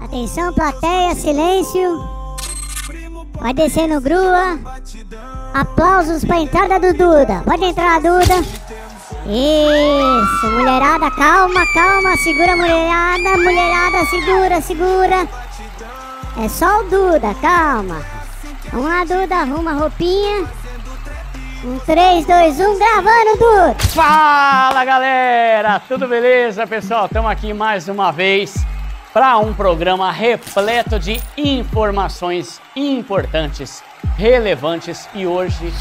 Atenção, plateia, silêncio. Vai descendo grua. Aplausos pra entrada do Duda. Pode entrar, Duda. Isso, mulherada, calma, calma. Segura, mulherada. Mulherada, segura, segura. É só o Duda, calma. Vamos lá, Duda, arruma a roupinha. Um, três dois um, gravando, Duda! Fala, galera! Tudo beleza, pessoal? Estamos aqui mais uma vez para um programa repleto de informações importantes, relevantes e hoje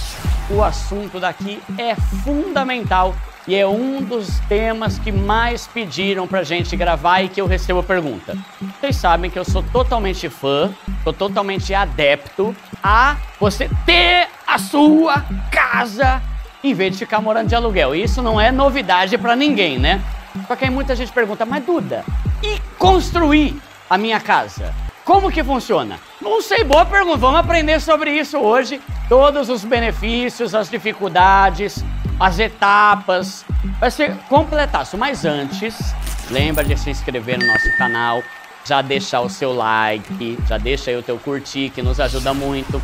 o assunto daqui é fundamental e é um dos temas que mais pediram para gente gravar e que eu recebo a pergunta. Vocês sabem que eu sou totalmente fã, sou totalmente adepto a você ter a sua casa em vez de ficar morando de aluguel. Isso não é novidade para ninguém, né? Porque muita gente pergunta, mas Duda, e construir a minha casa? Como que funciona? Não sei, boa pergunta. Vamos aprender sobre isso hoje. Todos os benefícios, as dificuldades, as etapas. Vai ser completaço. Mas antes, lembra de se inscrever no nosso canal, já deixar o seu like, já deixa aí o teu curtir, que nos ajuda muito.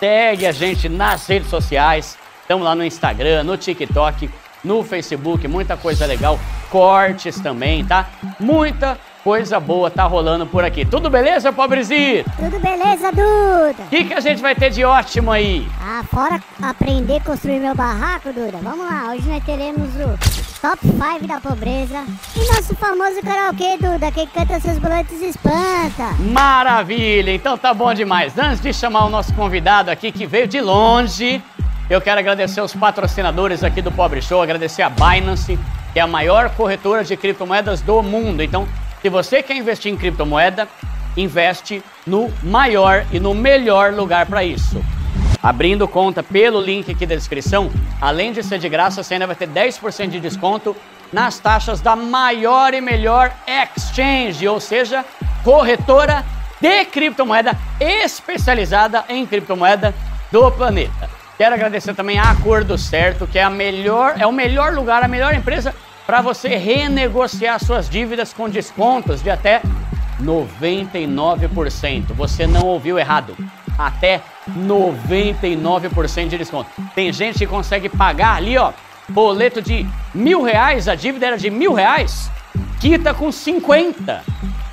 Segue a gente nas redes sociais. Estamos lá no Instagram, no TikTok no Facebook, muita coisa legal, cortes também, tá? Muita coisa boa tá rolando por aqui. Tudo beleza, pobrezinho? Tudo beleza, Duda. O que, que a gente vai ter de ótimo aí? Ah, fora aprender a construir meu barraco, Duda, vamos lá. Hoje nós teremos o Top 5 da Pobreza e nosso famoso karaokê, Duda, que canta seus boletos espanta. Maravilha, então tá bom demais. Antes de chamar o nosso convidado aqui que veio de longe, eu quero agradecer os patrocinadores aqui do Pobre Show, agradecer a Binance, que é a maior corretora de criptomoedas do mundo. Então, se você quer investir em criptomoeda, investe no maior e no melhor lugar para isso. Abrindo conta pelo link aqui da descrição, além de ser de graça, você ainda vai ter 10% de desconto nas taxas da maior e melhor exchange, ou seja, corretora de criptomoeda especializada em criptomoeda do planeta. Quero agradecer também a Acordo Certo, que é, a melhor, é o melhor lugar, a melhor empresa para você renegociar suas dívidas com descontos de até 99%. Você não ouviu errado. Até 99% de desconto. Tem gente que consegue pagar ali, ó, boleto de mil reais, a dívida era de mil reais, quita com 50.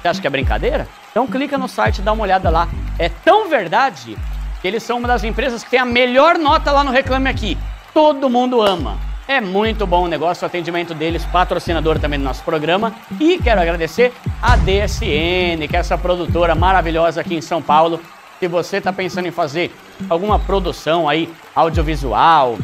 Você acha que é brincadeira? Então clica no site, dá uma olhada lá. É tão verdade eles são uma das empresas que tem a melhor nota lá no Reclame Aqui. Todo mundo ama. É muito bom o negócio, o atendimento deles, patrocinador também do nosso programa. E quero agradecer a DSN, que é essa produtora maravilhosa aqui em São Paulo. Se você está pensando em fazer alguma produção aí, audiovisual,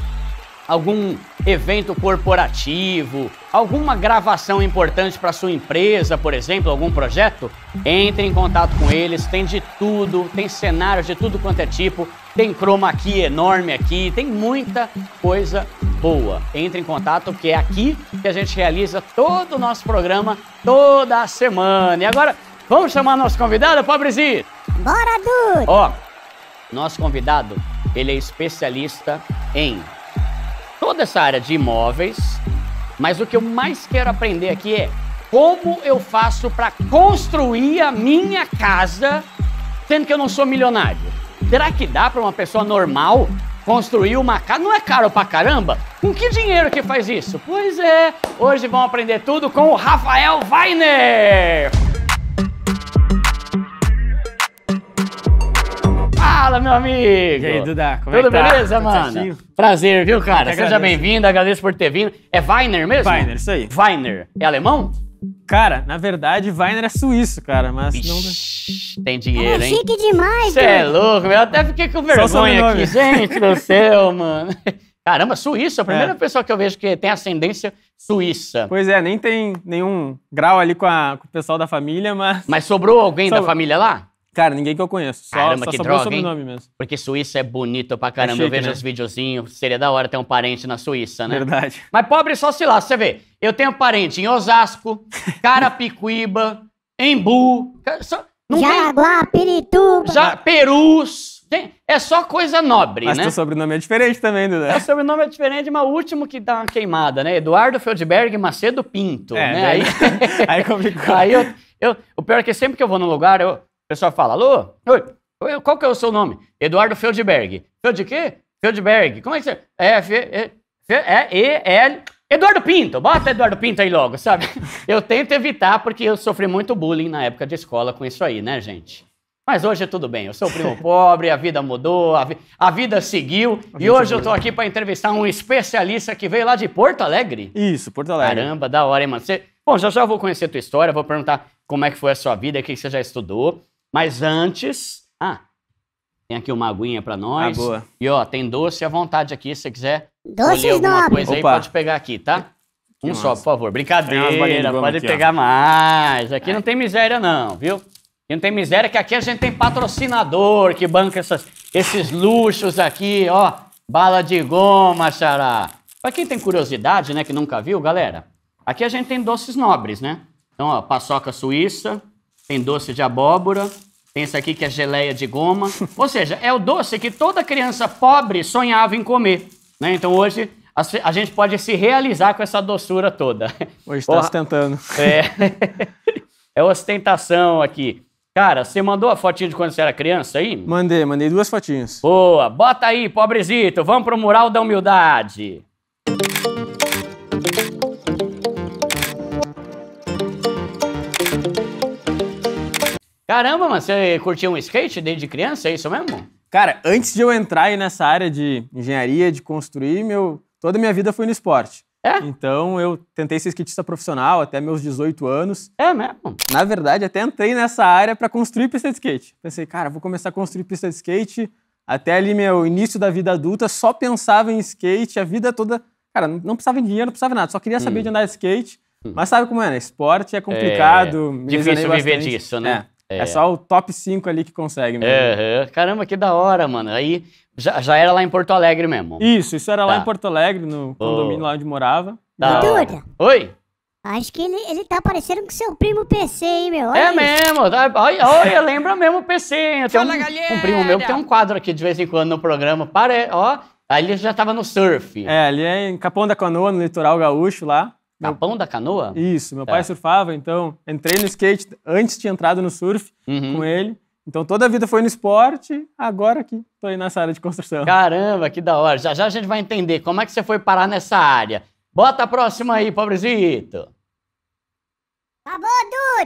algum evento corporativo, alguma gravação importante para sua empresa, por exemplo, algum projeto, entre em contato com eles, tem de tudo, tem cenários de tudo quanto é tipo, tem chroma aqui enorme aqui, tem muita coisa boa. Entre em contato que é aqui que a gente realiza todo o nosso programa toda a semana. E agora, vamos chamar nosso convidado, pobrezinho? Bora, Dudu! Ó, nosso convidado, ele é especialista em toda essa área de imóveis, mas o que eu mais quero aprender aqui é como eu faço para construir a minha casa sendo que eu não sou milionário. Será que dá para uma pessoa normal construir uma casa? Não é caro pra caramba? Com que dinheiro que faz isso? Pois é, hoje vamos aprender tudo com o Rafael Weiner! Fala, meu amigo! E aí, Duda, como é Tudo é que tá? beleza, mano? Certinho? Prazer, viu, tá cara? Seja bem-vindo, agradeço por ter vindo. É Weiner mesmo? Weiner, isso aí. Weiner. É alemão? Cara, na verdade, Weiner é suíço, cara, mas Ixi, não... Tem dinheiro, é hein? chique demais, Você é louco, eu até fiquei com vergonha aqui. Gente do céu, mano. Caramba, Suíça, a é. primeira é. pessoa que eu vejo que tem ascendência suíça. Pois é, nem tem nenhum grau ali com, a, com o pessoal da família, mas. Mas sobrou alguém da família lá? Cara, ninguém que eu conheço. Só, caramba, só que droga, sobrenome mesmo. Porque Suíça é bonito, pra é caramba. É chique, eu vejo né? os videozinhos. Seria da hora ter um parente na Suíça, né? Verdade. Mas pobre só se lá, você vê. Eu tenho parente em Osasco, Carapicuíba, Embu. Não Jaraguá, tem... Pirituba. Já, Perus. Tem... É só coisa nobre, mas né? Mas seu sobrenome é diferente também, Dudu. Né? É, o sobrenome é diferente, mas o último que dá uma queimada, né? Eduardo Feldberg Macedo Pinto, é, né? Aí... aí complicou. Aí eu... Eu, o pior é que sempre que eu vou num lugar, eu, pessoa fala, alô? Oi, Oi qual que é o seu nome? Eduardo Feldberg. Feld quê? Feldberg. Como é que você... É, F, E, é, é, E, L... Eduardo Pinto, bota Eduardo Pinto aí logo, sabe? Eu tento evitar porque eu sofri muito bullying na época de escola com isso aí, né, gente? Mas hoje tudo bem, eu sou primo pobre, a vida mudou, a, vi a vida seguiu. A e hoje eu tô aqui para entrevistar um especialista que veio lá de Porto Alegre. Isso, Porto Alegre. Caramba, da hora, hein, mano? Você... Bom, já já vou conhecer a tua história, vou perguntar como é que foi a sua vida, o que você já estudou. Mas antes. Ah, tem aqui uma aguinha para nós. Ah, boa. E ó, tem doce à vontade aqui, se você quiser. Doces alguma nobres. coisa aí, pode pegar aqui, tá? Um só, por favor. Brincadeira, pode aqui, pegar ó. mais. Aqui é. não tem miséria, não, viu? Aqui não tem miséria, que aqui a gente tem patrocinador que banca essas, esses luxos aqui, ó. Bala de goma, xará. Pra quem tem curiosidade, né, que nunca viu, galera, aqui a gente tem doces nobres, né? Então, ó, paçoca suíça, tem doce de abóbora, tem esse aqui que é geleia de goma. Ou seja, é o doce que toda criança pobre sonhava em comer. Né? Então hoje a, gente pode se realizar com essa doçura toda. Hoje está ostentando. É, é ostentação aqui. Cara, você mandou a fotinha de quando você era criança aí? Mandei, mandei duas fotinhas. Boa, bota aí, pobrezito, vamos pro mural da humildade. Caramba, mas você curtia um skate desde criança, é isso mesmo? Cara, antes de eu entrar nessa área de engenharia, de construir, meu, toda a minha vida foi no esporte. É? Então eu tentei ser skatista profissional até meus 18 anos. É mesmo? Na verdade, até entrei nessa área para construir pista de skate. Pensei, cara, vou começar a construir pista de skate. Até ali, meu início da vida adulta, só pensava em skate a vida toda. Cara, não precisava em dinheiro, não precisava nada, só queria saber hum. de andar de skate. Hum. Mas sabe como é, né? Esporte é, é complicado. É, difícil viver bastante. disso, né? É. É. é. só o top 5 ali que consegue mesmo. É, é. Caramba, que da hora, mano. Aí já, já, era lá em Porto Alegre mesmo. Isso, isso era tá. lá em Porto Alegre, no condomínio lá onde morava. Tá. Duda. Oi? Acho que ele, ele tá parecendo com seu primo PC, hein, meu? Olha é isso. mesmo. Tá, olha, olha, lembra mesmo o PC, hein? Fala, um, galera. um primo meu que tem um quadro aqui de vez em quando no programa. Pare, ó. Aí ele já tava no surf. É, ali é em Capão da Canoa, no litoral gaúcho lá. Capão da Canoa? Isso, meu tá. pai surfava, então entrei no skate antes de entrado no surf uhum. com ele. Então toda a vida foi no esporte, agora que estou aí nessa área de construção. Caramba, que da hora. Já já a gente vai entender como é que você foi parar nessa área. Bota a próxima aí, pobrezito. Acabou,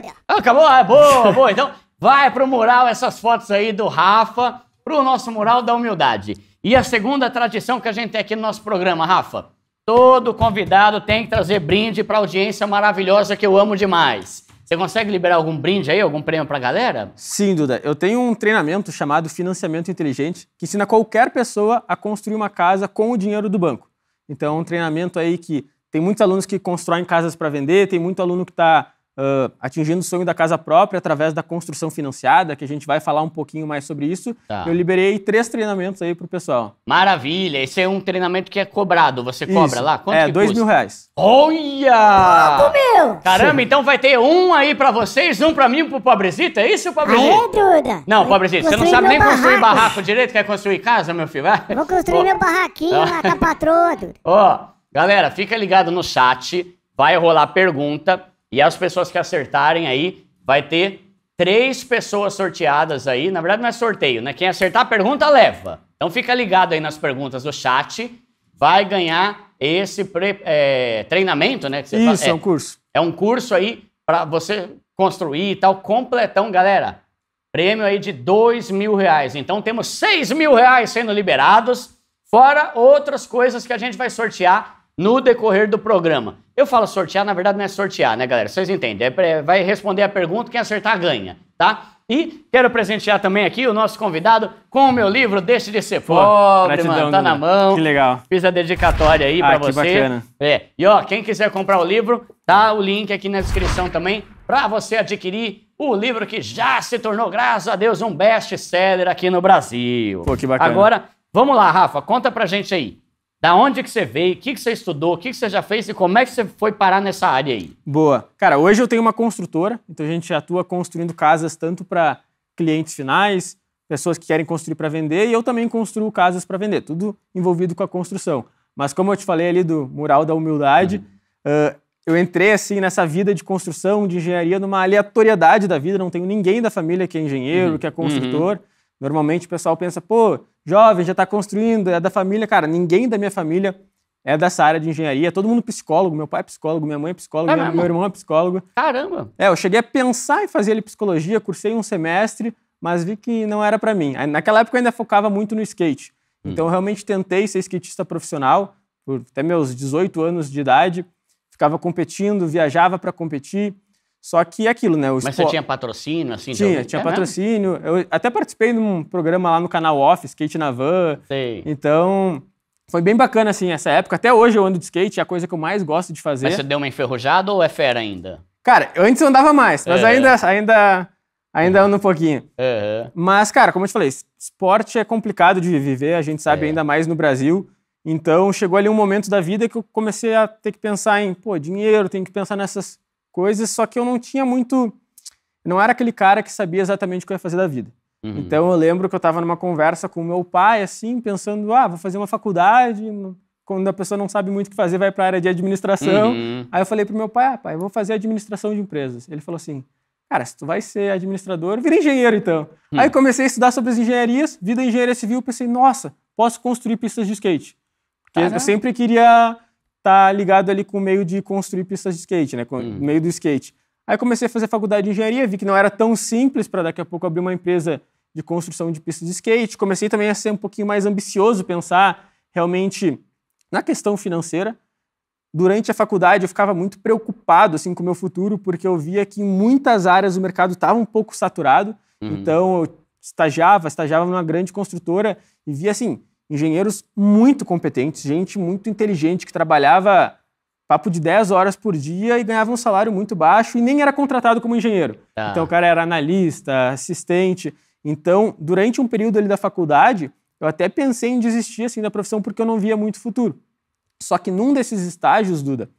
Duda. Acabou? É, boa, boa. Então vai pro mural essas fotos aí do Rafa, pro nosso mural da humildade. E a segunda tradição que a gente tem aqui no nosso programa, Rafa, Todo convidado tem que trazer brinde para audiência maravilhosa que eu amo demais. Você consegue liberar algum brinde aí, algum prêmio para a galera? Sim, Duda. Eu tenho um treinamento chamado Financiamento Inteligente que ensina qualquer pessoa a construir uma casa com o dinheiro do banco. Então, é um treinamento aí que tem muitos alunos que constroem casas para vender, tem muito aluno que está uh, atingindo o sonho da casa própria através da construção financiada, que a gente vai falar um pouquinho mais sobre isso. Tá. Eu liberei três treinamentos aí pro pessoal. Maravilha! Esse é um treinamento que é cobrado. Você cobra isso. lá? Quanto é, dois custa? mil reais. Olha! Pouco, meu! Caramba, Sim. então vai ter um aí para vocês, um para mim e pro pobrezita, é isso, pobrezita? é, Duda! Não, pobrezita, você não sabe nem barraco. construir barraco direito, quer construir casa, meu filho? Vai. Vou construir oh. meu barraquinho ah. patroa, Duda. Ó, oh, galera, fica ligado no chat, vai rolar pergunta. E as pessoas que acertarem aí, vai ter três pessoas sorteadas aí. Na verdade, não é sorteio, né? Quem acertar a pergunta leva. Então fica ligado aí nas perguntas do chat. Vai ganhar esse pre, é, treinamento, né? Isso, fala, é, é, um curso. É um curso aí para você construir e tal, completão, galera. Prêmio aí de dois mil reais. Então temos seis mil reais sendo liberados, fora outras coisas que a gente vai sortear no decorrer do programa. Eu falo sortear, na verdade não é sortear, né, galera? Vocês entendem. É, vai responder a pergunta, quem acertar ganha, tá? E quero presentear também aqui o nosso convidado com o meu livro Deixe de Ser Pobre, Pô, mano, tá na mão. Que legal. Fiz a dedicatória aí ah, pra você. Bacana. É. E ó, quem quiser comprar o livro, tá o link aqui na descrição também para você adquirir o livro que já se tornou, graças a Deus, um best-seller aqui no Brasil. Pô, que bacana. Agora, vamos lá, Rafa, conta pra gente aí. Da onde que você veio, o que, que você estudou, o que, que você já fez e como é que você foi parar nessa área aí? Boa. Cara, hoje eu tenho uma construtora, então a gente atua construindo casas tanto para clientes finais, pessoas que querem construir para vender, e eu também construo casas para vender, tudo envolvido com a construção. Mas como eu te falei ali do mural da humildade, uhum. uh, eu entrei assim nessa vida de construção, de engenharia, numa aleatoriedade da vida, não tenho ninguém da família que é engenheiro, uhum. que é construtor. Uhum. Normalmente o pessoal pensa, pô, jovem, já está construindo, é da família. Cara, ninguém da minha família é dessa área de engenharia. É todo mundo psicólogo. Meu pai é psicólogo, minha mãe é psicóloga, é meu irmão é psicólogo. Caramba! É, eu cheguei a pensar em fazer ele psicologia, cursei um semestre, mas vi que não era para mim. Naquela época eu ainda focava muito no skate. Hum. Então eu realmente tentei ser skatista profissional, por até meus 18 anos de idade. Ficava competindo, viajava para competir. Só que é aquilo, né? Mas você tinha patrocínio, assim? Tinha, tinha é patrocínio. Mesmo? Eu até participei de um programa lá no canal Off, Skate na Van. Sei. Então, foi bem bacana, assim, essa época. Até hoje eu ando de skate, é a coisa que eu mais gosto de fazer. Mas você deu uma enferrujada ou é fera ainda? Cara, eu antes eu andava mais, mas é. ainda, ainda, ainda uhum. ando um pouquinho. Uhum. Mas, cara, como eu te falei, esporte é complicado de viver, a gente sabe é. ainda mais no Brasil. Então, chegou ali um momento da vida que eu comecei a ter que pensar em, pô, dinheiro, tem que pensar nessas coisas, só que eu não tinha muito. Não era aquele cara que sabia exatamente o que eu ia fazer da vida. Uhum. Então eu lembro que eu estava numa conversa com meu pai, assim, pensando: ah, vou fazer uma faculdade. Quando a pessoa não sabe muito o que fazer, vai para a área de administração. Uhum. Aí eu falei para o meu pai: ah, pai, eu vou fazer administração de empresas. Ele falou assim: cara, se tu vai ser administrador, vira engenheiro então. Hum. Aí comecei a estudar sobre as engenharias, vi da engenharia civil, pensei, nossa, posso construir pistas de skate. Porque Caraca. eu sempre queria tá ligado ali com o meio de construir pistas de skate, né? Com hum. o meio do skate. Aí comecei a fazer faculdade de engenharia, vi que não era tão simples para daqui a pouco abrir uma empresa de construção de pistas de skate. Comecei também a ser um pouquinho mais ambicioso, pensar realmente na questão financeira. Durante a faculdade eu ficava muito preocupado assim com o meu futuro, porque eu via que em muitas áreas o mercado estava um pouco saturado. Uhum. Então eu estagiava, estagiava numa grande construtora e via assim, engenheiros muito competentes, gente muito inteligente que trabalhava papo de 10 horas por dia e ganhava um salário muito baixo e nem era contratado como engenheiro. Tá. Então o cara era analista, assistente. Então, durante um período ali da faculdade, eu até pensei em desistir assim da profissão porque eu não via muito futuro. Só que num desses estágios, Duda,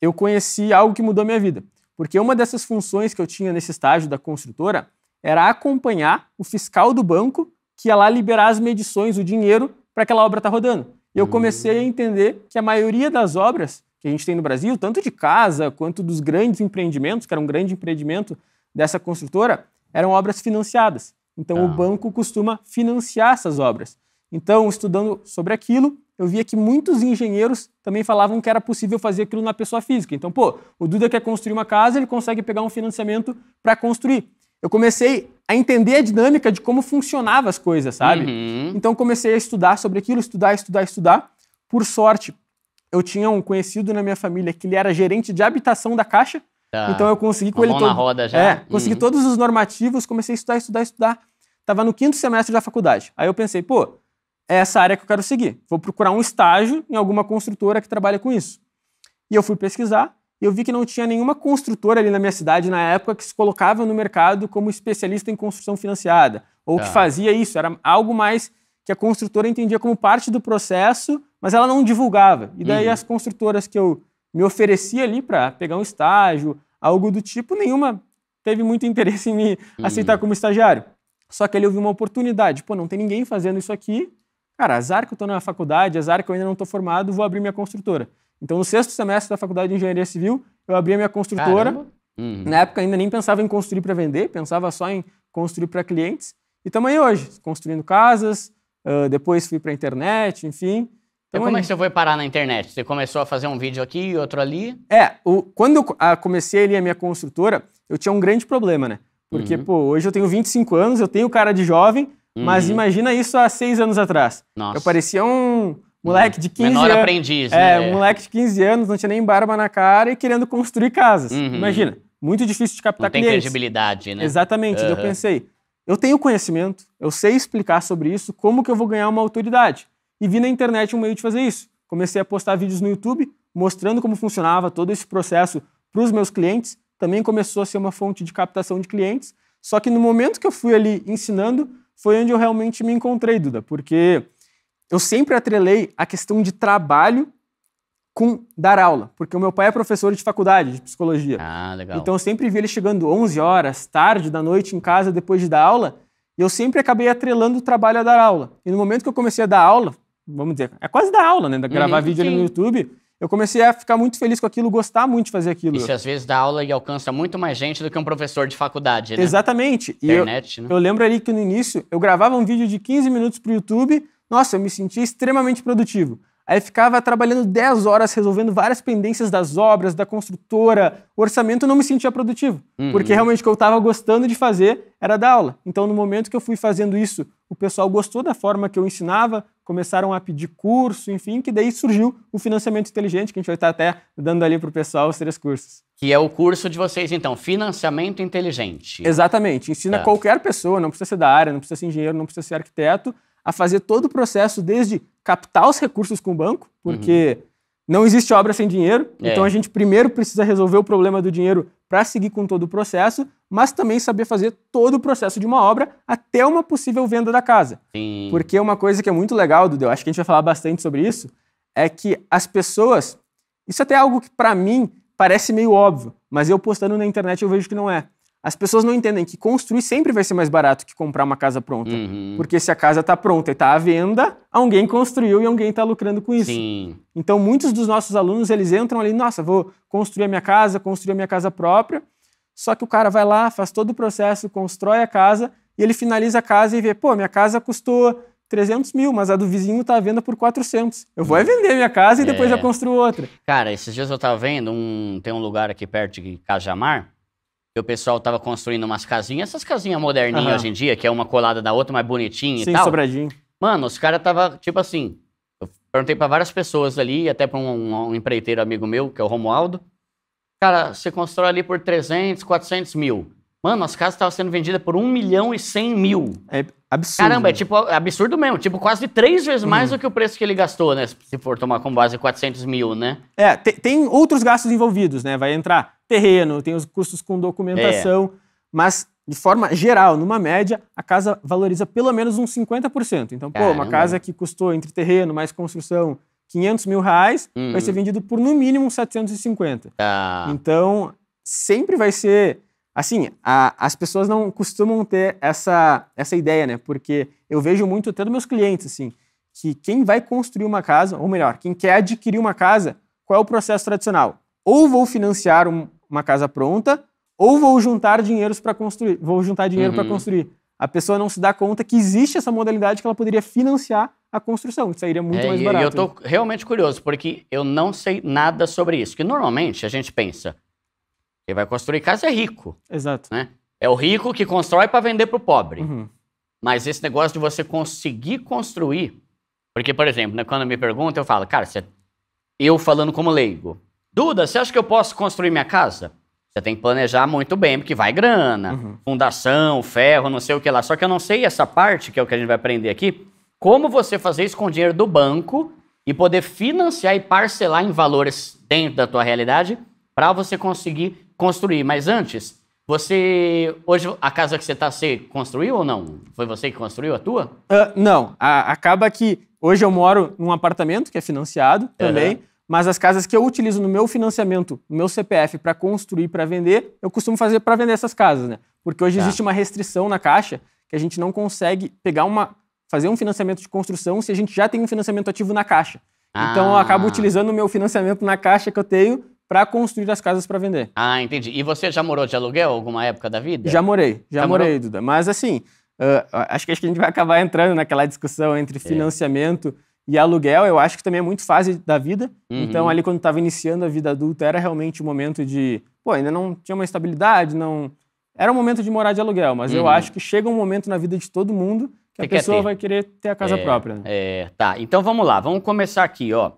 eu conheci algo que mudou minha vida. Porque uma dessas funções que eu tinha nesse estágio da construtora era acompanhar o fiscal do banco que ia lá liberar as medições, o dinheiro para aquela obra estar tá rodando. E eu hum. comecei a entender que a maioria das obras que a gente tem no Brasil, tanto de casa quanto dos grandes empreendimentos, que era um grande empreendimento dessa construtora, eram obras financiadas. Então ah. o banco costuma financiar essas obras. Então, estudando sobre aquilo, eu via que muitos engenheiros também falavam que era possível fazer aquilo na pessoa física. Então, pô, o Duda quer construir uma casa, ele consegue pegar um financiamento para construir. Eu comecei a entender a dinâmica de como funcionava as coisas, sabe? Uhum. Então comecei a estudar sobre aquilo, estudar, estudar, estudar. Por sorte, eu tinha um conhecido na minha família que ele era gerente de habitação da Caixa. Tá. Então eu consegui com ele todo. Na roda já. É, uhum. consegui todos os normativos, comecei a estudar, estudar, estudar. Tava no quinto semestre da faculdade. Aí eu pensei, pô, é essa área que eu quero seguir. Vou procurar um estágio em alguma construtora que trabalha com isso. E eu fui pesquisar, e eu vi que não tinha nenhuma construtora ali na minha cidade na época que se colocava no mercado como especialista em construção financiada, ou que tá. fazia isso, era algo mais que a construtora entendia como parte do processo, mas ela não divulgava. E daí uhum. as construtoras que eu me oferecia ali para pegar um estágio, algo do tipo, nenhuma teve muito interesse em me uhum. aceitar como estagiário. Só que ali eu vi uma oportunidade. Pô, não tem ninguém fazendo isso aqui. Cara, azar que eu estou na faculdade, azar que eu ainda não estou formado, vou abrir minha construtora. Então, no sexto semestre da Faculdade de Engenharia Civil, eu abri a minha construtora. Uhum. Na época, ainda nem pensava em construir para vender, pensava só em construir para clientes. E estamos aí hoje, construindo casas, uh, depois fui para a internet, enfim. Então, como é que você foi parar na internet? Você começou a fazer um vídeo aqui e outro ali? É, o, quando eu a, ah, comecei ali a minha construtora, eu tinha um grande problema, né? Porque, uhum. pô, hoje eu tenho 25 anos, eu tenho cara de jovem, uhum. mas imagina isso há seis anos atrás. Nossa. Eu parecia um, Moleque uhum. de 15 Menor anos. Menor aprendiz, é, né? É, moleque de 15 anos, não tinha nem barba na cara e querendo construir casas. Uhum. Imagina, muito difícil de captar clientes. não tem clientes. credibilidade, né? Exatamente, uhum. eu pensei, eu tenho conhecimento, eu sei explicar sobre isso, como que eu vou ganhar uma autoridade? E vi na internet um meio de fazer isso. Comecei a postar vídeos no YouTube mostrando como funcionava todo esse processo para os meus clientes. Também começou a ser uma fonte de captação de clientes. Só que no momento que eu fui ali ensinando, foi onde eu realmente me encontrei, Duda, porque eu sempre atrelei a questão de trabalho com dar aula, porque o meu pai é professor de faculdade de psicologia. Ah, legal. Então eu sempre vi ele chegando 11 horas, tarde da noite em casa depois de dar aula, e eu sempre acabei atrelando o trabalho a dar aula. E no momento que eu comecei a dar aula, vamos dizer, é quase dar aula, né, gravar uhum, vídeo sim. ali no YouTube, eu comecei a ficar muito feliz com aquilo, gostar muito de fazer aquilo. Isso às vezes dá aula e alcança muito mais gente do que um professor de faculdade, né? Exatamente. Internet, eu, né? eu lembro ali que no início eu gravava um vídeo de 15 minutos para o YouTube, nossa, eu me sentia extremamente produtivo. Aí ficava trabalhando 10 horas resolvendo várias pendências das obras, da construtora, o orçamento, eu não me sentia produtivo. Uhum. Porque realmente o que eu estava gostando de fazer era dar aula. Então, no momento que eu fui fazendo isso, o pessoal gostou da forma que eu ensinava, começaram a pedir curso, enfim, que daí surgiu o financiamento inteligente, que a gente vai estar até dando ali para o pessoal os três cursos. Que é o curso de vocês, então, financiamento inteligente. Exatamente. Ensina é. qualquer pessoa, não precisa ser da área, não precisa ser engenheiro, não precisa ser arquiteto, a fazer todo o processo desde captar os recursos com o banco, porque uhum. não existe obra sem dinheiro. É. Então a gente primeiro precisa resolver o problema do dinheiro para seguir com todo o processo, mas também saber fazer todo o processo de uma obra até uma possível venda da casa. Sim. Porque uma coisa que é muito legal, Dudu, acho que a gente vai falar bastante sobre isso, é que as pessoas, isso até é algo que para mim parece meio óbvio, mas eu postando na internet eu vejo que não é as pessoas não entendem que construir sempre vai ser mais barato que comprar uma casa pronta. Uhum. Porque se a casa está pronta e está à venda, alguém construiu e alguém está lucrando com isso. Sim. Então, muitos dos nossos alunos, eles entram ali, nossa, vou construir a minha casa, construir a minha casa própria. Só que o cara vai lá, faz todo o processo, constrói a casa e ele finaliza a casa e vê, pô, minha casa custou 300 mil, mas a do vizinho está à venda por 400. Eu vou é uhum. vender minha casa e depois é. eu construo outra. Cara, esses dias eu estava vendo, um, tem um lugar aqui perto de Cajamar, o pessoal tava construindo umas casinhas, essas casinhas moderninhas uhum. hoje em dia, que é uma colada da outra, mais bonitinha Sim, e tal. sobradinho. Mano, os caras tava, tipo assim, eu perguntei para várias pessoas ali, até para um, um, empreiteiro amigo meu, que é o Romualdo. Cara, você constrói ali por 300, 400 mil. Mano, as casas estavam sendo vendidas por 1 milhão e 100 mil. É, Absurdo. Caramba, é né? tipo é absurdo mesmo. Tipo, quase três vezes uhum. mais do que o preço que ele gastou, né? Se for tomar como base 400 mil, né? É, tem, tem outros gastos envolvidos, né? Vai entrar terreno, tem os custos com documentação, é. mas de forma geral, numa média, a casa valoriza pelo menos uns 50%. Então, Caramba. pô, uma casa que custou entre terreno mais construção 500 mil reais uhum. vai ser vendido por no mínimo 750. Ah. Tá. Então, sempre vai ser assim, a, as pessoas não costumam ter essa, essa ideia, né? Porque eu vejo muito até dos meus clientes, assim, que quem vai construir uma casa, ou melhor, quem quer adquirir uma casa, qual é o processo tradicional? Ou vou financiar um, uma casa pronta, ou vou juntar dinheiro para construir, vou juntar dinheiro uhum. para construir. A pessoa não se dá conta que existe essa modalidade que ela poderia financiar a construção, que sairia muito é, mais barato. E eu estou né? realmente curioso, porque eu não sei nada sobre isso. Que normalmente a gente pensa, quem vai construir casa é rico. Exato. Né? É o rico que constrói para vender para o pobre. Uhum. Mas esse negócio de você conseguir construir. Porque, por exemplo, né, quando me perguntam, eu falo, cara, você... eu falando como leigo, Duda, você acha que eu posso construir minha casa? Você tem que planejar muito bem, porque vai grana, uhum. fundação, ferro, não sei o que lá. Só que eu não sei essa parte, que é o que a gente vai aprender aqui, como você fazer isso com o dinheiro do banco e poder financiar e parcelar em valores dentro da tua realidade para você conseguir construir, mas antes, você. Hoje, a casa que você está, você construiu ou não? Foi você que construiu a tua? Uh, não. A, acaba que hoje eu moro num apartamento que é financiado também. Uhum. Mas as casas que eu utilizo no meu financiamento, no meu CPF, para construir, para vender, eu costumo fazer para vender essas casas, né? Porque hoje tá. existe uma restrição na Caixa que a gente não consegue pegar uma, fazer um financiamento de construção se a gente já tem um financiamento ativo na Caixa. Ah. Então eu acabo ah. utilizando o meu financiamento na Caixa que eu tenho para construir as casas para vender. Ah, entendi. E você já morou de aluguel alguma época da vida? Já morei, já, já morei, morou? Duda. Mas assim, uh, ah, acho, que, acho que a gente vai acabar entrando naquela discussão entre é. financiamento é. e aluguel. Eu acho que também é muito fase da vida. Uhum. Então, ali quando estava iniciando a vida adulta, era realmente o um momento de. Pô, ainda não tinha uma estabilidade, não. Era um momento de morar de aluguel, mas uhum. eu acho que chega um momento na vida de todo mundo que a pessoa vai querer ter a casa é, própria. Né? É, tá. Então vamos lá, vamos começar aqui, ó.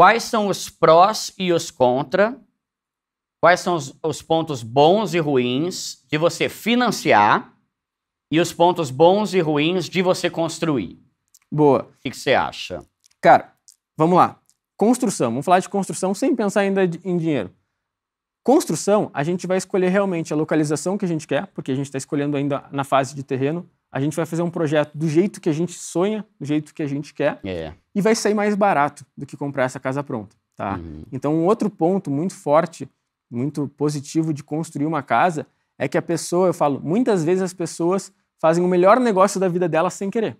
Quais são os prós e os contra? Quais são os, os pontos bons e ruins de você financiar e os pontos bons e ruins de você construir? Boa. O que você acha? Cara, vamos lá. Construção. Vamos falar de construção sem pensar ainda em dinheiro. Construção, a gente vai escolher realmente a localização que a gente quer, porque a gente está escolhendo ainda na fase de terreno a gente vai fazer um projeto do jeito que a gente sonha, do jeito que a gente quer, é. e vai sair mais barato do que comprar essa casa pronta, tá? Uhum. Então, um outro ponto muito forte, muito positivo de construir uma casa é que a pessoa, eu falo, muitas vezes as pessoas fazem o melhor negócio da vida dela sem querer.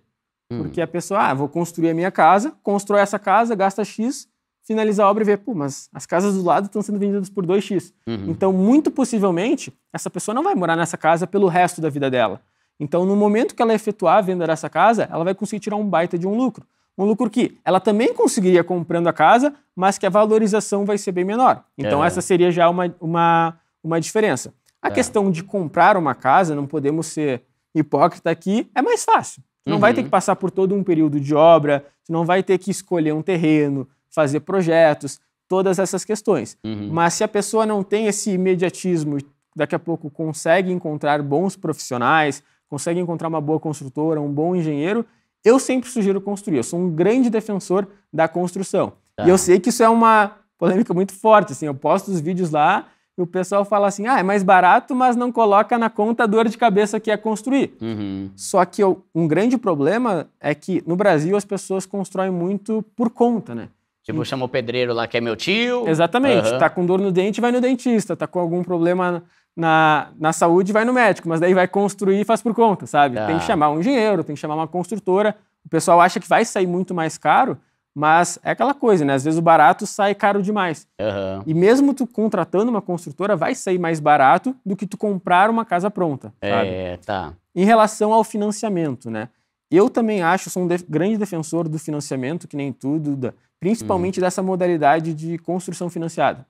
Uhum. Porque a pessoa, ah, vou construir a minha casa, constrói essa casa, gasta X, finaliza a obra e vê, pô, mas as casas do lado estão sendo vendidas por 2x. Uhum. Então, muito possivelmente, essa pessoa não vai morar nessa casa pelo resto da vida dela. Então, no momento que ela efetuar a venda dessa casa, ela vai conseguir tirar um baita de um lucro. Um lucro que ela também conseguiria comprando a casa, mas que a valorização vai ser bem menor. Então, é. essa seria já uma, uma, uma diferença. A é. questão de comprar uma casa, não podemos ser hipócrita aqui, é mais fácil. não uhum. vai ter uhum. que passar por todo um período de obra, não vai ter que escolher um terreno, fazer projetos, todas essas questões. Uhum. Mas se a pessoa não tem esse imediatismo, daqui a pouco consegue encontrar bons profissionais, consegue encontrar uma boa construtora, um bom engenheiro, eu sempre sugiro construir. Eu sou um grande defensor da construção. Tá. E eu tá. sei que isso é uma polêmica muito forte. Assim, eu posto os vídeos lá e o pessoal fala assim: ah, é mais barato, mas não coloca na conta a dor de cabeça que é construir. Uhum. Só que eu, um grande problema é que no Brasil as pessoas constroem muito por conta, né? Tipo, chama o pedreiro lá que é meu tio. Exatamente. Uhum. Tá com dor no dente, vai no dentista. Tá com algum problema na, na saúde vai no médico, mas daí vai construir e faz por conta, sabe? Tem que tá. chamar um engenheiro, tem que chamar uma construtora. O pessoal acha que vai sair muito mais caro, mas é aquela coisa, né? Às vezes o barato sai caro demais. Uhum. E mesmo tu contratando uma construtora, vai sair mais barato do que tu comprar uma casa pronta. É, sabe? É, tá. Em relação ao financiamento, né? Eu também acho, sou um de grande defensor do financiamento, que nem tudo, da, principalmente uhum. dessa modalidade de construção financiada.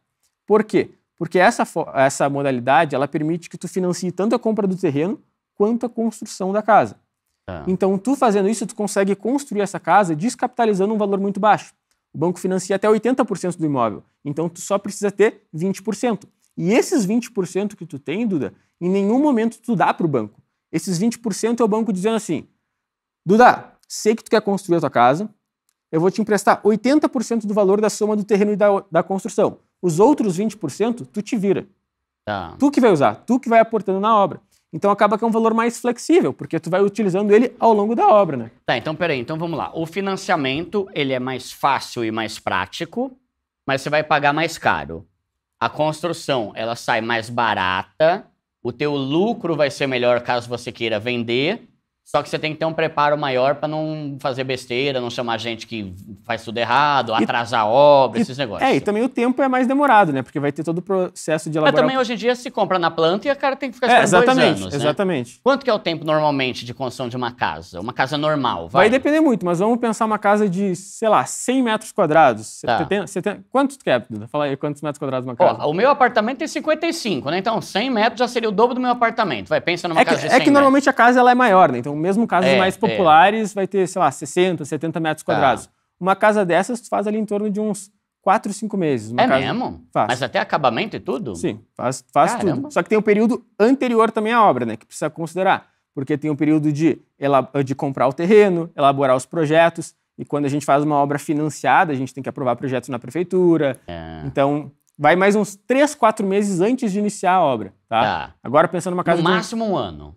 Por quê? porque essa, essa modalidade ela permite que tu financie tanto a compra do terreno quanto a construção da casa. Tá. Então, tu fazendo isso, tu consegue construir essa casa descapitalizando um valor muito baixo. O banco financia até 80% do imóvel, então tu só precisa ter 20%. E esses 20% que tu tem, Duda, em nenhum momento tu dá para o banco. Esses 20% é o banco dizendo assim, Duda, sei que tu quer construir a tua casa, eu vou te emprestar 80% do valor da soma do terreno e da, da construção. Os outros 20%, tu te vira. Tá. Tu que vai usar, tu que vai aportando na obra. Então acaba que é um valor mais flexível, porque tu vai utilizando ele ao longo da obra, né? Tá, então peraí, então vamos lá. O financiamento, ele é mais fácil e mais prático, mas você vai pagar mais caro. A construção, ela sai mais barata, o teu lucro vai ser melhor caso você queira vender, só que você tem que ter um preparo maior para não fazer besteira, não chamar gente que faz tudo errado, atrasar a obra, e, esses negócios. É, e também o tempo é mais demorado, né? Porque vai ter todo o processo de elaboração. Mas também hoje em dia se compra na planta e a cara tem que ficar é, esperando dois anos. Né? Exatamente. Quanto que é o tempo normalmente de construção de uma casa? Uma casa normal, vai? Vai depender muito, mas vamos pensar uma casa de, sei lá, 100 metros quadrados. Tá. 70, 70, quantos tu quer, Fala aí, quantos metros quadrados uma casa? Ó, o meu apartamento é tem 55, né? Então 100 metros já seria o dobro do meu apartamento. Vai, pensa numa é casa que, de 100 É que metros. normalmente a casa ela é maior, né? Então mesmo casas é, mais é. populares é. vai ter, sei lá, 60, 70 metros tá. quadrados. Uma casa dessas tu faz ali em torno de uns 4, 5 meses. é casa... mesmo? Faz. Mas até acabamento e tudo? Sim, faz, faz tudo. Só que tem o um período anterior também à obra, né? Que precisa considerar. Porque tem o um período de, de comprar o terreno, elaborar os projetos. E quando a gente faz uma obra financiada, a gente tem que aprovar projetos na prefeitura. É. Então, vai mais uns 3, 4 meses antes de iniciar a obra, tá? tá. Agora pensando numa casa... No máximo um ano.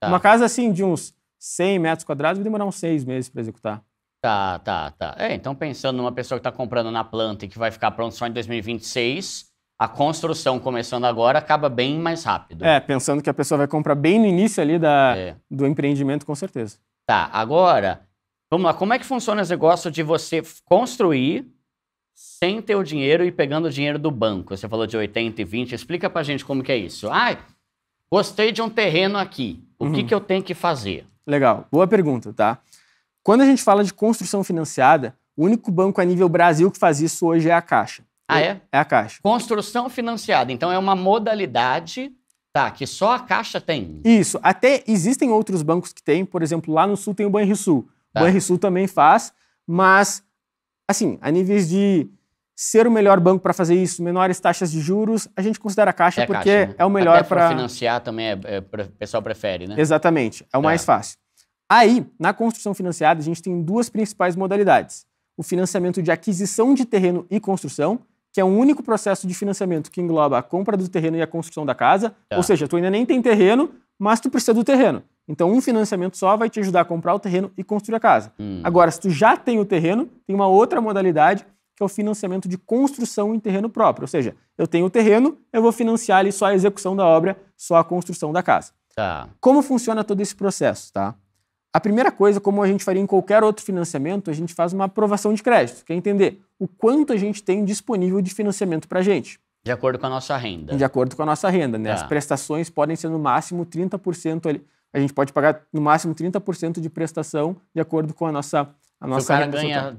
Tá. Uma casa assim de uns 100 metros quadrados vai demorar uns seis meses para executar. Tá, tá, tá. É, então pensando numa pessoa que está comprando na planta e que vai ficar pronto só em 2026, a construção começando agora acaba bem mais rápido. É, pensando que a pessoa vai comprar bem no início ali da, é. do empreendimento, com certeza. Tá, agora, vamos lá, como é que funciona esse negócio de você construir sem ter o dinheiro e pegando o dinheiro do banco? Você falou de 80 e 20, explica pra gente como que é isso. Ai, gostei de um terreno aqui. O uhum. que, que eu tenho que fazer? Legal, boa pergunta, tá? Quando a gente fala de construção financiada, o único banco a nível Brasil que faz isso hoje é a Caixa. Ah, é? É, é a Caixa. Construção financiada, então é uma modalidade tá, que só a Caixa tem. Isso, até existem outros bancos que têm, por exemplo, lá no Sul tem o Banrisul. Tá. O Banrisul também faz, mas, assim, a níveis de ser o melhor banco para fazer isso, menores taxas de juros, a gente considera a Caixa é porque caixa, né? é o melhor para financiar também, é, é, o pessoal prefere, né? Exatamente, é o mais é. fácil. Aí, na construção financiada, a gente tem duas principais modalidades: o financiamento de aquisição de terreno e construção, que é o único processo de financiamento que engloba a compra do terreno e a construção da casa, tá. ou seja, tu ainda nem tem terreno, mas tu precisa do terreno. Então, um financiamento só vai te ajudar a comprar o terreno e construir a casa. Hum. Agora, se tu já tem o terreno, tem uma outra modalidade que é o financiamento de construção em terreno próprio. Ou seja, eu tenho o terreno, eu vou financiar ali só a execução da obra, só a construção da casa. Tá. Como funciona todo esse processo, tá? A primeira coisa, como a gente faria em qualquer outro financiamento, a gente faz uma aprovação de crédito, quer é entender o quanto a gente tem disponível de financiamento para a gente. De acordo com a nossa renda. De acordo com a nossa renda, né? Tá. As prestações podem ser no máximo 30% ali. A gente pode pagar no máximo 30% de prestação de acordo com a nossa a nossa Se o cara ganha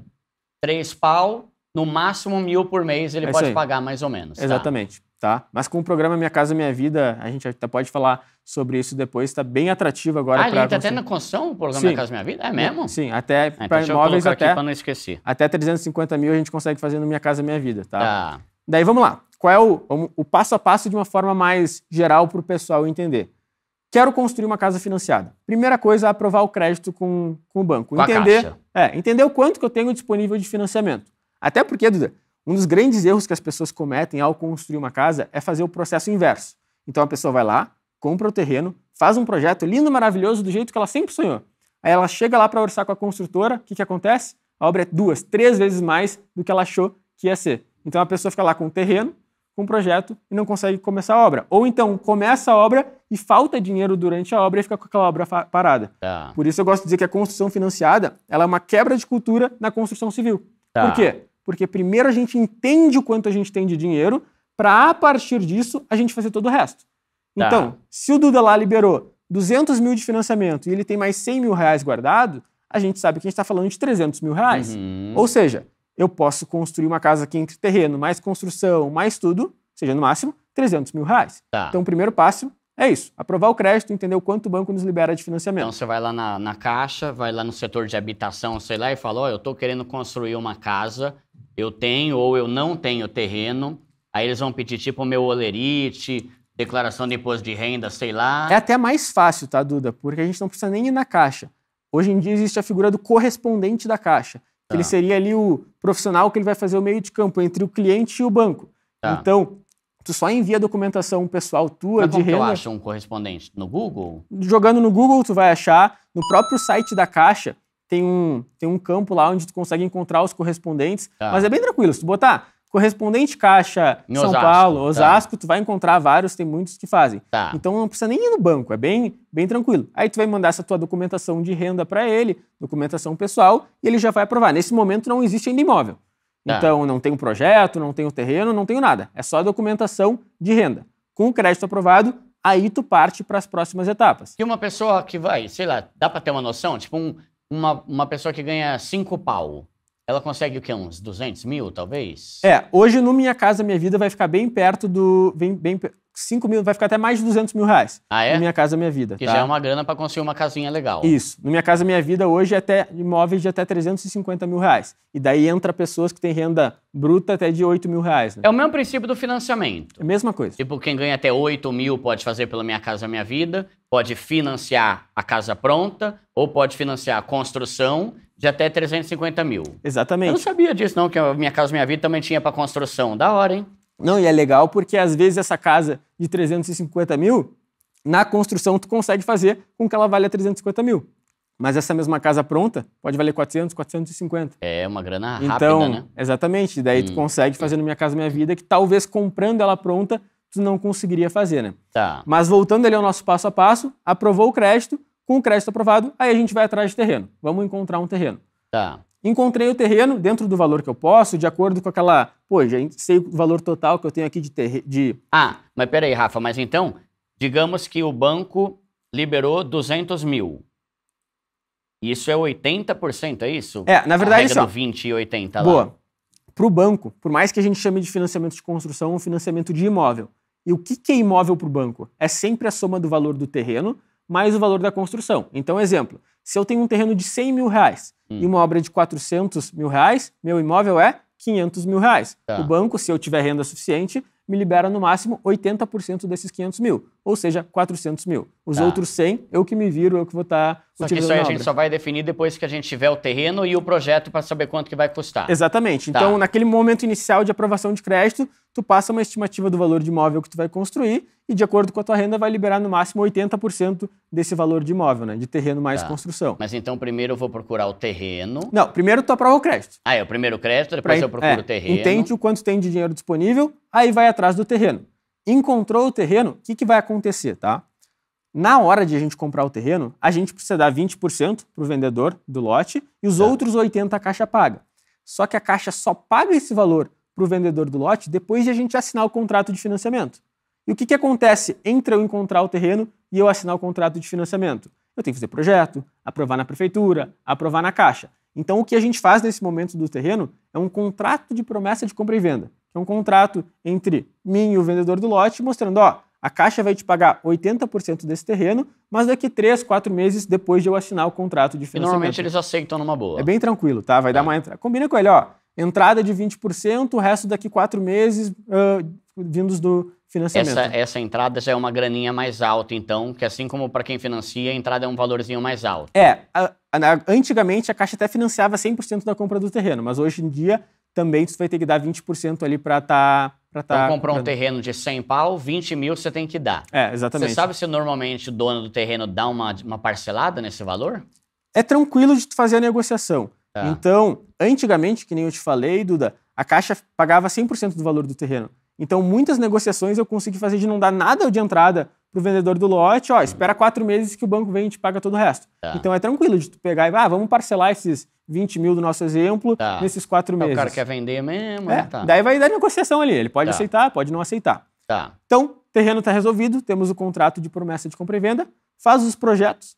3 pau, no máximo mil por mês ele é pode pagar mais ou menos. Tá? Exatamente. Tá? tá? Mas com o programa Minha Casa Minha Vida, a gente até pode falar sobre isso depois, está bem atrativo agora. Ah, ele está até na construção o programa Sim. Minha Casa Minha Vida? É mesmo? Sim, até para ah, então imóveis até, não esquecer. até 350 mil a gente consegue fazer no Minha Casa Minha Vida. Tá? tá. Daí vamos lá. Qual é o, o passo a passo de uma forma mais geral para o pessoal entender? Quero construir uma casa financiada. Primeira coisa, aprovar o crédito com, com o banco. Com entender, é, entender o quanto que eu tenho disponível de financiamento. Até porque, Duda, um dos grandes erros que as pessoas cometem ao construir uma casa é fazer o processo inverso. Então a pessoa vai lá, compra o terreno, faz um projeto lindo, maravilhoso, do jeito que ela sempre sonhou. Aí ela chega lá para orçar com a construtora, o que, que acontece? A obra é duas, três vezes mais do que ela achou que ia ser. Então a pessoa fica lá com o terreno, com o projeto e não consegue começar a obra. Ou então começa a obra e falta dinheiro durante a obra e fica com aquela obra parada. Tá. Por isso eu gosto de dizer que a construção financiada ela é uma quebra de cultura na construção civil. Tá. Por quê? Porque primeiro a gente entende o quanto a gente tem de dinheiro, para a partir disso a gente fazer todo o resto. Tá. Então, se o Duda lá liberou 200 mil de financiamento e ele tem mais 100 mil reais guardado, a gente sabe que a gente está falando de 300 mil reais. Uhum. Ou seja, eu posso construir uma casa aqui entre terreno, mais construção, mais tudo, seja, no máximo 300 mil reais. Tá. Então, o primeiro passo é isso: aprovar o crédito, entender o quanto o banco nos libera de financiamento. Então, você vai lá na, na caixa, vai lá no setor de habitação, sei lá, e fala: oh, eu estou querendo construir uma casa eu tenho ou eu não tenho terreno, aí eles vão pedir tipo meu olerite, declaração de imposto de renda, sei lá. É até mais fácil, tá, Duda? Porque a gente não precisa nem ir na caixa. Hoje em dia existe a figura do correspondente da caixa. Tá. Ele seria ali o profissional que ele vai fazer o meio de campo entre o cliente e o banco. Tá. Então, tu só envia a documentação pessoal tua Mas de como renda. Como eu acho um correspondente no Google? Jogando no Google tu vai achar no próprio site da caixa tem um, tem um campo lá onde tu consegue encontrar os correspondentes. Tá. Mas é bem tranquilo. Se tu botar correspondente caixa em São Osasco, Paulo, tá. Osasco, tá. tu vai encontrar vários, tem muitos que fazem. Tá. Então não precisa nem ir no banco, é bem, bem tranquilo. Aí tu vai mandar essa tua documentação de renda para ele, documentação pessoal, e ele já vai aprovar. Nesse momento não existe ainda imóvel. Tá. Então não tem o um projeto, não tem o um terreno, não tem nada. É só documentação de renda. Com o crédito aprovado, aí tu parte para as próximas etapas. E uma pessoa que vai, sei lá, dá para ter uma noção, tipo um uma, uma pessoa que ganha cinco pau ela consegue o quê? Uns 200 mil, talvez? É, hoje no Minha Casa Minha Vida vai ficar bem perto do. Bem, bem, 5 mil, vai ficar até mais de 200 mil reais. Ah, é? No Minha Casa Minha Vida. Que tá? já é uma grana para conseguir uma casinha legal. Isso. No Minha Casa Minha Vida hoje é até imóveis de até 350 mil reais. E daí entra pessoas que têm renda bruta até de 8 mil reais. Né? É o mesmo princípio do financiamento. É a mesma coisa. Tipo, quem ganha até 8 mil pode fazer pela Minha Casa Minha Vida, pode financiar a casa pronta ou pode financiar a construção de até 350 mil. Exatamente. Eu não sabia disso, não, que a Minha Casa Minha Vida também tinha para construção. Da hora, hein? Não, e é legal porque às vezes essa casa de 350 mil, na construção tu consegue fazer com que ela valha 350 mil. Mas essa mesma casa pronta pode valer 400, 450. É, uma grana rápida, então, né? Exatamente. Daí hum. tu consegue fazer no Minha Casa Minha Vida, que talvez comprando ela pronta, tu não conseguiria fazer, né? Tá. Mas voltando ali ao nosso passo a passo, aprovou o crédito, com o crédito aprovado, aí a gente vai atrás de terreno. Vamos encontrar um terreno. Tá. Encontrei o terreno dentro do valor que eu posso, de acordo com aquela. Pô, já sei o valor total que eu tenho aqui de. Ter... de... Ah, mas peraí, Rafa, mas então, digamos que o banco liberou 200 mil. Isso é 80%, é isso? É, na verdade, a isso. Assim, do 20 e 80 lá. Boa. Para o banco, por mais que a gente chame de financiamento de construção, um financiamento de imóvel. E o que, que é imóvel para o banco? É sempre a soma do valor do terreno mais o valor da construção. Então, exemplo, se eu tenho um terreno de 100 mil reais hum. e uma obra de 400 mil reais, meu imóvel é 500 mil reais. Tá. O banco, se eu tiver renda suficiente, me libera no máximo 80% desses 500 mil ou seja, 400 mil. Os tá. outros 100, eu que me viro, eu que vou estar tá utilizando. que isso aí a gente só vai definir depois que a gente tiver o terreno e o projeto para saber quanto que vai custar. Exatamente. Tá. Então, naquele momento inicial de aprovação de crédito, tu passa uma estimativa do valor de imóvel que tu vai construir e, de acordo com a tua renda, vai liberar no máximo 80% desse valor de imóvel, né? De terreno mais tá. construção. Mas então, primeiro eu vou procurar o terreno. Não, primeiro tu aprova o crédito. Ah, é o primeiro crédito, depois pra, eu procuro é, o terreno. Entende o quanto tem de dinheiro disponível, aí vai atrás do terreno. Encontrou o terreno, o que, que vai acontecer, tá? Na hora de a gente comprar o terreno, a gente precisa dar 20% para o vendedor do lote e os é. outros 80% a Caixa paga. Só que a Caixa só paga esse valor para o vendedor do lote depois de a gente assinar o contrato de financiamento. E o que, que acontece entre eu encontrar o terreno e eu assinar o contrato de financiamento? Eu tenho que fazer projeto, aprovar na prefeitura, aprovar na Caixa. Então, o que a gente faz nesse momento do terreno é um contrato de promessa de compra e venda é um contrato entre mim e o vendedor do lote, mostrando, ó, a Caixa vai te pagar 80% desse terreno, mas daqui 3, 4 meses depois de eu assinar o contrato de financiamento. E normalmente eles aceitam numa boa. É bem tranquilo, tá? Vai é. dar uma entrada. Combina com ele, ó, entrada de 20%, o resto daqui 4 meses uh, vindos do financiamento. Essa, essa entrada já é uma graninha mais alta, então, que assim como para quem financia, a entrada é um valorzinho mais alto. É, a, a, antigamente a Caixa até financiava 100% da compra do terreno, mas hoje em dia também você vai ter que dar 20% ali para estar. Tá, tá comprar tá então, pra... um terreno de 100 pau, 20 mil você tem que dar. É, exatamente. Você sabe se normalmente o dono do terreno dá uma, uma parcelada nesse valor? É tranquilo de fazer a negociação. Tá. Então, antigamente, que nem eu te falei, Duda, a Caixa pagava 100% do valor do terreno. Então, muitas negociações eu consegui fazer de não dar nada de entrada pro vendedor do lote, ó, uhum. espera quatro meses que o banco vem e te paga todo o resto. Tá. Então é tranquilo de tu pegar e, ah, vamos parcelar esses 20 mil do nosso exemplo tá. nesses quatro meses. Então, o cara quer vender mesmo, é, né? tá. Daí vai dar negociação ali, ele pode tá. aceitar, pode não aceitar. Tá. Então, terreno está resolvido, temos o contrato de promessa de compra e venda, faz os projetos,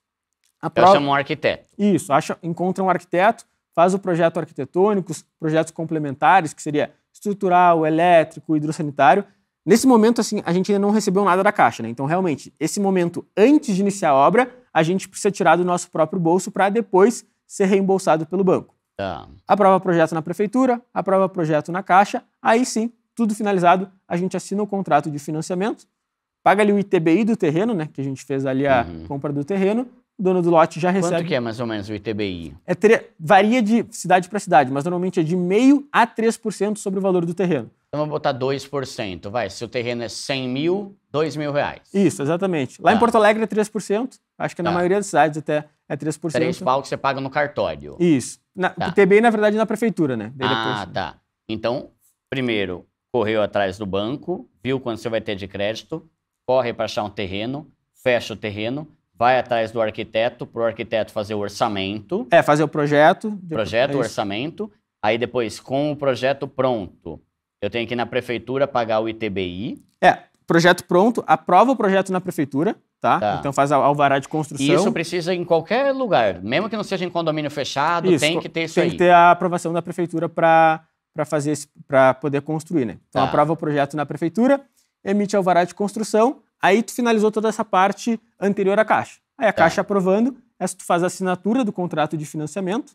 aprova... Eu chamo um arquiteto. Isso, acha, encontra um arquiteto, faz o projeto arquitetônico, os projetos complementares, que seria estrutural, elétrico, hidrossanitário, Nesse momento, assim, a gente ainda não recebeu nada da Caixa, né? Então, realmente, esse momento antes de iniciar a obra, a gente precisa tirar do nosso próprio bolso para depois ser reembolsado pelo banco. É. Aprova projeto na prefeitura, aprova projeto na Caixa, aí sim, tudo finalizado, a gente assina o contrato de financiamento, paga ali o ITBI do terreno, né? Que a gente fez ali a uhum. compra do terreno, dono do lote já recebe. Quanto que é mais ou menos o ITBI? É tre... Varia de cidade para cidade, mas normalmente é de meio a 3% sobre o valor do terreno. Então vamos botar 2%, vai. Se o terreno é 100 mil, 2 mil reais. Isso, exatamente. Lá tá. em Porto Alegre é 3%, acho que tá. na maioria das cidades até é 3%. 3 pau que você paga no cartório. Isso. Na, tá. ITBI, na verdade, é na prefeitura, né? Daí ah, depois, tá. Então, primeiro, correu atrás do banco, viu quanto você vai ter de crédito, corre para achar um terreno, fecha o terreno, vai atrás do arquiteto, para o arquiteto fazer o orçamento. É, fazer o projeto. Projeto, é orçamento. Aí depois, com o projeto pronto, eu tenho que ir na prefeitura pagar o ITBI. É, projeto pronto, aprova o projeto na prefeitura, tá? tá. Então faz a alvará de construção. E isso precisa em qualquer lugar, mesmo que não seja em condomínio fechado, isso, tem que ter isso tem aí. Tem que ter a aprovação da prefeitura para para fazer para poder construir, né? Então tá. aprova o projeto na prefeitura, emite alvará de construção, Aí tu finalizou toda essa parte anterior à caixa. Aí a é. caixa é. aprovando, essa tu faz a assinatura do contrato de financiamento,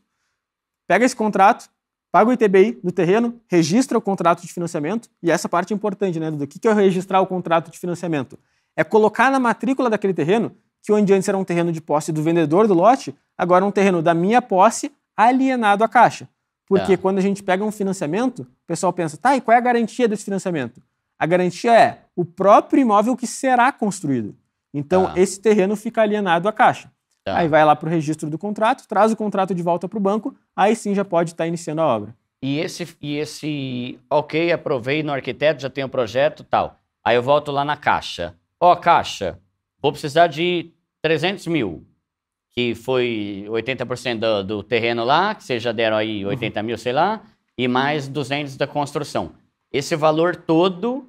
pega esse contrato, paga o ITBI do terreno, registra o contrato de financiamento, e essa parte é importante, né, Do que é registrar o contrato de financiamento? É colocar na matrícula daquele terreno que onde antes era um terreno de posse do vendedor do lote, agora é um terreno da minha posse alienado à caixa. Porque é. quando a gente pega um financiamento, o pessoal pensa, tá, e qual é a garantia desse financiamento? A garantia é o próprio imóvel que será construído. Então, tá. esse terreno fica alienado à Caixa. Tá. Aí vai lá para o registro do contrato, traz o contrato de volta para o banco, aí sim já pode estar tá iniciando a obra. E esse, e esse, ok, aprovei no arquiteto, já tenho o projeto tal. Aí eu volto lá na Caixa. Ó, oh, Caixa, vou precisar de 300 mil, que foi 80% do, do terreno lá, que vocês já deram aí 80 uhum. mil, sei lá, e mais 200 uhum. da construção. Esse valor todo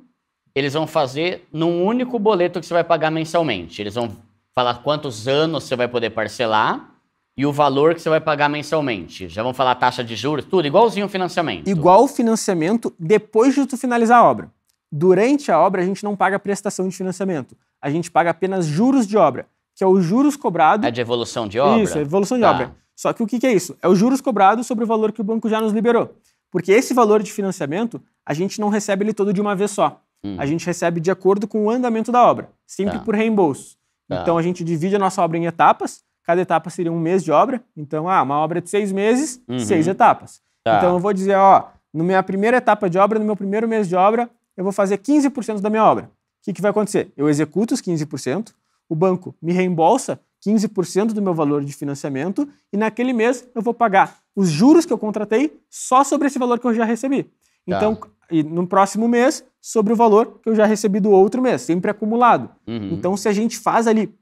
eles vão fazer num único boleto que você vai pagar mensalmente. Eles vão falar quantos anos você vai poder parcelar e o valor que você vai pagar mensalmente. Já vão falar taxa de juros, tudo igualzinho o financiamento. Igual o financiamento depois de tu finalizar a obra. Durante a obra a gente não paga prestação de financiamento. A gente paga apenas juros de obra, que é os juros cobrados. É de evolução de obra. Isso, é evolução de tá. obra. Só que o que é isso? É os juros cobrados sobre o valor que o banco já nos liberou. Porque esse valor de financiamento, a gente não recebe ele todo de uma vez só. Hum. A gente recebe de acordo com o andamento da obra, sempre tá. por reembolso. Tá. Então a gente divide a nossa obra em etapas, cada etapa seria um mês de obra. Então, ah, uma obra de seis meses, uhum. seis etapas. Tá. Então eu vou dizer, ó, na minha primeira etapa de obra, no meu primeiro mês de obra, eu vou fazer 15% da minha obra. O que, que vai acontecer? Eu executo os 15%, o banco me reembolsa 15% do meu valor de financiamento e naquele mês eu vou pagar os juros que eu contratei só sobre esse valor que eu já recebi. Tá. Então, e no próximo mês, sobre o valor que eu já recebi do outro mês, sempre acumulado. Uhum. Então, se a gente faz ali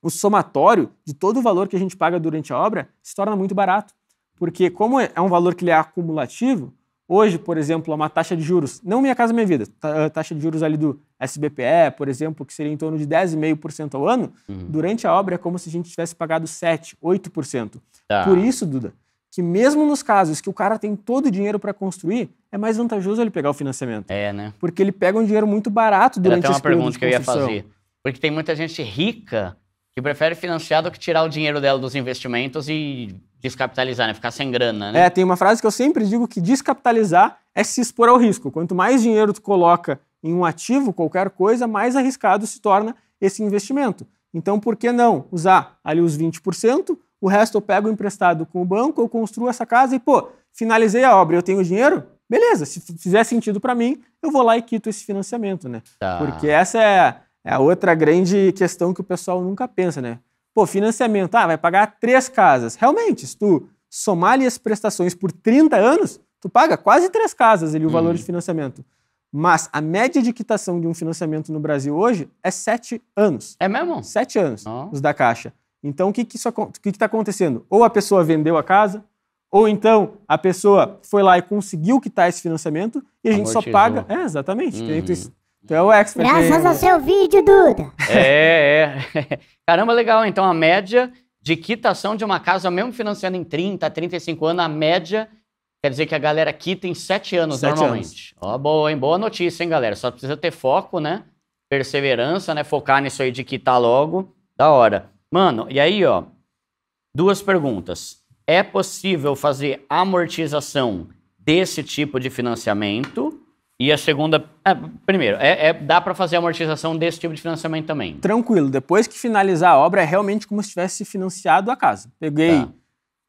o somatório de todo o valor que a gente paga durante a obra, se torna muito barato. Porque como é, é um valor que ele é acumulativo, hoje, por exemplo, uma taxa de juros, não Minha Casa Minha Vida, a eh, taxa de juros ali do SBPE, por exemplo, que seria em torno de 10,5% ao ano, uhum. durante a obra é como se a gente tivesse pagado 7, 8%. Tá. Por isso, Duda, que mesmo nos casos que o cara tem todo o dinheiro para construir, é mais vantajoso ele pegar o financiamento. É, né? Porque ele pega um dinheiro muito barato durante esse período de construção. Era até uma pergunta que eu ia fazer. Porque tem muita gente rica que prefere financiar do que tirar o dinheiro dela dos investimentos e descapitalizar, né? Ficar sem grana, né? É, tem uma frase que eu sempre digo que descapitalizar é se expor ao risco. Quanto mais dinheiro tu coloca em um ativo, qualquer coisa, mais arriscado se torna esse investimento. Então, por que não usar ali os 20%, o resto eu pego emprestado com o banco, eu construo essa casa e, pô, finalizei a obra, eu tenho dinheiro? Beleza, se fizer sentido para mim, eu vou lá e quito esse financiamento, né? Tá. Porque essa é, é a outra grande questão que o pessoal nunca pensa, né? Pô, financiamento, ah, vai pagar três casas. Realmente, se tu somar ali as prestações por 30 anos, tu paga quase três casas ali o hum. valor uhum. de financiamento. Mas a média de quitação de um financiamento no Brasil hoje é sete anos. É mesmo? Sete anos, oh. os da Caixa. Então, o que está que que que tá acontecendo? Ou a pessoa vendeu a casa, ou então a pessoa foi lá e conseguiu quitar esse financiamento e a gente Amortizou. só paga. É, exatamente. Uhum. Então, tu, é o expert. Graças ao seu vídeo, Duda. É, é. Caramba, legal. Então a média de quitação de uma casa, mesmo financiando em 30, 35 anos, a média quer dizer que a galera quita em 7 anos sete normalmente. Anos. Ó, boa, hein? Boa notícia, hein, galera? Só precisa ter foco, né? Perseverança, né? Focar nisso aí de quitar logo. Da hora. Mano, e aí, ó, duas perguntas. É possível fazer amortização desse tipo de financiamento? E a segunda, é, primeiro, é, é dá para fazer amortização desse tipo de financiamento também? Tranquilo. Depois que finalizar a obra, é realmente como se tivesse financiado a casa. Peguei tá.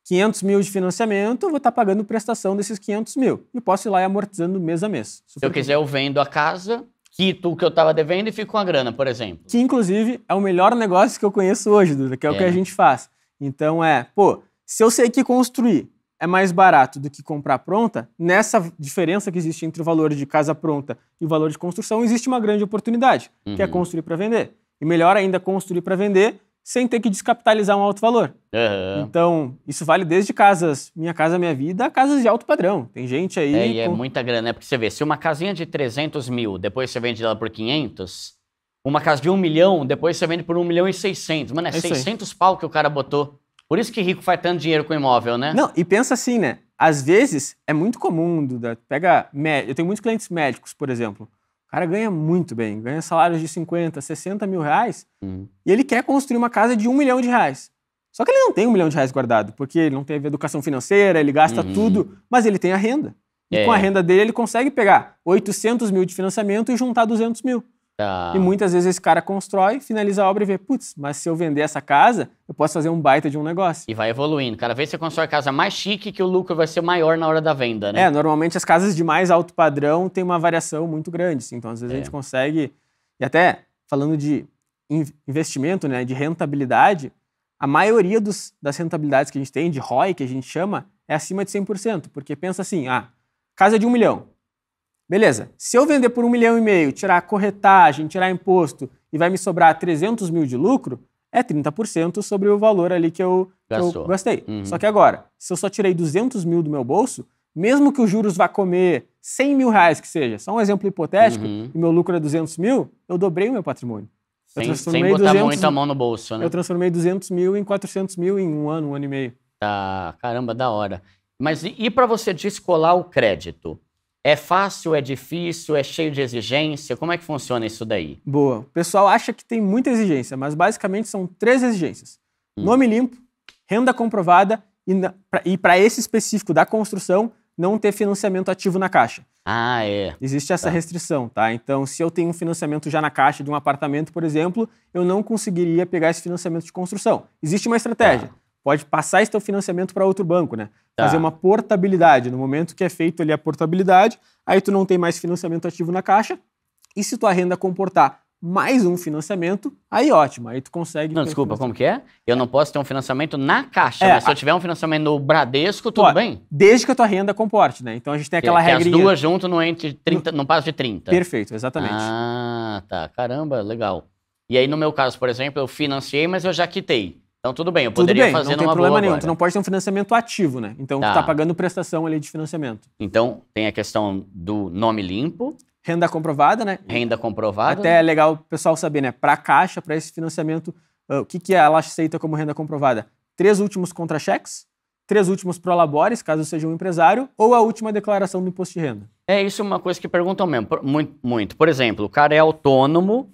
500 mil de financiamento, eu vou estar tá pagando prestação desses 500 mil. E posso ir lá e amortizando mês a mês. Super se eu quiser, eu vendo a casa quito o que eu estava devendo e fico com a grana, por exemplo. Que, inclusive, é o melhor negócio que eu conheço hoje, Duda, que é, é, o que a é. gente faz. Então é, pô, se eu sei que construir é mais barato do que comprar pronta, nessa diferença que existe entre o valor de casa pronta e o valor de construção, existe uma grande oportunidade, uhum. que é uhum. construir para vender. E melhor ainda, construir para vender sem ter que descapitalizar um alto valor. Uhum. Então, isso vale desde casas Minha Casa Minha Vida a casas de alto padrão. Tem gente aí... É, e é muita grana, né? Porque você vê, se uma casinha de 300 mil, depois você vende ela por 500, uma casa de 1 milhão, depois você vende por 1 milhão e 600. Mano, é, é 600 aí. pau que o cara botou. Por isso que rico faz tanto dinheiro com imóvel, né? Não, e pensa assim, né? Às vezes, é muito comum, Duda, pega... Eu tenho muitos clientes médicos, por exemplo cara ganha muito bem, ganha salários de 50, 60 mil reais, uhum. e ele quer construir uma casa de um milhão de reais. Só que ele não tem um milhão de reais guardado, porque ele não teve educação financeira, ele gasta uhum. tudo, mas ele tem a renda. E é. com a é. renda dele, ele consegue pegar 800 mil de financiamento e juntar 200 mil. Ah. E muitas vezes esse cara constrói, finaliza a obra e vê, putz, mas se eu vender essa casa, eu posso fazer um baita de um negócio. E vai evoluindo. Cada vez que você constrói a casa mais chique, que o lucro vai ser maior na hora da venda, né? É, normalmente as casas de mais alto padrão têm uma variação muito grande. Assim, então, às vezes é. a gente é. consegue. E até falando de investimento, né, de rentabilidade, a maioria dos, das rentabilidades que a gente tem, de ROI, que a gente chama, é acima de 100%. Porque pensa assim, ah, casa de um milhão. Beleza, se eu vender por um milhão e meio, tirar corretagem, tirar imposto e vai me sobrar 300 mil de lucro, é 30% sobre o valor ali que eu, que eu gastei. Uhum. Só que agora, se eu só tirei 200 mil do meu bolso, mesmo que os juros vá comer 100 mil reais que seja, só um exemplo hipotético, uhum. e meu lucro é 200 mil, eu dobrei o meu patrimônio. Sem, sem botar 200, muito a mão no bolso, né? Eu transformei 200 mil em 400 mil em um ano, um ano e meio. Tá, caramba, da hora. Mas e para você descolar o crédito? É fácil, é difícil, é cheio de exigência? Como é que funciona isso daí? Boa. O pessoal acha que tem muita exigência, mas basicamente são três exigências: hum. nome limpo, renda comprovada e para esse específico da construção, não ter financiamento ativo na caixa. Ah, é. Existe essa tá. restrição, tá? Então, se eu tenho um financiamento já na caixa de um apartamento, por exemplo, eu não conseguiria pegar esse financiamento de construção. Existe uma estratégia. Tá pode passar esse teu financiamento para outro banco, né? Tá. Fazer uma portabilidade. No momento que é feito ali a portabilidade, aí tu não tem mais financiamento ativo na caixa. E se tua renda comportar mais um financiamento, aí ótimo, aí tu consegue... Não, desculpa, como que é? Eu não posso ter um financiamento na caixa, é, mas se eu tiver um financiamento no Bradesco, tudo bem? Desde que a tua renda comporte, né? Então a gente tem aquela que, regrinha... Que as duas junto não, entre 30, no... não passa de 30. Perfeito, exatamente. Ah, tá. Caramba, legal. E aí no meu caso, por exemplo, eu financiei, mas eu já quitei. Então tudo bem, eu poderia bem, fazer não tem problema nenhum. Agora. Tu não pode ter um financiamento ativo, né? Então tá. tu tá pagando prestação ali de financiamento. Então tem a questão do nome limpo. Renda comprovada, né? Renda comprovada. Até é legal o pessoal saber, né? Para a Caixa, para esse financiamento, uh, o que, que ela aceita como renda comprovada? Três últimos contra-cheques, três últimos prolabores, caso seja um empresário, ou a última declaração do imposto de renda. É isso é uma coisa que perguntam mesmo, muito. muito. Por exemplo, o cara é autônomo,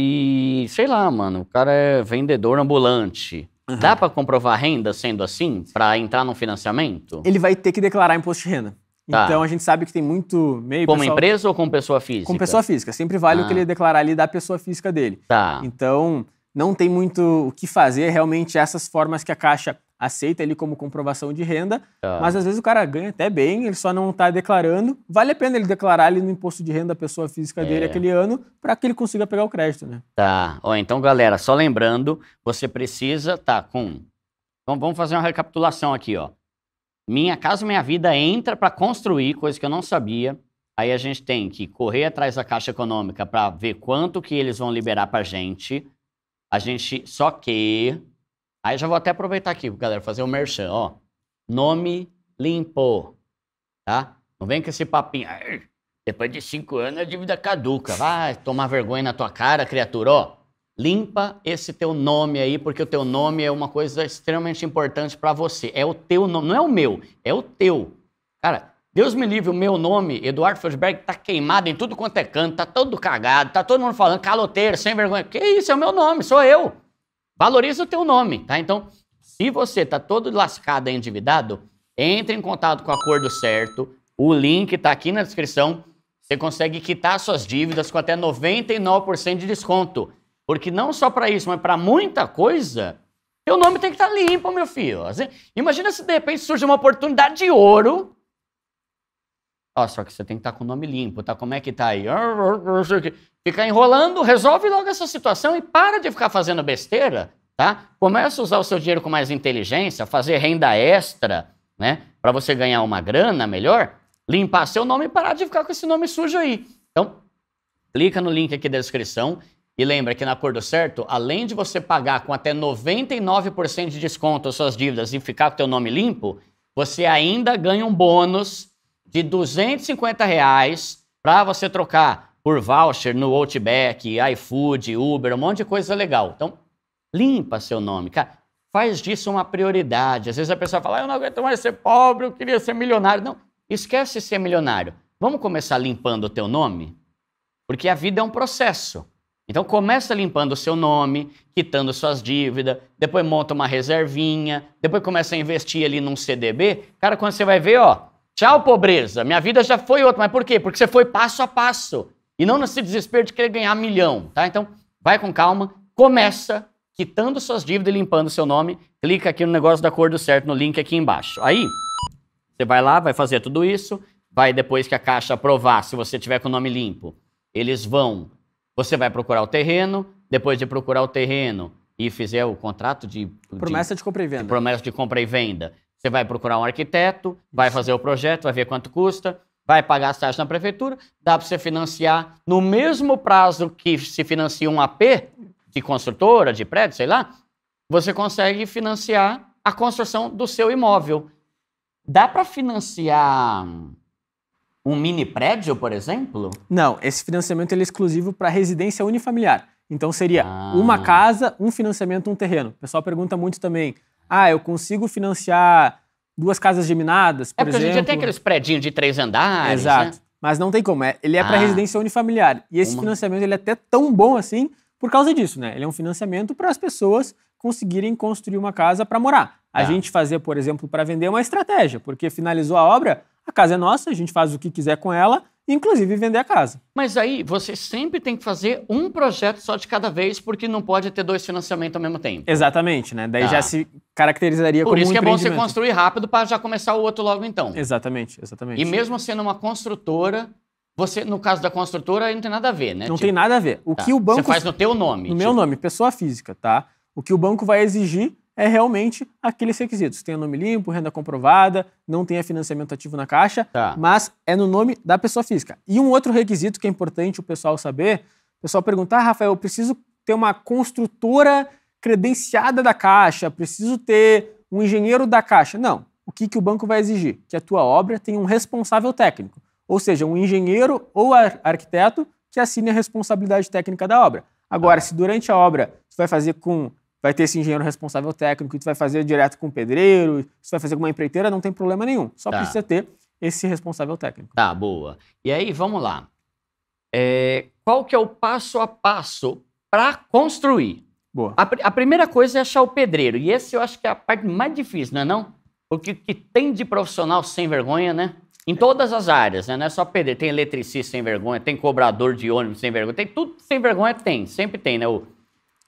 e sei lá, mano, o cara é vendedor ambulante. Uhum. Dá para comprovar renda sendo assim, para entrar no financiamento? Ele vai ter que declarar imposto de renda. Tá. Então a gente sabe que tem muito meio. Como pessoal... empresa ou com pessoa física? com pessoa física. Sempre vale ah. o que ah. ele declarar ali da pessoa física dele. Tá. Então não tem muito o que fazer. Realmente essas formas que a Caixa aceita ele como comprovação de renda, ah. mas às vezes o cara ganha até bem, ele só não está declarando. Vale a pena ele declarar ali no imposto de renda da pessoa física dele é. aquele ano para que ele consiga pegar o crédito, né? Tá. Ó, então, galera, só lembrando, você precisa tá com. Então, vamos fazer uma recapitulação aqui, ó. Minha Casa Minha Vida entra para construir, coisa que eu não sabia. Aí a gente tem que correr atrás da Caixa Econômica para ver quanto que eles vão liberar para gente. A gente só que Aí já vou até aproveitar aqui, galera, fazer um merchan, ó. Nome limpo, tá? Não vem com esse papinho. Depois de cinco anos a dívida caduca. Vai tomar vergonha na tua cara, criatura, ó. Limpa esse teu nome aí, porque o teu nome é uma coisa extremamente importante para você. É o teu nome, não é o meu, é o teu. Cara, Deus me livre, o meu nome, Eduardo Fosberg, tá queimado em tudo quanto é canto, tá todo cagado, tá todo mundo falando caloteiro, sem vergonha. Que isso, é o meu nome, sou eu. Valoriza o teu nome, tá? Então, se você tá todo lascado e endividado, entre em contato com o acordo certo. O link tá aqui na descrição. Você consegue quitar suas dívidas com até 99% de desconto. Porque não só para isso, mas para muita coisa, teu nome tem que estar tá limpo, meu filho. Imagina se de repente surge uma oportunidade de ouro Ó, só que você tem que estar tá com o nome limpo, tá? Como é que tá aí? Ah, ficar enrolando, resolve logo essa situação e para de ficar fazendo besteira, tá? Começa a usar o seu dinheiro com mais inteligência, fazer renda extra, né? Para você ganhar uma grana melhor, limpar seu nome e parar de ficar com esse nome sujo aí. Então, clica no link aqui da descrição e lembra que na Cor do Certo, além de você pagar com até 99% de desconto as suas dívidas e ficar com teu nome limpo, você ainda ganha um bônus de 250 reais para você trocar por voucher no Outback, iFood, Uber, um monte de coisa legal. Então, limpa seu nome, cara. Faz disso uma prioridade. Às vezes a pessoa fala, ah, eu não aguento mais ser pobre, eu queria ser milionário. Não, esquece ser milionário. Vamos começar limpando o teu nome? Porque a vida é um processo. Então começa limpando o seu nome, quitando suas dívidas, depois monta uma reservinha, depois começa a investir ali num CDB. Cara, quando você vai ver, ó, tchau pobreza, minha vida já foi outra. Mas por quê? Porque você foi passo a passo. E não nesse desespero de querer ganhar milhão, tá? Então, vai com calma, começa quitando suas dívidas e limpando seu nome. Clica aqui no negócio da cor do certo no link aqui embaixo. Aí, você vai lá, vai fazer tudo isso, vai depois que a caixa aprovar, se você tiver com o nome limpo, eles vão. Você vai procurar o terreno, depois de procurar o terreno e fizer o contrato de promessa de, de compra e venda. De promessa de compra e venda. Você vai procurar um arquiteto, vai fazer o projeto, vai ver quanto custa, vai pagar as taxas na prefeitura, dá para você financiar no mesmo prazo que se financia um AP, de construtora, de prédio, sei lá, você consegue financiar a construção do seu imóvel. Dá para financiar um mini prédio, por exemplo? Não, esse financiamento é exclusivo para residência unifamiliar. Então seria ah. uma casa, um financiamento, um terreno. O pessoal pergunta muito também: ah, eu consigo financiar duas casas geminadas, por é porque exemplo. gente em tem aqueles predinhos de três andares, Exato. Né? Mas não tem como. É, ele é ah, para residência unifamiliar. E esse uma... financiamento ele é até tão bom assim por causa disso, né? Ele é um financiamento para as pessoas conseguirem construir uma casa para morar. A tá. gente fazer, por exemplo, para vender é uma estratégia, porque finalizou a obra, a casa é nossa, a gente faz o que quiser com ela, inclusive vender a casa. Mas aí você sempre tem que fazer um projeto só de cada vez, porque não pode ter dois financiamentos ao mesmo tempo. Exatamente, né? Daí tá. já se caracterizaria Por como Por isso um que é bom você construir rápido para já começar o outro logo então. Exatamente, exatamente. E mesmo sendo uma construtora, você, no caso da construtora, aí não tem nada a ver, né? Não tipo, tem nada a ver. O tá. que o banco... Você faz no teu nome. No tipo... meu nome, pessoa física, tá? O que o banco vai exigir é realmente aqueles requisitos. Tem nome limpo, renda comprovada, não tenha financiamento ativo na caixa, tá. mas é no nome da pessoa física. E um outro requisito que é importante o pessoal saber, o pessoal perguntar, ah, Rafael, eu preciso ter uma construtora credenciada da caixa, preciso ter um engenheiro da caixa. Não. O que, que o banco vai exigir? Que a tua obra tenha um responsável técnico, ou seja, um engenheiro ou ar arquiteto que assine a responsabilidade técnica da obra. Agora, tá. se durante a obra você vai fazer com vai ter esse engenheiro responsável técnico, e tu vai fazer direto com o pedreiro, se vai fazer com uma empreiteira, não tem problema nenhum. Só tá. precisa ter esse responsável técnico. Tá, boa. E aí, vamos lá. É, qual que é o passo a passo para construir? Boa. A, a, primeira coisa é achar o pedreiro. E esse eu acho que é a parte mais difícil, não é não? Porque que tem de profissional sem vergonha, né? Em é. todas as áreas, né? Não é só pedreiro. Tem eletricista sem vergonha, tem cobrador de ônibus sem vergonha, tem tudo sem vergonha, tem. Sempre tem, né? O,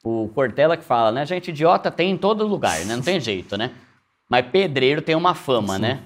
o Cortella que fala, né? Gente idiota tem em todo lugar, né? Não tem jeito, né? Mas pedreiro tem uma fama, né? Sim. né?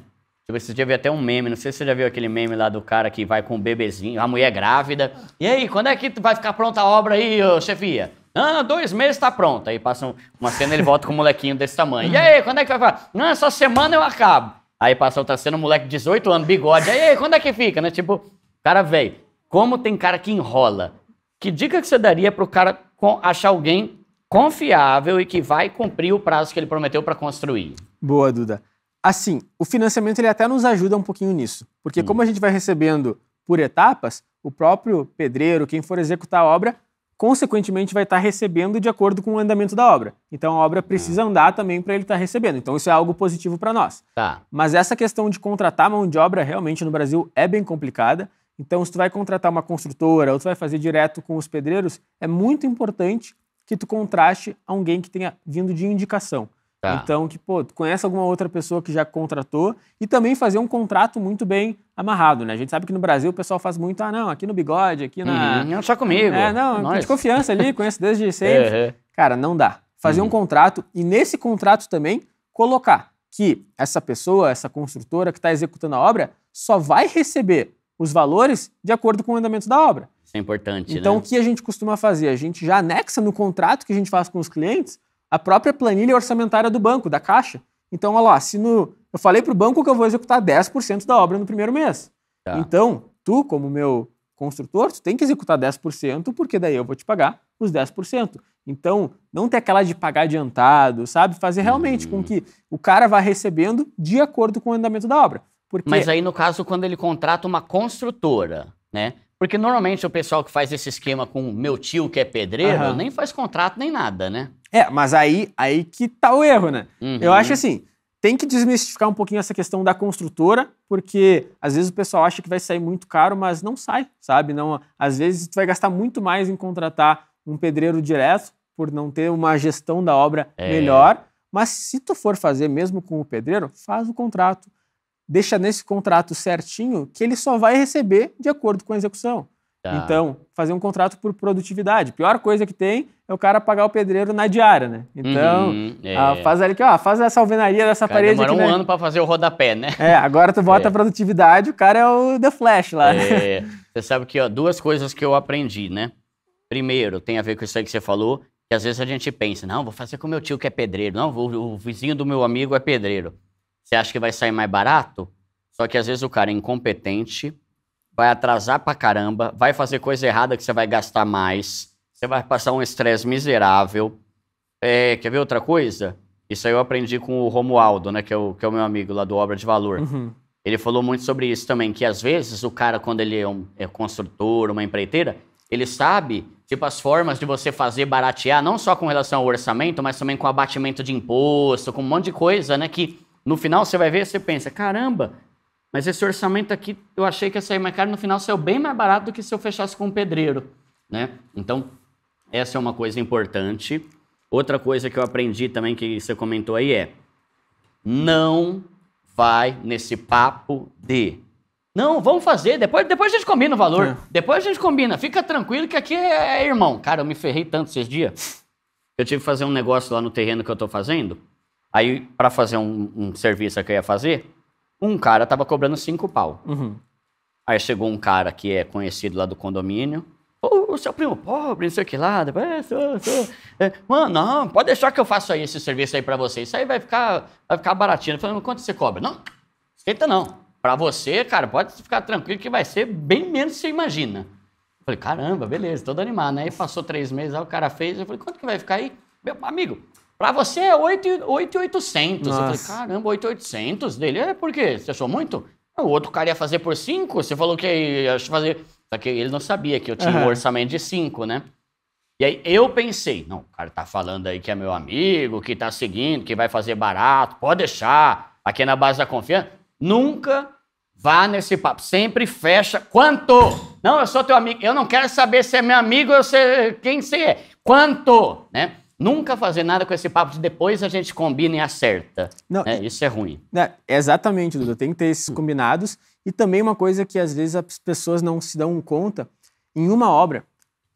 Tipo, esse dia até um meme, não sei se você já viu aquele meme lá do cara que vai com o bebezinho, a mulher é grávida. E aí, quando é que vai ficar pronta a obra aí, ô, chefia? Ah, dois meses tá pronta. Aí passa uma cena, ele volta com um molequinho desse tamanho. E aí, quando é que vai falar? Não, essa semana eu acabo. Aí passa outra cena, um moleque de 18 anos, bigode. E aí, quando é que fica, né? Tipo, cara, velho, como tem cara que enrola? Que dica que você daria pro cara achar alguém confiável e que vai cumprir o prazo que ele prometeu para construir. Boa, Duda. Assim, o financiamento ele até nos ajuda um pouquinho nisso, porque hum. como a gente vai recebendo por etapas, o próprio pedreiro, quem for executar a obra, consequentemente vai estar tá recebendo de acordo com o andamento da obra. Então a obra precisa hum. andar também para ele estar tá recebendo. Então isso é algo positivo para nós. Tá. Mas essa questão de contratar mão de obra realmente no Brasil é bem complicada. Então, se tu vai contratar uma construtora ou tu vai fazer direto com os pedreiros, é muito importante que tu contraste alguém que tenha vindo de indicação. Tá. Então, que, pô, tu conhece alguma outra pessoa que já contratou e também fazer um contrato muito bem amarrado, né? A gente sabe que no Brasil o pessoal faz muito, ah, não, aqui no bigode, aqui na. Uhum, não, só comigo. É, não, Nós. de confiança ali, conheço desde sempre. Cara, não dá. Fazer uhum. um contrato e nesse contrato também colocar que essa pessoa, essa construtora que está executando a obra, só vai receber os valores de acordo com o andamento da obra. Isso é importante. Né? Então, né? o que a gente costuma fazer? A gente já anexa no contrato que a gente faz com os clientes a própria planilha orçamentária do banco, da caixa. Então, olha lá, se no, eu falei para o banco que eu vou executar 10% da obra no primeiro mês. Tá. Então, tu, como meu construtor, tu tem que executar 10%, porque daí eu vou te pagar os 10%. Então, não ter aquela de pagar adiantado, sabe? Fazer realmente com uhum. que o cara vá recebendo de acordo com o andamento da obra. Porque... Mas aí, no caso, quando ele contrata uma construtora, né? Porque normalmente o pessoal que faz esse esquema com meu tio que é pedreiro uhum. nem faz contrato nem nada, né? É, mas aí, aí que tá o erro, né? Uhum. Eu acho assim, tem que desmistificar um pouquinho essa questão da construtora, porque às vezes o pessoal acha que vai sair muito caro, mas não sai, sabe? Não, às vezes tu vai gastar muito mais em contratar um pedreiro direto por não ter uma gestão da obra é. melhor, mas se tu for fazer mesmo com o pedreiro, faz o contrato deixa nesse contrato certinho que ele só vai receber de acordo com a execução. Tá. Então, fazer um contrato por produtividade. Pior coisa que tem é o cara pagar o pedreiro na diária, né? Então, uhum, ah, é. ah, faz ali que, ó, faz essa alvenaria dessa cara, parede. Demora aqui, um né? ano para fazer o rodapé, né? É, agora tu bota é. a produtividade, o cara é o The Flash lá. É. Né? Você sabe que, ó, duas coisas que eu aprendi, né? Primeiro, tem a ver com isso aí que você falou, que às vezes a gente pensa, não, vou fazer com meu tio que é pedreiro, não, vou, o vizinho do meu amigo é pedreiro. Você acha que vai sair mais barato? Só que às vezes o cara é incompetente, vai atrasar pra caramba, vai fazer coisa errada que você vai gastar mais, você vai passar um estresse miserável. É, quer ver outra coisa? Isso aí eu aprendi com o Romualdo, né, que é o, que é o meu amigo lá do Obra de Valor. Uhum. Ele falou muito sobre isso também, que às vezes o cara, quando ele é um é construtor, uma empreiteira, ele sabe, tipo, as formas de você fazer baratear, não só com relação ao orçamento, mas também com abatimento de imposto, com um monte de coisa, né, que no final você vai ver, você pensa, caramba, mas esse orçamento aqui eu achei que ia sair mais caro, no final saiu bem mais barato do que se eu fechasse com um pedreiro, né? Então, essa é uma coisa importante. Outra coisa que eu aprendi também que você comentou aí é: não vai nesse papo de não, vamos fazer, depois, depois a gente combina o valor. É. Depois a gente combina, fica tranquilo que aqui é, é irmão. Cara, eu me ferrei tanto esses dias. Eu tive que fazer um negócio lá no terreno que eu tô fazendo. Aí, para fazer um, um, serviço que eu ia fazer, um cara tava cobrando cinco pau. Uhum. Aí chegou um cara que é conhecido lá do condomínio. Ô, oh, seu primo pobre, não sei o que lá. É, sou, sou. É, Mano, não, pode deixar que eu faça aí esse serviço aí para você. Isso aí vai ficar, vai ficar baratinho. Eu falei, quanto você cobra? Não, esquenta não. Para você, cara, pode ficar tranquilo que vai ser bem menos que você imagina. falei, caramba, beleza, todo animado. Né? Aí passou três meses, aí o cara fez. Eu falei, quanto que vai ficar aí? Meu amigo, para você é 8,800. Eu falei, caramba, 8,800 dele? É por quê? Você achou muito? Ah, o outro cara ia fazer por 5? Você falou que ia fazer. Só que ele não sabia que eu tinha uhum. um orçamento de 5, né? E aí eu pensei, não, o cara tá falando aí que é meu amigo, que tá seguindo, que vai fazer barato, pode deixar, aqui é na base da confiança. Nunca vá nesse papo, sempre fecha. Quanto? Não, eu sou teu amigo, eu não quero saber se é meu amigo ou se, quem você é. Quanto? Né? Nunca fazer nada com esse papo de depois a gente combina e acerta. Não, né? isso é ruim. É, exatamente, Duda. Tem que ter esses hum. combinados. E também uma coisa que às vezes as pessoas não se dão conta, em uma obra,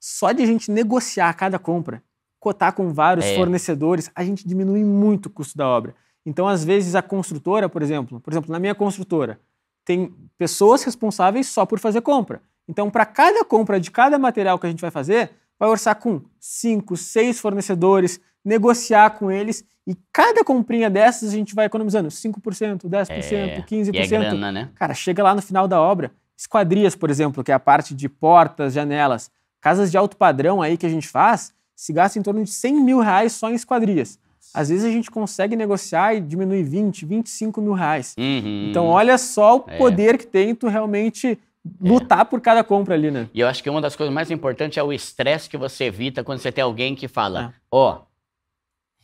só de a gente negociar cada compra, cotar com vários é. fornecedores, a gente diminui muito o custo da obra. Então, às vezes, a construtora, por exemplo, por exemplo, na minha construtora, tem pessoas responsáveis só por fazer compra. Então, para cada compra de cada material que a gente vai fazer, vai orçar com cinco, seis fornecedores, negociar com eles e cada comprinha dessas a gente vai economizando 5%, 10%, é, 15%. E é grana, né? Cara, chega lá no final da obra, esquadrias, por exemplo, que é a parte de portas, janelas, casas de alto padrão aí que a gente faz, se gasta em torno de 100 mil reais só em esquadrias. Às vezes a gente consegue negociar e diminuir 20, 25 mil reais. Uhum. Então, olha só o é. poder é. que tem tu realmente é. lutar é. por cada compra ali, né? E eu acho que uma das coisas mais importantes é o estresse que você evita quando você tem alguém que fala, é. ó, é. oh,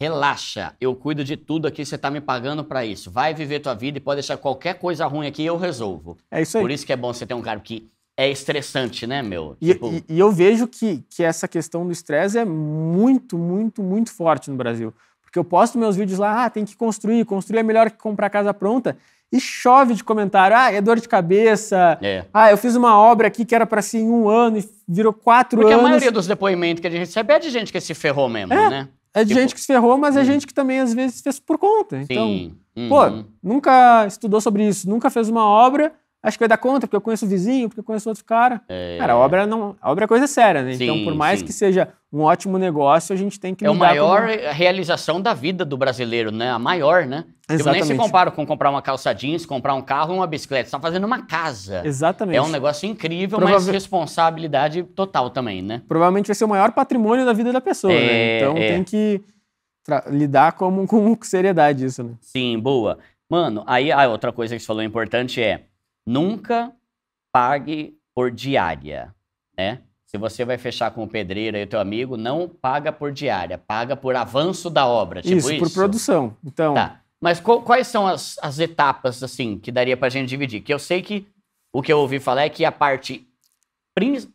relaxa, eu cuido de tudo aqui, você tá me pagando para isso. Vai viver tua vida e pode deixar qualquer coisa ruim aqui, eu resolvo. É isso aí. Por isso que é bom você ter um cara que é estressante, né, meu? E, tipo... e, e eu vejo que, que essa questão do estresse é muito, muito, muito forte no Brasil. Porque eu posto meus vídeos lá, ah, tem que construir, construir é melhor que comprar casa pronta. E chove de comentário. Ah, é dor de cabeça. É. Ah, eu fiz uma obra aqui que era para ser em um ano e virou quatro Porque anos. Porque a maioria dos depoimentos que a gente recebe é de gente que se ferrou mesmo, é. né? É de tipo... gente que se ferrou, mas é hum. gente que também às vezes fez por conta. Então, Sim. Uhum. pô, nunca estudou sobre isso, nunca fez uma obra acho que vai dar conta, porque eu conheço o vizinho, porque eu conheço outro cara. É... Cara, a obra, não, a obra é coisa séria, né? Então, sim, então, por mais sim. que seja um ótimo negócio, a gente tem que é lidar É a maior com... realização da vida do brasileiro, né? A maior, né? Exatamente. Eu nem se comparo com comprar uma calça jeans, comprar um carro uma bicicleta. Você tá fazendo uma casa. Exatamente. É um negócio incrível, Prova... mas responsabilidade total também, né? Provavelmente vai ser o maior patrimônio da vida da pessoa, né? é... né? Então é... tem que lidar como, com seriedade isso, né? Sim, boa. Mano, aí a ah, outra coisa que você falou importante é nunca pague por diária, né? Se você vai fechar com o pedreiro e o teu amigo, não paga por diária, paga por avanço da obra, tipo isso. isso? por produção. Então... Tá. Mas quais são as, as etapas, assim, que daria pra gente dividir? Que eu sei que o que eu ouvi falar é que a parte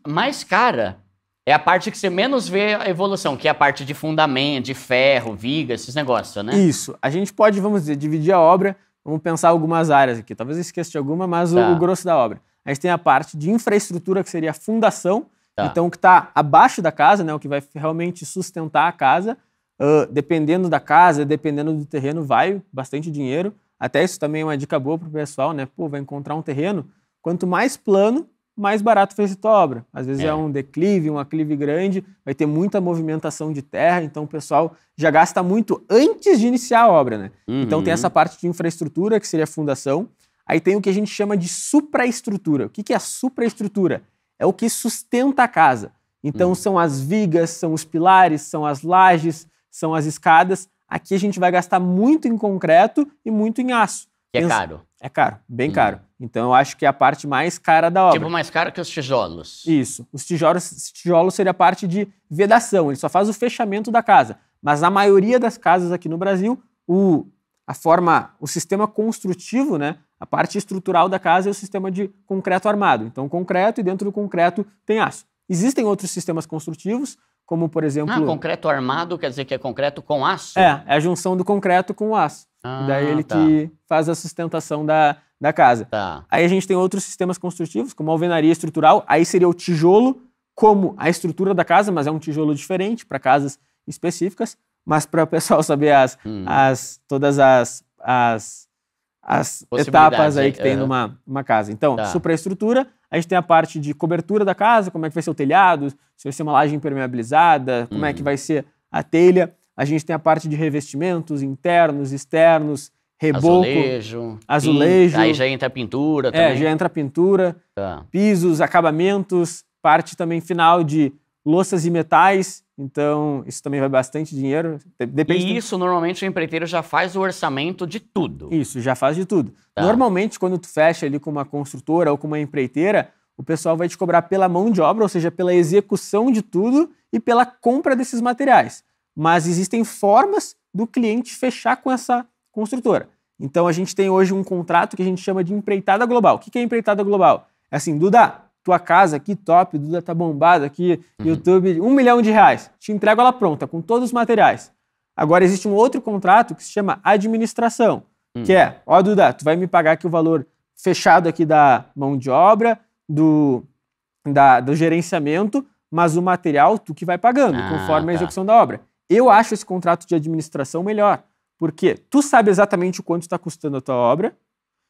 mais cara é a parte que você menos vê a evolução, que é a parte de fundamento, de ferro, viga, esses negócios, né? Isso. A gente pode, vamos dizer, dividir a obra Vamos pensar algumas áreas aqui. Talvez eu esqueça de alguma, mas tá. o, o, grosso da obra. A gente tem a parte de infraestrutura, que seria a fundação. Tá. Então, o que está abaixo da casa, né, o que vai realmente sustentar a casa. Uh, dependendo da casa, dependendo do terreno, vai bastante dinheiro. Até isso também é uma dica boa para o pessoal, né? Pô, vai encontrar um terreno. Quanto mais plano, mais barato fez tua obra. Às vezes é. é. um declive, um aclive grande, vai ter muita movimentação de terra, então o pessoal já gasta muito antes de iniciar a obra, né? Uhum. Então tem uhum. essa parte de infraestrutura, que seria a fundação. Aí tem o que a gente chama de supraestrutura. O que, que é a supraestrutura? É o que sustenta a casa. Então uhum. são as vigas, são os pilares, são as lajes, são as escadas. Aqui a gente vai gastar muito em concreto e muito em aço. Que é caro. É caro, bem hum. caro. Então eu acho que é a parte mais cara da obra. Tipo, mais cara que os tijolos. Isso. Os tijolos, tijolos seria a parte de vedação, ele só faz o fechamento da casa. Mas na maioria das casas aqui no Brasil, o, a forma, o sistema construtivo, né? A parte estrutural da casa é o sistema de concreto armado. Então, concreto e dentro do concreto tem aço. Existem outros sistemas construtivos, como por ah, exemplo. Ah, concreto armado quer dizer que é concreto com aço? É, é a junção do concreto com o aço. Ah, Daí ele tá. que faz a sustentação da, da casa. Tá. Aí a gente tem outros sistemas construtivos, como a alvenaria estrutural, aí seria o tijolo como a estrutura da casa, mas é um tijolo diferente para casas específicas. Mas para o pessoal saber as, hum. as, todas as, as as etapas aí que tem uhum. numa, uma casa. Então, tá. superestrutura, a gente tem a parte de cobertura da casa, como é que vai ser o telhado, se vai ser uma laje impermeabilizada, como é que uhum. vai ser a telha. A gente tem a parte de revestimentos internos, externos, reboco, azulejo, azulejo. aí já entra a pintura é, também. É, já entra a pintura, tá. pisos, acabamentos, parte também final de louças e metais, então isso também vai bastante dinheiro. Depende e isso, do... normalmente, o empreiteiro já faz o orçamento de tudo. Isso, já faz de tudo. Tá. Normalmente, quando tu fecha ali com uma construtora ou com uma empreiteira, o pessoal vai te cobrar pela mão de obra, ou seja, pela execução de tudo e pela compra desses materiais. Mas existem formas do cliente fechar com essa construtora. Então a gente tem hoje um contrato que a gente chama de empreitada global. O que é empreitada global? É assim, Duda, tua casa, que top, Duda tá bombado aqui, uhum. YouTube, um milhão de reais. Te entrego ela pronta, com todos os materiais. Agora existe um outro contrato que se chama administração, uhum. que é, ó Duda, tu vai me pagar aqui o valor fechado aqui da mão de obra, do, da, do gerenciamento, mas o material tu que vai pagando, ah, conforme a tá. execução da obra. Eu acho esse contrato de administração melhor, porque tu sabe exatamente o quanto está custando a tua obra,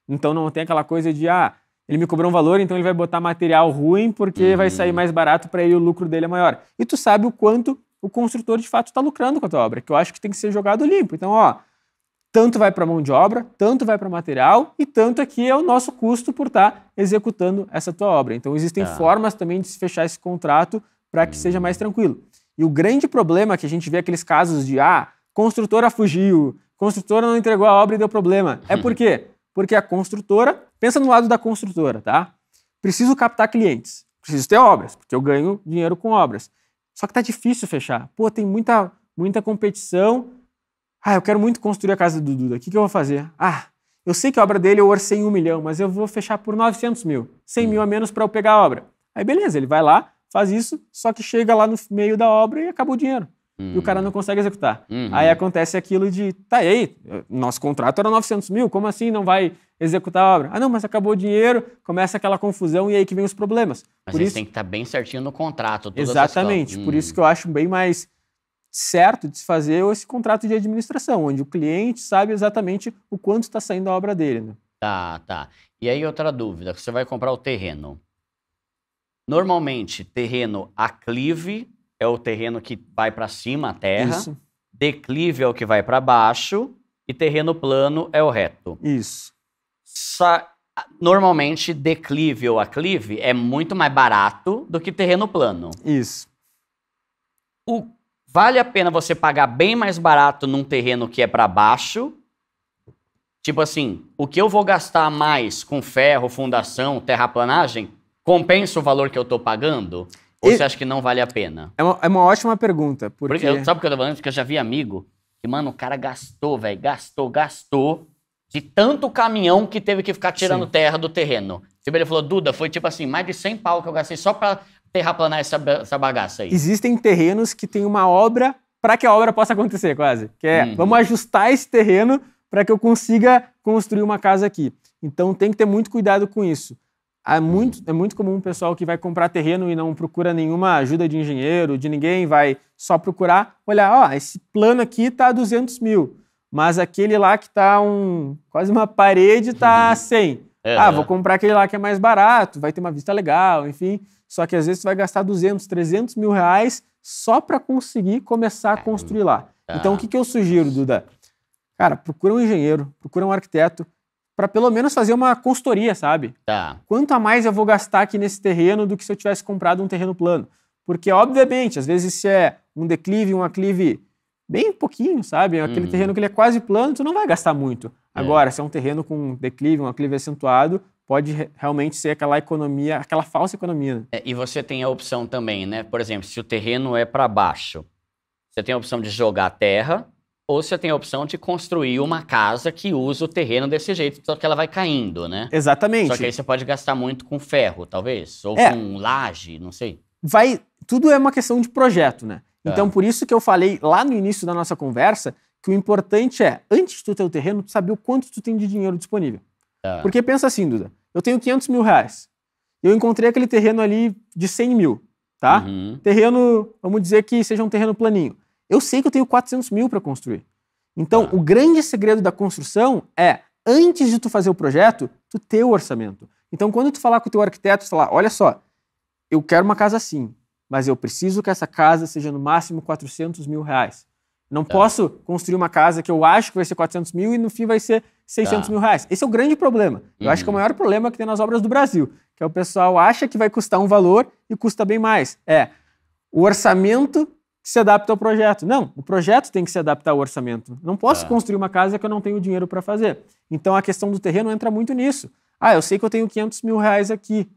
então não tem aquela coisa de, ah, ele me cobrou um valor, então ele vai botar material ruim porque uhum. vai sair mais barato para ele o lucro dele é maior. E tu sabe o quanto o construtor de fato está lucrando com a tua obra, que eu acho que tem que ser jogado limpo. Então, ó, tanto vai para mão de obra, tanto vai para material e tanto aqui é o nosso custo por estar tá executando essa tua obra. Então, existem ah. formas também de se fechar esse contrato para que uhum. seja mais tranquilo. E o grande problema que a gente vê aqueles casos de ah, construtora fugiu, construtora não entregou a obra e deu problema. É por quê? Porque a construtora Pensa no lado da construtora, tá? Preciso captar clientes, preciso ter obras, porque eu ganho dinheiro com obras. Só que tá difícil fechar. Pô, tem muita, muita competição. Ah, eu quero muito construir a casa do Duda. O que, que eu vou fazer? Ah, eu sei que a obra dele eu orcei um milhão, mas eu vou fechar por 900 mil. 100 mil a hum. menos para eu pegar a obra. Aí beleza, ele vai lá, faz isso, só que chega lá no meio da obra e acabou o dinheiro hum. e o cara uhum. não consegue executar. Uhum. Aí acontece aquilo de, tá, aí? Nosso contrato era 900 mil, como assim não vai executar a obra? Ah, não, mas acabou o dinheiro, começa aquela confusão e aí que vem os problemas. Mas por isso tem que estar tá bem certinho no contrato. Exatamente, por hum. isso que eu acho bem mais certo de se fazer esse contrato de administração, onde o cliente sabe exatamente o quanto está saindo a obra dele. Né? Tá, tá. E aí outra dúvida, você vai comprar o terreno. Normalmente, terreno aclive é o terreno que vai para cima, a terra. Isso. Declive é o que vai para baixo. E terreno plano é o reto. Isso. Sa Normalmente, declive ou aclive é muito mais barato do que terreno plano. Isso. O... Vale a pena você pagar bem mais barato num terreno que é para baixo? Tipo assim, o que eu vou gastar mais com ferro, fundação, terraplanagem, compensa o valor que eu estou pagando? Ou e... você acha que não vale a pena? É uma, é uma ótima pergunta. Porque... porque eu, sabe o que eu tô falando? Porque eu já vi amigo que, mano, o cara gastou, velho, gastou, gastou de tanto caminhão que teve que ficar tirando Sim. terra do terreno. Tipo, ele falou, Duda, foi tipo assim, mais de 100 pau que eu gastei só pra terraplanar essa, essa bagaça aí. Existem terrenos que tem uma obra para que a obra possa acontecer, quase. Que é, uhum. vamos ajustar esse terreno para que eu consiga construir uma casa aqui. Então tem que ter muito cuidado com isso. É muito, é muito comum o pessoal que vai comprar terreno e não procura nenhuma ajuda de engenheiro, de ninguém, vai só procurar, olhar, ó, esse plano aqui está 200 mil, mas aquele lá que está um, quase uma parede está 100. Uhum. É, ah, é. vou comprar aquele lá que é mais barato, vai ter uma vista legal, enfim. Só que às vezes você vai gastar 200, 300 mil reais só para conseguir começar a é, construir lá. É. Então, o que, que eu sugiro, Duda? Cara, procura um engenheiro, procura um arquiteto, para pelo menos fazer uma consultoria, sabe? Tá. Quanto a mais eu vou gastar aqui nesse terreno do que se eu tivesse comprado um terreno plano? Porque, obviamente, às vezes se é um declive, um aclive bem pouquinho, sabe? É aquele uhum. terreno que ele é quase plano, tu não vai gastar muito. É. Agora, se é um terreno com declive, um aclive acentuado, pode realmente ser aquela economia, aquela falsa economia. Né? É, e você tem a opção também, né? Por exemplo, se o terreno é para baixo, você tem a opção de jogar terra ou você tem a opção de construir uma casa que usa o terreno desse jeito, só que ela vai caindo, né? Exatamente. Só que aí você pode gastar muito com ferro, talvez, ou é. com laje, não sei. Vai, tudo é uma questão de projeto, né? É. Então por isso que eu falei lá no início da nossa conversa que o importante é, antes de ter o terreno, tu saber o quanto tu tem de dinheiro disponível. É. Porque pensa assim, Duda, eu tenho 500 mil reais, eu encontrei aquele terreno ali de 100 mil, tá? Uhum. Terreno, vamos dizer que seja um terreno planinho. Eu sei que eu tenho 400 mil para construir. Então, ah. o grande segredo da construção é, antes de tu fazer o projeto, tu ter o orçamento. Então, quando tu falar com o teu arquiteto, tu falar, olha só, eu quero uma casa assim, mas eu preciso que essa casa seja no máximo 400 mil reais. Não tá. posso construir uma casa que eu acho que vai ser 400 mil e no fim vai ser 600 tá. mil reais. Esse é o grande problema. Eu acho que é o uhum. maior problema que tem nas obras do Brasil, que é o pessoal acha que vai custar um valor e custa bem mais. É, o orçamento que se adapta ao projeto. Não, o projeto tem que se adaptar ao orçamento. Não posso ah. construir uma casa que eu não tenho dinheiro para fazer. Então a questão do terreno entra muito nisso. Ah, eu sei que eu tenho 500 mil reais aqui.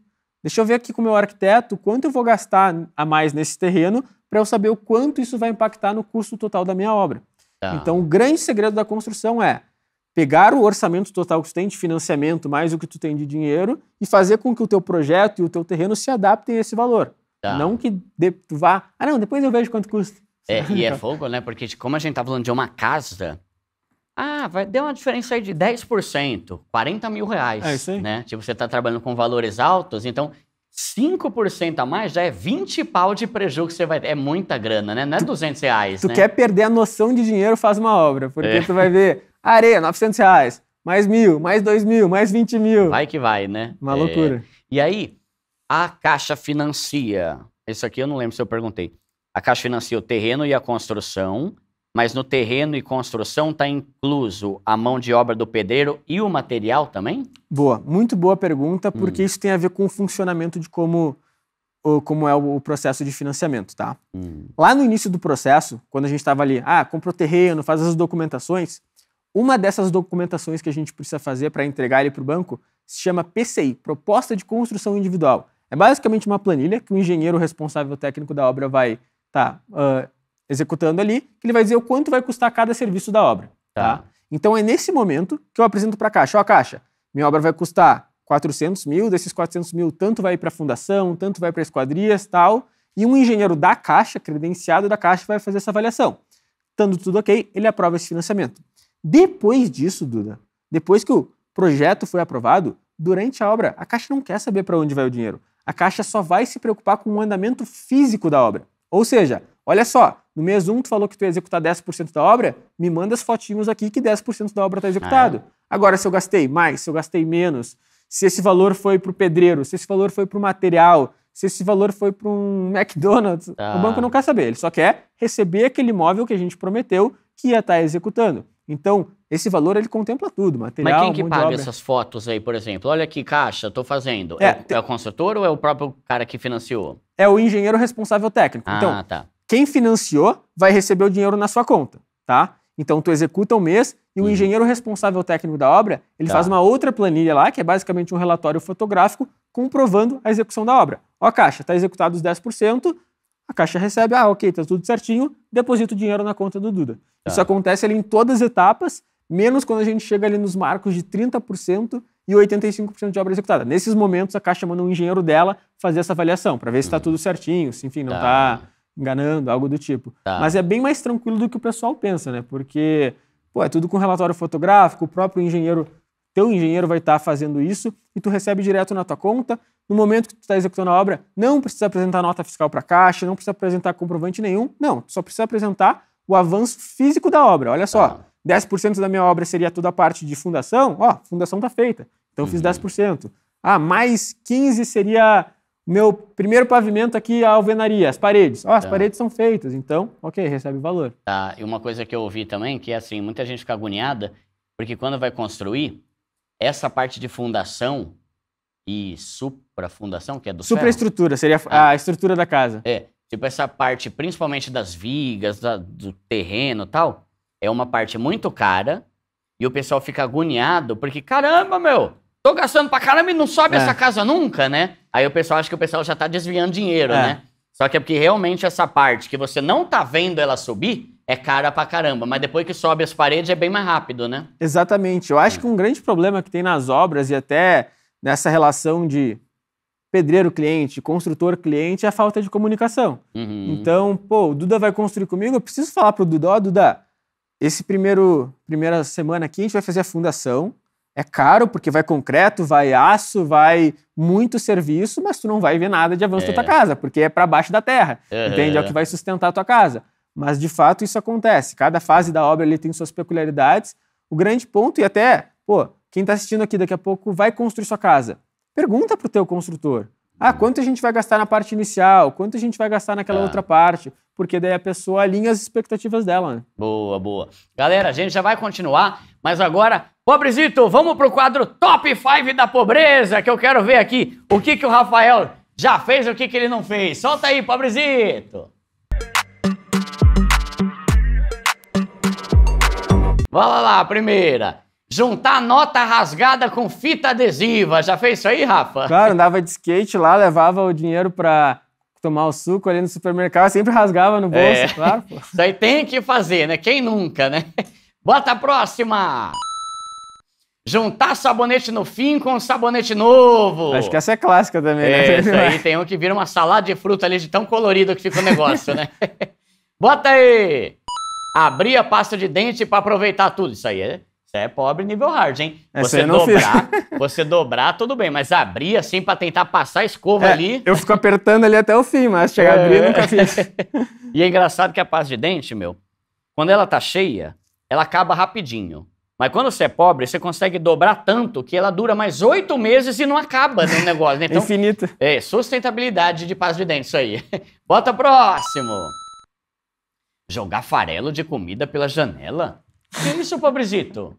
Deixa eu ver aqui com o meu arquiteto quanto eu vou gastar a mais nesse terreno para eu saber o quanto isso vai impactar no custo total da minha obra. Ah. Então o grande segredo da construção é pegar o orçamento total que você tem de financiamento mais o que tu tem de dinheiro e fazer com que o teu projeto e o teu terreno se adaptem a esse valor. Tá. Não que de, tu vá, ah não, depois eu vejo quanto custa. É, e é fogo, né? Porque como a gente tá falando de uma casa, ah, vai, deu uma diferença aí de 10%, 40 mil reais. É isso aí. Né? Tipo, você tá trabalhando com valores altos, então 5% a mais já é 20 pau de prejuízo que você vai ter. É muita grana, né? Não é 200 reais. Tu né? quer perder a noção de dinheiro, faz uma obra. Porque é. tu vai ver, areia, 900 reais, mais mil, mais dois mil, mais 20 mil. Vai que vai, né? Uma é. loucura. E aí, a Caixa financia. Isso aqui eu não lembro se eu perguntei. A Caixa financia o terreno e a construção, mas no terreno e construção está incluso a mão de obra do pedreiro e o material também? Boa, muito boa pergunta, porque hum. isso tem a ver com o funcionamento de como, como é o processo de financiamento, tá? Hum. Lá no início do processo, quando a gente estava ali, ah, comprou terreno, faz as documentações, uma dessas documentações que a gente precisa fazer para entregar ele para o banco se chama PCI, Proposta de Construção Individual. É basicamente uma planilha que o engenheiro responsável técnico da obra vai estar tá, uh, executando ali, que ele vai dizer o quanto vai custar cada serviço da obra. Tá. tá? Então é nesse momento que eu apresento para a Caixa, ó oh, Caixa, minha obra vai custar 400 mil, desses 400 mil tanto vai para a fundação, tanto vai para esquadrias, tal, e um engenheiro da Caixa, credenciado da Caixa, vai fazer essa avaliação. Estando tudo ok, ele aprova esse financiamento. Depois disso, Duda, depois que o projeto foi aprovado, durante a obra, a Caixa não quer saber para onde vai o dinheiro a Caixa só vai se preocupar com o andamento físico da obra. Ou seja, olha só, no mês 1 tu falou que tu ia executar 10% da obra, me manda as fotinhos aqui que 10% da obra está executado. Ah. É? Agora, se eu gastei mais, se eu gastei menos, se esse valor foi para o pedreiro, se esse valor foi para o material, se esse valor foi para um McDonald's, ah. o banco não quer saber, ele só quer receber aquele imóvel que a gente prometeu que ia estar tá executando. Então, esse valor ele contempla tudo, material, Mas quem que paga essas fotos aí, por exemplo? Olha que caixa, estou fazendo. É, é, é, o construtor ou é o próprio cara que financiou? É o engenheiro responsável técnico. Ah, então, tá. quem financiou vai receber o dinheiro na sua conta, tá? Então, tu executa um mês e o uhum. engenheiro responsável técnico da obra, ele tá. faz uma outra planilha lá, que é basicamente um relatório fotográfico comprovando a execução da obra. Ó, caixa, está executado os 10%, a caixa recebe, ah, ok, tá tudo certinho, deposita o dinheiro na conta do Duda. Tá. Isso acontece ali em todas as etapas, menos quando a gente chega ali nos marcos de 30% e 85% de obra executada. Nesses momentos, a Caixa manda um engenheiro dela fazer essa avaliação, para ver se está hum. tudo certinho, se, enfim, não está tá enganando, algo do tipo. Tá. Mas é bem mais tranquilo do que o pessoal pensa, né? Porque, pô, é tudo com relatório fotográfico, o próprio engenheiro teu engenheiro vai estar tá fazendo isso e tu recebe direto na tua conta. No momento que tu está executando a obra, não precisa apresentar nota fiscal para a Caixa, não precisa apresentar comprovante nenhum. Não, tu só precisa apresentar o avanço físico da obra. Olha só, ah. Tá. 10% da minha obra seria toda a parte de fundação. Ó, fundação está feita, então eu fiz 10%. Uhum. Ah, mais 15% seria meu primeiro pavimento aqui, a alvenaria, as paredes. Ó, as tá. paredes são feitas, então, ok, recebe o valor. Tá, e uma coisa que eu ouvi também, que é assim, muita gente fica agoniada, porque quando vai construir, essa parte de fundação e suprafundação, que é do Supraestrutura, seria ah. a, estrutura da casa. É, tipo essa parte principalmente das vigas, da, do terreno tal, é uma parte muito cara e o pessoal fica agoniado porque, caramba, meu, tô gastando pra caramba e não sobe é. essa casa nunca, né? Aí o pessoal acha que o pessoal já tá desviando dinheiro, é. né? Só que é porque realmente essa parte que você não tá vendo ela subir, é cara pra caramba. Mas depois que sobe as paredes é bem mais rápido, né? Exatamente. Eu acho que um grande problema que tem nas obras e até nessa relação de pedreiro-cliente, construtor-cliente, é a falta de comunicação. Uhum. Então, pô, o Duda vai construir comigo, eu preciso falar pro Duda, ó, oh, Duda, esse primeiro, primeira semana aqui a gente vai fazer a fundação, é caro porque vai concreto, vai aço, vai muito serviço, mas tu não vai ver nada de avanço é. da tua casa, porque é para baixo da terra, uhum. entende? É o que vai sustentar a tua casa. Mas, de fato, isso acontece. Cada fase da obra ali tem suas peculiaridades. O grande ponto, e até, pô, quem está assistindo aqui daqui a pouco vai construir sua casa. Pergunta para o teu construtor. Ah, quanto a gente vai gastar na parte inicial? Quanto a gente vai gastar naquela ah. outra parte? Porque daí a pessoa alinha as expectativas dela, né? Boa, boa. Galera, a gente já vai continuar, mas agora, pobrezito, vamos pro quadro Top 5 da pobreza, que eu quero ver aqui o que, que o Rafael já fez e o que, que ele não fez. Solta aí, pobrezito! Bora lá, primeira. Juntar nota rasgada com fita adesiva. Já fez isso aí, Rafa? Claro, andava de skate lá, levava o dinheiro pra tomar o suco ali no supermercado, sempre rasgava no bolso, é. claro. Pô. Isso aí tem que fazer, né? Quem nunca, né? Bota a próxima! Juntar sabonete no fim com sabonete novo. Acho que essa é clássica também, né? É, isso aí tem um que vira uma salada de fruta ali de tão colorido que fica o negócio, né? Bota aí! abrir a pasta de dente para aproveitar tudo. Isso aí é, isso é pobre nível hard, hein? É, você dobrar, você dobrar, tudo bem, mas abrir assim para tentar passar a escova é, ali. Eu fico apertando ali até o fim, mas chegar a abrir nunca fiz. e é engraçado que a pasta de dente, meu, quando ela tá cheia, ela acaba rapidinho. Mas quando você é pobre, você consegue dobrar tanto que ela dura mais oito meses e não acaba no negócio. Né? Então, Infinito. É, sustentabilidade de paz de dente, isso aí. Bota próximo! Jogar farelo de comida pela janela? Que isso, pobrezito?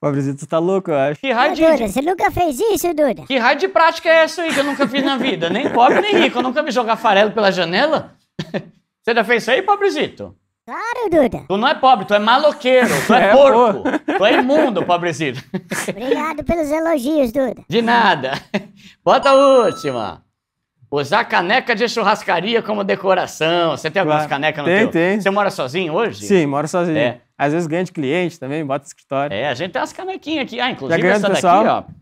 Pobrezito tá louco, eu acho. Que raio de... Duda, você nunca fez isso, Duda? Que raio de prática é essa aí que eu nunca fiz na vida? Nem pobre, nem rico. Eu nunca vi jogar farelo pela janela. você já fez isso aí, pobrezito? Claro, Duda. Tu não é pobre, tu é maloqueiro, tu é, é porco. Pô. Tu é imundo, pobrezito. Obrigado pelos elogios, Duda. De nada. Bota a última. Usar caneca de churrascaria como decoração. Você tem algumas claro. canecas no tem, teu? Tem, Você mora sozinho hoje? Sim, moro sozinho. É. Às vezes ganha de cliente também, bota escritório. É, a gente tem umas canequinhas aqui. Ah, inclusive essa daqui, pessoal? ó.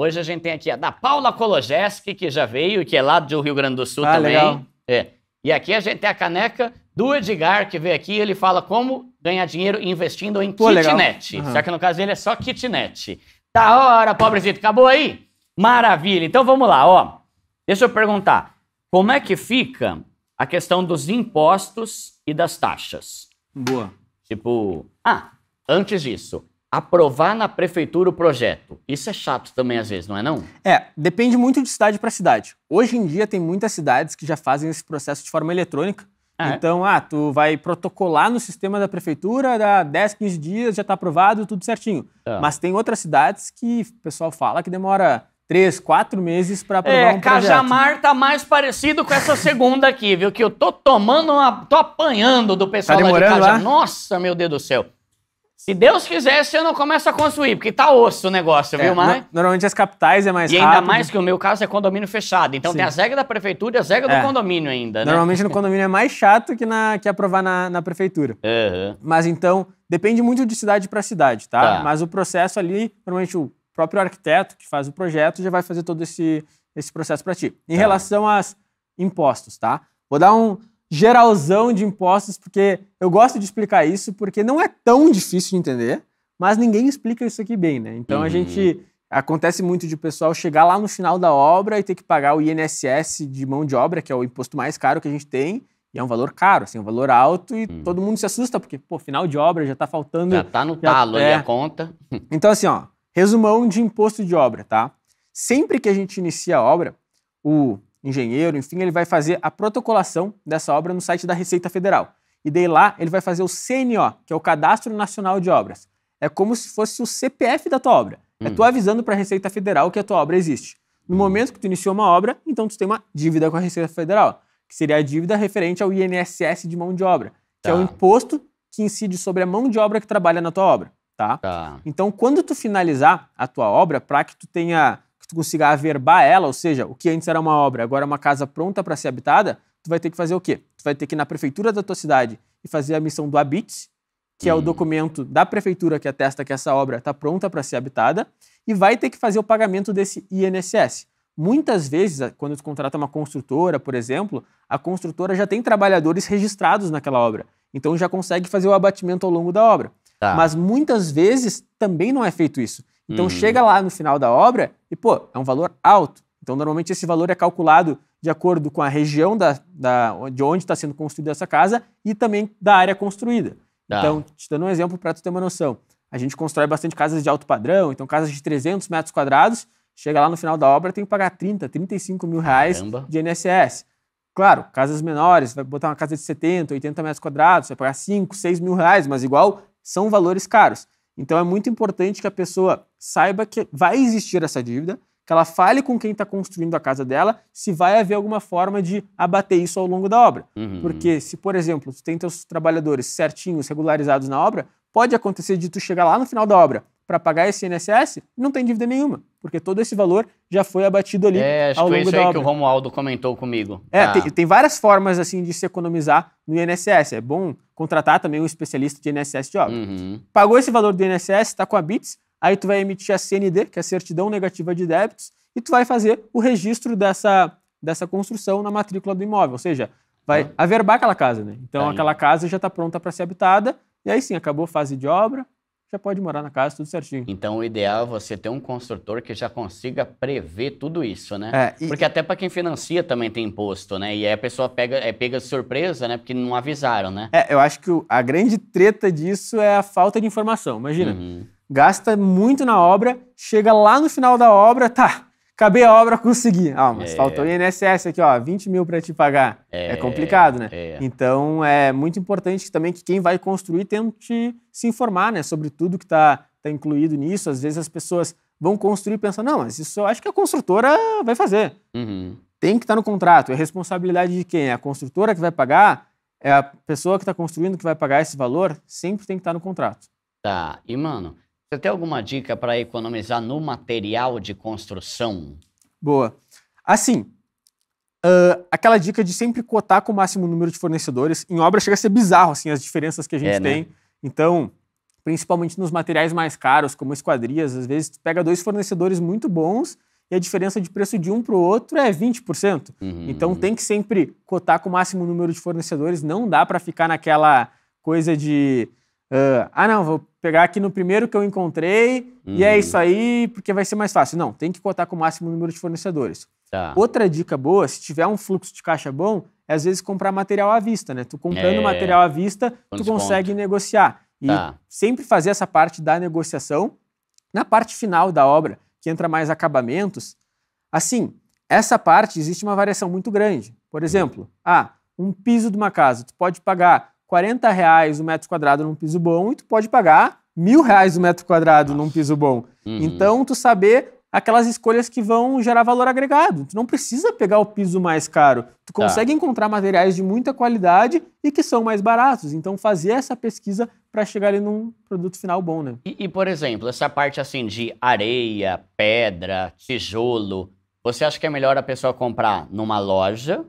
Hoje a gente tem aqui a da Paula Kologeski, que já veio, que é lá do Rio Grande do Sul ah, também. Legal. É. E aqui a gente tem a caneca do Edgar, que veio aqui, ele fala como ganhar dinheiro investindo em Pô, kitnet. Uhum. Só que no caso dele é só kitnet. Da hora, pobrezito. Acabou aí? Maravilha. Então vamos lá, ó. Deixa eu perguntar, como é que fica a questão dos impostos e das taxas? Boa. Tipo, ah, antes disso, aprovar na prefeitura o projeto. Isso é chato também às vezes, não é não? É, depende muito de cidade para cidade. Hoje em dia tem muitas cidades que já fazem esse processo de forma eletrônica. Ah, é? então, ah, tu vai protocolar no sistema da prefeitura, dá 10, 15 dias, já está aprovado, tudo certinho. Tá. Mas tem outras cidades que o pessoal fala que demora três, quatro meses para aprovar é, um projeto. Cajamar tá mais parecido com essa segunda aqui, viu? Que eu tô tomando uma, tô apanhando do pessoal tá lá de Cajamar. Nossa, meu Deus do céu. Se Deus quisesse, eu não começa a construir, porque tá osso o negócio, é, viu, Mar? normalmente as capitais é mais rápido. E ainda mais que o meu caso é condomínio fechado. Então Sim. tem a zega da prefeitura e a zega é. do condomínio ainda, né? Normalmente no condomínio é mais chato que, na, que aprovar na, na prefeitura. Uhum. Mas então, depende muito de cidade para cidade, tá? tá? Mas o processo ali, normalmente o próprio arquiteto que faz o projeto já vai fazer todo esse, esse processo para ti. Em tá. relação aos impostos, tá? Vou dar um geralzão de impostos, porque eu gosto de explicar isso, porque não é tão difícil de entender, mas ninguém explica isso aqui bem, né? Então uhum. a gente. Acontece muito de o pessoal chegar lá no final da obra e ter que pagar o INSS de mão de obra, que é o imposto mais caro que a gente tem, e é um valor caro, assim, é um valor alto, e uhum. todo mundo se assusta, porque, pô, final de obra já tá faltando. Já tá no já, talo é... a conta. Então, assim, ó, Resumão de imposto de obra, tá? Sempre que a gente inicia a obra, o engenheiro, enfim, ele vai fazer a protocolação dessa obra no site da Receita Federal. E daí lá ele vai fazer o CNO, que é o Cadastro Nacional de Obras. É como se fosse o CPF da tua obra. É hum. É tu avisando para a Receita Federal que a tua obra existe. No hum. momento que tu iniciou uma obra, então tu tem uma dívida com a Receita Federal, que seria a dívida referente ao INSS de mão de obra, que tá. é o tá. imposto que incide sobre a mão de obra que trabalha na tua obra. Tá? tá? Então, quando tu finalizar a tua obra, para que tu tenha que tu consiga averbar ela, ou seja, o que antes era uma obra, agora é uma casa pronta para ser habitada, tu vai ter que fazer o quê? Tu vai ter que ir na prefeitura da tua cidade e fazer a missão do habite, que hum. é o hum. documento da prefeitura que atesta que essa obra está pronta para ser habitada, e vai ter que fazer o pagamento desse INSS. Muitas vezes, quando tu contrata uma construtora, por exemplo, a construtora já tem trabalhadores registrados naquela obra. Então já consegue fazer o abatimento ao longo da obra. Tá. Mas muitas vezes também não é feito isso. Então hum. chega lá no final da obra e, pô, é um valor alto. Então, normalmente, esse valor é calculado de acordo com a região da, da de onde está sendo construída essa casa e também da área construída. Tá. Então, te dando um exemplo para tu ter uma noção. A gente constrói bastante casas de alto padrão, então casas de 300 metros quadrados, chega lá no final da obra tem que pagar 30, 35 mil reais Caramba. de INSS. Claro, casas menores, vai botar uma casa de 70, 80 metros quadrados, vai pagar 5, 6 mil reais, mas igual são valores caros. Então é muito importante que a pessoa saiba que vai existir essa dívida, que ela fale com quem está construindo a casa dela, se vai haver alguma forma de abater isso ao longo da obra. Uhum. Porque se, por exemplo, tu tem teus trabalhadores certinhos, regularizados na obra, pode acontecer de tu chegar lá no final da obra, para pagar esse INSS, não tem dívida nenhuma, porque todo esse valor já foi abatido ali é, acho ao longo que é isso aí que o Romualdo comentou comigo. É, ah. tem, tem, várias formas assim de se economizar no INSS. É bom contratar também um especialista de INSS de obra. Uhum. Pagou esse valor do INSS, está com a BITS, aí tu vai emitir a CND, que é a certidão negativa de débitos, e tu vai fazer o registro dessa, dessa construção na matrícula do imóvel, ou seja, vai ah. averbar aquela casa, né? Então aquela casa já está pronta para ser habitada, e aí sim, acabou a fase de obra, pode morar na casa, tudo certinho. Então, o ideal é você ter um construtor que já consiga prever tudo isso, né? É, e... Porque até para quem financia também tem imposto, né? E aí a pessoa pega, é pega de surpresa, né? Porque não avisaram, né? É, eu acho que a grande treta disso é a falta de informação. Imagina, uhum. gasta muito na obra, chega lá no final da obra, tá, Acabei a obra, consegui. Ah, mas é. faltou INSS aqui, ó, 20 mil para te pagar. É, é complicado, né? É. Então é muito importante também que quem vai construir tente se informar, né, sobre tudo que está tá incluído nisso. Às vezes as pessoas vão construir e pensam, não, mas isso eu acho que a construtora vai fazer. Uhum. Tem que estar tá no contrato. É responsabilidade de quem? É a construtora que vai pagar? É a pessoa que está construindo que vai pagar esse valor? Sempre tem que estar tá no contrato. Tá. E, mano, você tem alguma dica para economizar no material de construção? Boa. Assim, uh, aquela dica de sempre cotar com o máximo número de fornecedores. Em obra chega a ser bizarro, assim, as diferenças que a gente é, né? tem. Né? Então, principalmente nos materiais mais caros, como esquadrias, às vezes tu pega dois fornecedores muito bons e a diferença de preço de um para o outro é 20%. Uhum. Então tem que sempre cotar com o máximo número de fornecedores, não dá para ficar naquela coisa de uh, ah, não, vou pegar aqui no primeiro que eu encontrei hum. e é uhum. isso aí, porque vai ser mais fácil. Não, tem que cotar com o máximo número de fornecedores. Tá. Outra dica boa, se tiver um fluxo de caixa bom, é às vezes comprar material à vista, né? Tu comprando é. material à vista, Quando tu consegue conta. negociar. E tá. sempre fazer essa parte da negociação. Na parte final da obra, que entra mais acabamentos, assim, essa parte existe uma variação muito grande. Por uhum. exemplo, hum. ah, um piso de uma casa, tu pode pagar 40 reais o metro quadrado num piso bom e tu pode pagar mil reais o metro quadrado Nossa. num piso bom. Uhum. Então, tu saber aquelas escolhas que vão gerar valor agregado. Tu não precisa pegar o piso mais caro. Tu tá. consegue tá. encontrar materiais de muita qualidade e que são mais baratos. Então, fazer essa pesquisa para chegar ali num produto final bom, né? E, e, por exemplo, essa parte assim de areia, pedra, tijolo, você acha que é melhor a pessoa comprar numa loja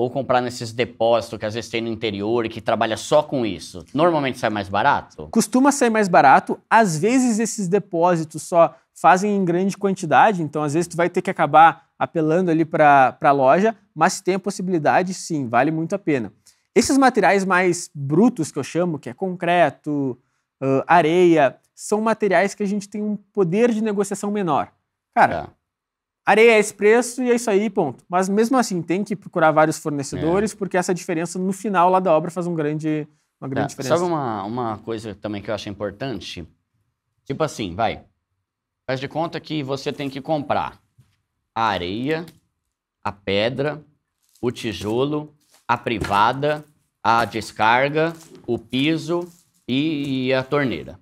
ou comprar nesses depósitos que às vezes tem no interior e que trabalha só com isso? Normalmente sai mais barato? Costuma sair mais barato. Às vezes esses depósitos só fazem em grande quantidade, então às vezes tu vai ter que acabar apelando ali para a loja, mas se tem a possibilidade, sim, vale muito a pena. Esses materiais mais brutos que eu chamo, que é concreto, uh, areia, são materiais que a gente tem um poder de negociação menor. Cara, é Areia é esse preço e é isso aí, ponto. Mas mesmo assim, tem que procurar vários fornecedores, é. porque essa diferença no final lá da obra faz um grande, uma grande é, diferença. Sabe uma, uma coisa também que eu acho importante? Tipo assim, vai. Faz de conta que você tem que comprar a areia, a pedra, o tijolo, a privada, a descarga, o piso e, e a torneira.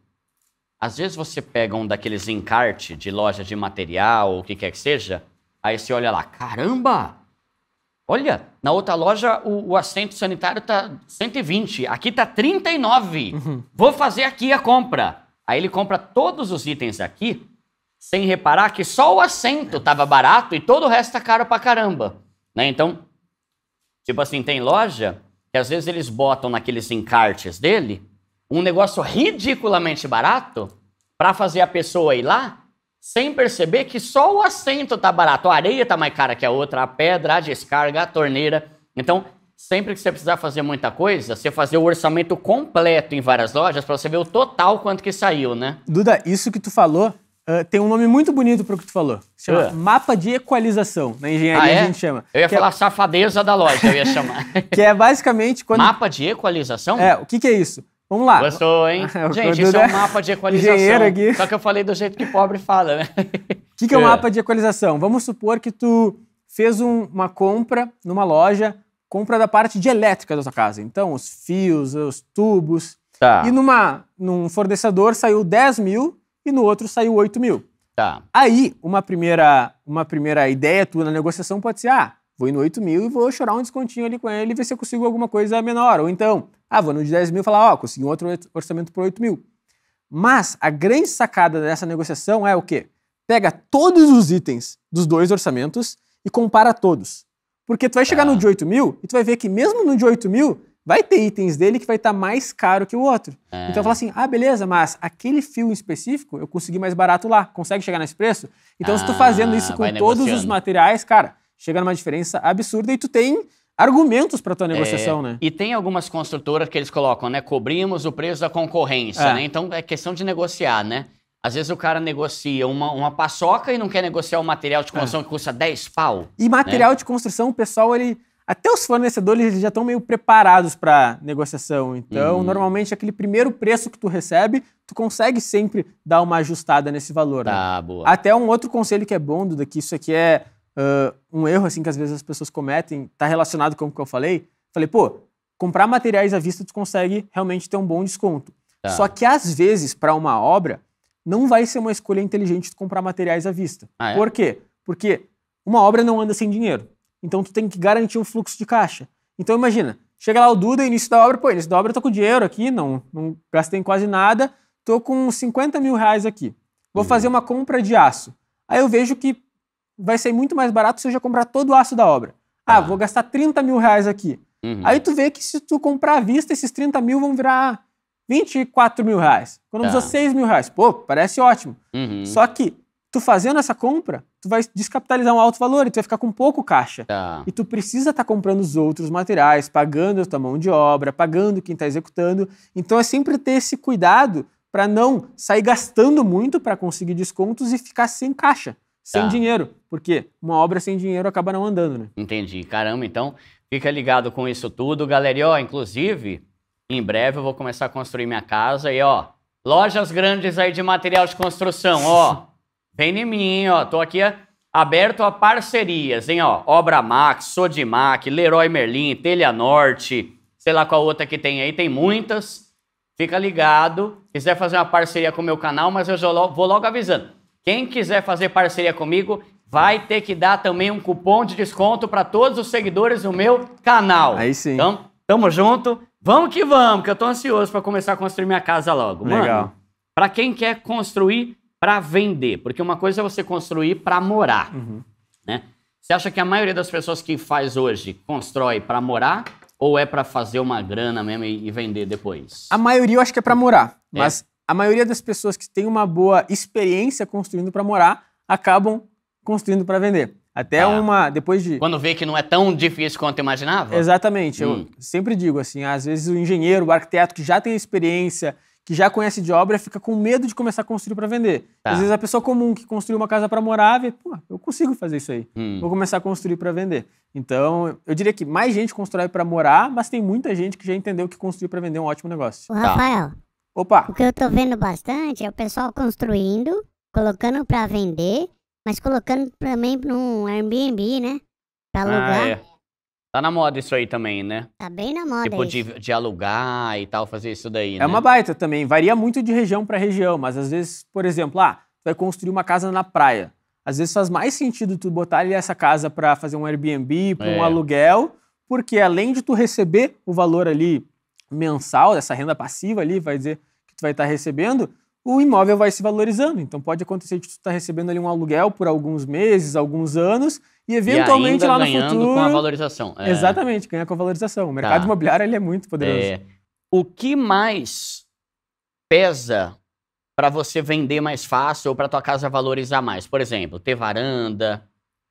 Às vezes você pega um daqueles encarte de loja de material, ou o que quer que seja, aí você olha lá, caramba! Olha, na outra loja o, o assento sanitário tá 120, aqui tá 39. Uhum. Vou fazer aqui a compra. Aí ele compra todos os itens aqui, sem reparar que só o assento estava barato e todo o resto tá caro pra caramba. Né? Então, tipo assim, tem loja que às vezes eles botam naqueles encartes dele um negócio ridiculamente barato para fazer a pessoa ir lá sem perceber que só o assento tá barato, a areia tá mais cara que a outra, a pedra, a descarga, a torneira. Então, sempre que você precisar fazer muita coisa, você fazer o orçamento completo em várias lojas para você ver o total quanto que saiu, né? Duda, isso que tu falou uh, tem um nome muito bonito para o que tu falou. Se chama uh. mapa de equalização. Na engenharia ah, é? a gente chama. Eu ia que é falar é... safadeza da loja, eu ia chamar. que é basicamente quando... Mapa de equalização? É, o que, que é isso? Vamos lá. Gostou, hein? É gente, isso é um né? mapa de equalização. Aqui. Só que eu falei do jeito que pobre fala, né? O que, que, é um é. mapa de equalização? Vamos supor que tu fez um, uma compra numa loja, compra da parte de elétrica da tua casa. Então, os fios, os tubos. Tá. E numa, num fornecedor saiu 10 mil e no outro saiu 8 mil. Tá. Aí, uma primeira, uma primeira ideia tua na negociação pode ser, ah, vou ir no 8 mil e vou chorar um descontinho ali com ele e ver se eu consigo alguma coisa menor. Ou então, ah, vou no de 10 mil e falar, ó, consegui um outro orçamento por 8 mil. Mas a grande sacada dessa negociação é o quê? Pega todos os itens dos dois orçamentos e compara todos. Porque tu vai chegar ah. no de 8 mil e tu vai ver que mesmo no de 8 mil, vai ter itens dele que vai estar tá mais caro que o outro. É. Então fala assim: ah, beleza, mas aquele fio específico eu consegui mais barato lá. Consegue chegar nesse preço? Então, ah, se tu ah, fazendo isso com todos os materiais, cara, chega numa diferença absurda e tu tem argumentos para tua é, negociação, é, né? E tem algumas construtoras que eles colocam, né? Cobrimos o preço da concorrência, é. né? Então é questão de negociar, né? Às vezes o cara negocia uma, uma paçoca e não quer negociar o um material de é. construção é. que custa 10 pau. E né? material né? de construção, o pessoal, ele. Até os fornecedores eles já estão meio preparados para negociação. Então, uhum. normalmente, aquele primeiro preço que tu recebe, tu consegue sempre dar uma ajustada nesse valor. Né? Tá, né? boa. Até um outro conselho que é bom, Duda, que isso aqui é uh, um erro assim que às vezes as pessoas cometem, está relacionado com o que eu falei. Falei, pô, comprar materiais à vista tu consegue realmente ter um bom desconto. Tá. Só que às vezes, para uma obra, não vai ser uma escolha inteligente de comprar materiais à vista. Ah, é? Por quê? Porque uma obra não anda sem dinheiro. Então tu tem que garantir um fluxo de caixa. Então imagina, chega lá o Duda, início da obra, pô, início da obra eu tô com dinheiro aqui, não, não gastei quase nada, tô com 50 mil reais aqui. Vou uhum. fazer uma compra de aço. Aí eu vejo que vai ser muito mais barato se eu já comprar todo o aço da obra. Ah, ah. vou gastar 30 mil reais aqui. Uhum. Aí tu vê que se tu comprar à vista, esses 30 mil vão virar 24 mil reais. Economizou usa 6 mil reais. Pô, parece ótimo. Uhum. Só que tu fazendo essa compra, tu vai descapitalizar um alto valor e tu vai ficar com pouco caixa. Tá. E tu precisa estar tá comprando os outros materiais, pagando a tua mão de obra, pagando quem está executando. Então é sempre ter esse cuidado para não sair gastando muito para conseguir descontos e ficar sem caixa. Sem tá. dinheiro, porque uma obra sem dinheiro acaba não andando, né? Entendi. Caramba, então fica ligado com isso tudo, galera. E, ó, inclusive, em breve eu vou começar a construir minha casa e, ó, lojas grandes aí de material de construção, ó. Vem em mim, ó. Tô aqui aberto a parcerias, hein, ó. Obra Max, Sodimac, Leroy Merlin, Telha Norte, sei lá qual outra que tem aí, tem muitas. Fica ligado. Quiser fazer uma parceria com o meu canal, mas eu já vou logo avisando. Quem quiser fazer parceria comigo, vai ter que dar também um cupom de desconto para todos os seguidores do meu canal. Aí sim. Então, tamo junto. Vamos que vamos, que eu tô ansioso para começar a construir minha casa logo. Mano, Legal. Para quem quer construir para vender, porque uma coisa é você construir para morar, uhum. né? Você acha que a maioria das pessoas que faz hoje constrói para morar ou é para fazer uma grana mesmo e, e, vender depois? A maioria eu acho que é para morar, é. mas a maioria das pessoas que tem uma boa experiência construindo para morar acabam construindo para vender. Até ah. uma. Depois de. Quando vê que não é tão difícil quanto imaginava? Exatamente. Hum. Eu sempre digo assim: às vezes o engenheiro, o arquiteto que já tem experiência, que já conhece de obra, fica com medo de começar a construir para vender. Tá. Às vezes a pessoa comum que construiu uma casa para morar vê, pô, eu consigo fazer isso aí. Hum. Vou começar a construir para vender. Então, eu diria que mais gente constrói para morar, mas tem muita gente que já entendeu que construir para vender é um ótimo negócio. Ô, Rafael, Opa! O que eu tô vendo bastante é o pessoal construindo, colocando para vender, mas colocando também num Airbnb, né? Pra ah, alugar. Ah, é. Tá na moda isso aí também, né? Tá bem na moda. Tipo, de, de, alugar e tal, fazer isso daí, é né? É uma baita também. Varia muito de região para região, mas às vezes, por exemplo, ah, tu vai construir uma casa na praia. Às vezes faz mais sentido tu botar ali essa casa para fazer um Airbnb, para é. um aluguel, porque além de tu receber o valor ali mensal, dessa renda passiva ali, vai dizer, tu vai estar recebendo, o imóvel vai se valorizando. Então pode acontecer de tu estar recebendo ali um aluguel por alguns meses, alguns anos e eventualmente e lá no futuro com a valorização. É. Exatamente, ganhar com a valorização. O mercado tá. imobiliário ele é muito poderoso. É. O que mais pesa para você vender mais fácil ou para tua casa valorizar mais? Por exemplo, ter varanda,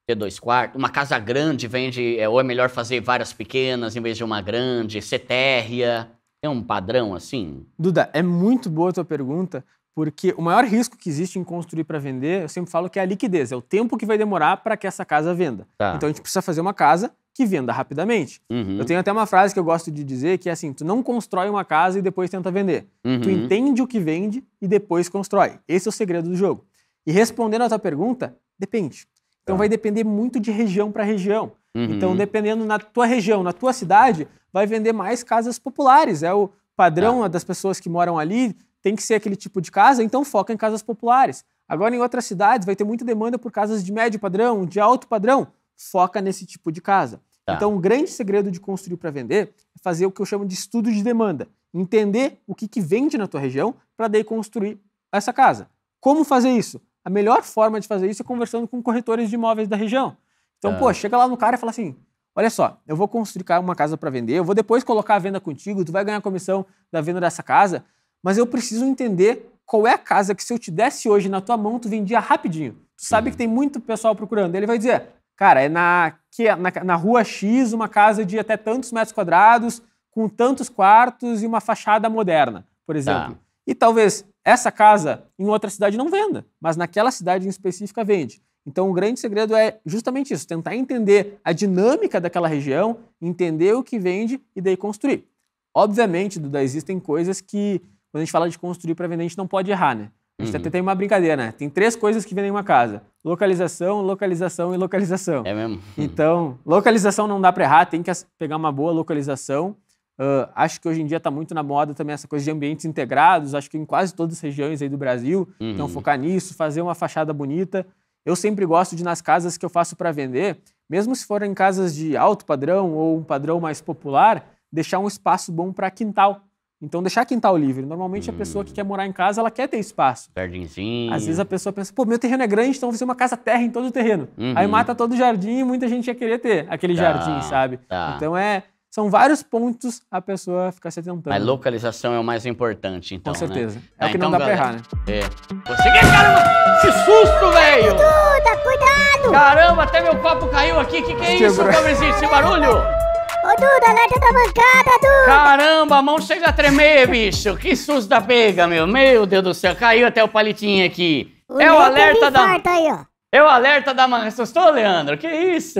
ter dois quartos, uma casa grande vende, é, ou é melhor fazer várias pequenas em vez de uma grande, ser térrea. É um padrão assim? Duda, é muito boa a tua pergunta, porque o maior risco que existe em construir para vender, eu sempre falo que é a liquidez, é o tempo que vai demorar para que essa casa venda. Tá. Então a gente precisa fazer uma casa que venda rapidamente. Uhum. Eu tenho até uma frase que eu gosto de dizer que é assim: tu não constrói uma casa e depois tenta vender. Uhum. Tu entende o que vende e depois constrói. Esse é o segredo do jogo. E respondendo a tua pergunta, depende. Então tá. vai depender muito de região para região. Então, uhum. Então, dependendo na tua região, na tua cidade, vai vender mais casas populares. É o padrão tá. das pessoas que moram ali, tem que ser aquele tipo de casa, então foca em casas populares. Agora, em outras cidades, vai ter muita demanda por casas de médio padrão, de alto padrão. Foca nesse tipo de casa. Tá. Então, o grande segredo de construir para vender é fazer o que eu chamo de estudo de demanda. Entender o que, que vende na tua região para daí construir essa casa. Como fazer isso? A melhor forma de fazer isso é conversando com corretores de imóveis da região. Então, é. pô, chega lá no cara e fala assim: olha só, eu vou construir uma casa para vender, eu vou depois colocar a venda contigo, tu vai ganhar a comissão da venda dessa casa, mas eu preciso entender qual é a casa que se eu te desse hoje na tua mão, tu vendia rapidinho. Tu Sim. sabe uhum. que tem muito pessoal procurando. Ele vai dizer, cara, é na, que, na, na rua X, uma casa de até tantos metros quadrados, com tantos quartos e uma fachada moderna, por tá. exemplo. Tá. E talvez essa casa em outra cidade não venda, mas naquela cidade em específica vende. Então, o grande segredo é justamente isso: tentar entender a dinâmica daquela região, entender o que vende e daí construir. Obviamente, Duda, existem coisas que, quando a gente fala de construir para vender, a gente não pode errar, né? A gente uhum. até tem uma brincadeira, né? Tem três coisas que vendem uma casa: localização, localização e localização. É mesmo? Hum. Então, localização não dá para errar, tem que pegar uma boa localização. Uh, acho que hoje em dia está muito na moda também essa coisa de ambientes integrados, acho que em quase todas as regiões aí do Brasil. Então, uhum. Então, focar nisso, fazer uma fachada bonita. Eu sempre gosto de nas casas que eu faço para vender, mesmo se forem casas de alto padrão ou um padrão mais popular, deixar um espaço bom para quintal. Então deixar quintal livre. Normalmente hum. a pessoa que quer hum. morar em casa, ela quer ter espaço. Jardinzinho. Às vezes a pessoa pensa, pô, meu terreno é grande, então vou fazer uma casa terra em todo o terreno. Uhum. Aí mata todo o jardim e muita gente ia querer ter aquele tá, jardim, sabe? Tá. Então é são vários pontos a pessoa ficar se atentando. Mas localização é o mais importante, então. Com né? certeza. Né? É o ah, que então, não dá galera, pra errar, né? É. Você caramba! Que susto, velho! Duda, cuidado! Caramba, até meu copo caiu aqui. Que que é isso, pobrezinho? Esse barulho? Ô, Duda, alerta da bancada, Duda! Caramba, a mão chega a tremer, bicho! Que susto da pega, meu! Meu Deus do céu, caiu até o palitinho aqui! O é o alerta da. Aí, ó. É o alerta da. Assustou, Leandro? Que isso?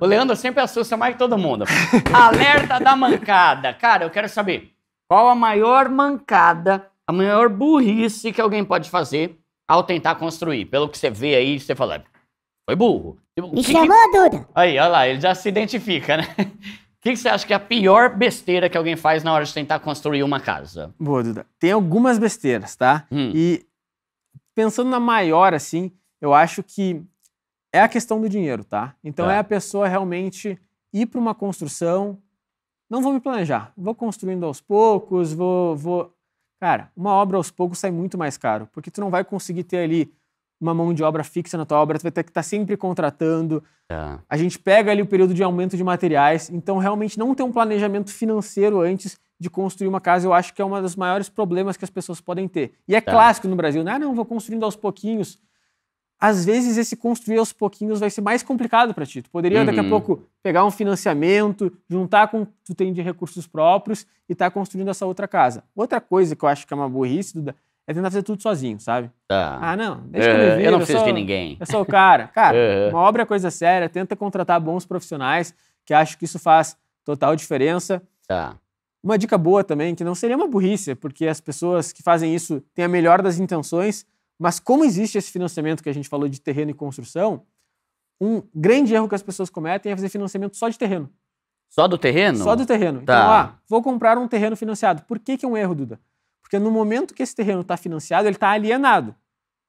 O Leandro sempre assusta mais que todo mundo. Alerta da mancada. Cara, eu quero saber qual a maior mancada, a maior burrice que alguém pode fazer ao tentar construir. Pelo que você vê aí, você fala, foi burro. Tipo, Me que chamou, que... Duda. Aí, olha lá, ele já se identifica, né? O que, que você acha que é a pior besteira que alguém faz na hora de tentar construir uma casa? Boa, Duda. Tem algumas besteiras, tá? Hum. E pensando na maior, assim, eu acho que é a questão do dinheiro, tá? Então é, é a pessoa realmente ir para uma construção. Não vou me planejar, vou construindo aos poucos, vou, vou. Cara, uma obra aos poucos sai muito mais caro, porque tu não vai conseguir ter ali uma mão de obra fixa na tua obra, tu vai ter que estar tá sempre contratando. É. A gente pega ali o período de aumento de materiais, então realmente não ter um planejamento financeiro antes de construir uma casa, eu acho que é um dos maiores problemas que as pessoas podem ter. E é, é. clássico no Brasil, né? Ah, não, vou construindo aos pouquinhos às vezes esse construir aos pouquinhos vai ser mais complicado para ti. Tu poderia uhum. daqui a uhum. pouco pegar um financiamento, juntar com o que tu tem de recursos próprios e estar tá construindo essa outra casa. Outra coisa que eu acho que é uma burrice, Duda, é tentar fazer tudo sozinho, sabe? Tá. Ah, não, deixa uh, que eu me é, viro, Eu não preciso de ninguém. Eu sou o cara. Cara, uh. uma obra é coisa séria, tenta contratar bons profissionais, que acho que isso faz total diferença. Tá. Uma dica boa também, que não seria uma burrice, porque as pessoas que fazem isso têm a melhor das intenções, mas como existe esse financiamento que a gente falou de terreno e construção, um grande erro que as pessoas cometem é fazer financiamento só de terreno. Só do terreno? Só do terreno. Tá. Então, ah, vou comprar um terreno financiado. Por que, que é um erro, Duda? Porque no momento que esse terreno está financiado, ele está alienado.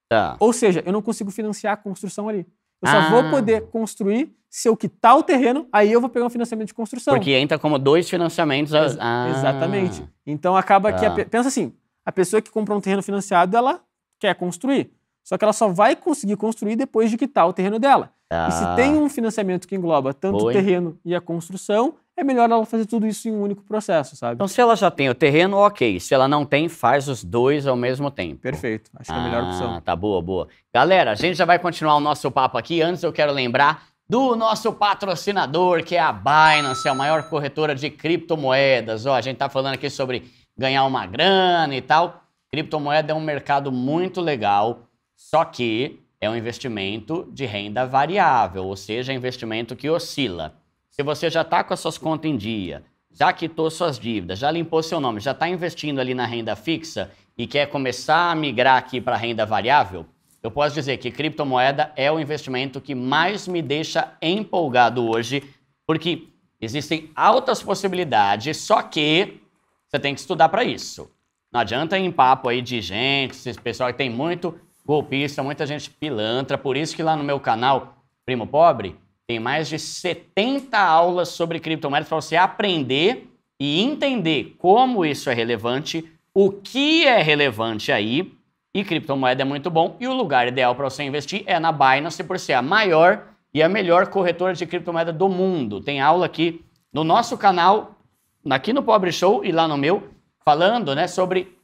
Tá. Ou seja, eu não consigo financiar a construção ali. Eu só ah. vou poder construir se eu quitar o terreno, aí eu vou pegar um financiamento de construção. Porque entra como dois financiamentos. ah. Exatamente. Então acaba tá. que. A, tá. pensa assim: a pessoa que comprou um terreno financiado, ela quer construir. Só que ela só vai conseguir construir depois de quitar o terreno dela. Ah. E se ah. tem um financiamento que engloba tanto Boa, o terreno e a construção, é melhor ela fazer tudo isso em um único processo, sabe? Então, se ela já tem o terreno, ok. Se ela não tem, faz os dois ao mesmo tempo. Perfeito. Acho que é a melhor ah, opção. Tá boa, boa. Galera, a gente já vai continuar o nosso papo aqui. Antes, eu quero lembrar do nosso patrocinador, que é a Binance, a maior corretora de criptomoedas. Ó, a gente tá falando aqui sobre ganhar uma grana e tal. Criptomoeda é um mercado muito legal, só que é um investimento de renda variável, ou seja, é investimento que oscila. Se você já está com as suas contas em dia, já quitou suas dívidas, já limpou seu nome, já está investindo ali na renda fixa e quer começar a migrar aqui para renda variável, eu posso dizer que criptomoeda é o investimento que mais me deixa empolgado hoje, porque existem altas possibilidades, só que você tem que estudar para isso. Não adianta ir em papo aí de gente, esse pessoal que tem muito golpista, muita gente pilantra. Por isso que lá no meu canal, Primo Pobre, tem mais de 70 aulas sobre criptomoedas para você aprender e entender como isso é relevante, o que é relevante aí. E criptomoeda é muito bom. E o lugar ideal para você investir é na Binance, por ser a maior e a melhor corretora de criptomoeda do mundo. Tem aula aqui no nosso canal, aqui no Pobre Show e lá no meu, falando né, sobre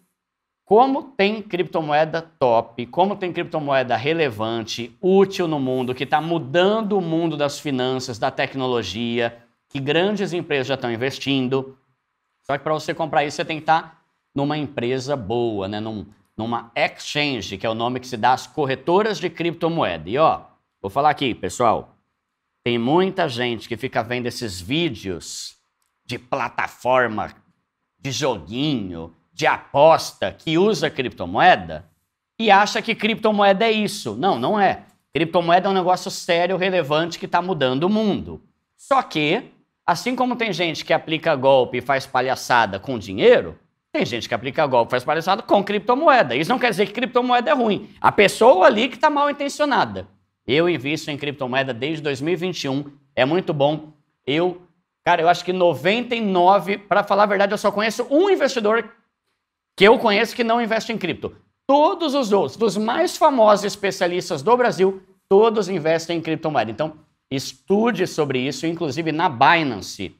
como tem criptomoeda top, como tem criptomoeda relevante, útil no mundo, que está mudando o mundo das finanças, da tecnologia, que grandes empresas já estão investindo. Só que para você comprar isso, você tem que estar tá numa empresa boa, né? Num, numa exchange, que é o nome que se dá às corretoras de criptomoeda. E ó, vou falar aqui, pessoal. Tem muita gente que fica vendo esses vídeos de plataforma de joguinho, de aposta que usa criptomoeda e acha que criptomoeda é isso. Não, não é. Criptomoeda é um negócio sério, relevante que está mudando o mundo. Só que, assim como tem gente que aplica golpe e faz palhaçada com dinheiro, tem gente que aplica golpe e faz palhaçada com criptomoeda. Isso não quer dizer que criptomoeda é ruim. A pessoa ali que está mal intencionada. Eu invisto em criptomoeda desde 2021, é muito bom. Eu Cara, eu acho que 99, para falar a verdade, eu só conheço um investidor que eu conheço que não investe em cripto. Todos os outros, dos mais famosos especialistas do Brasil, todos investem em criptomoeda. Então, estude sobre isso, inclusive na Binance.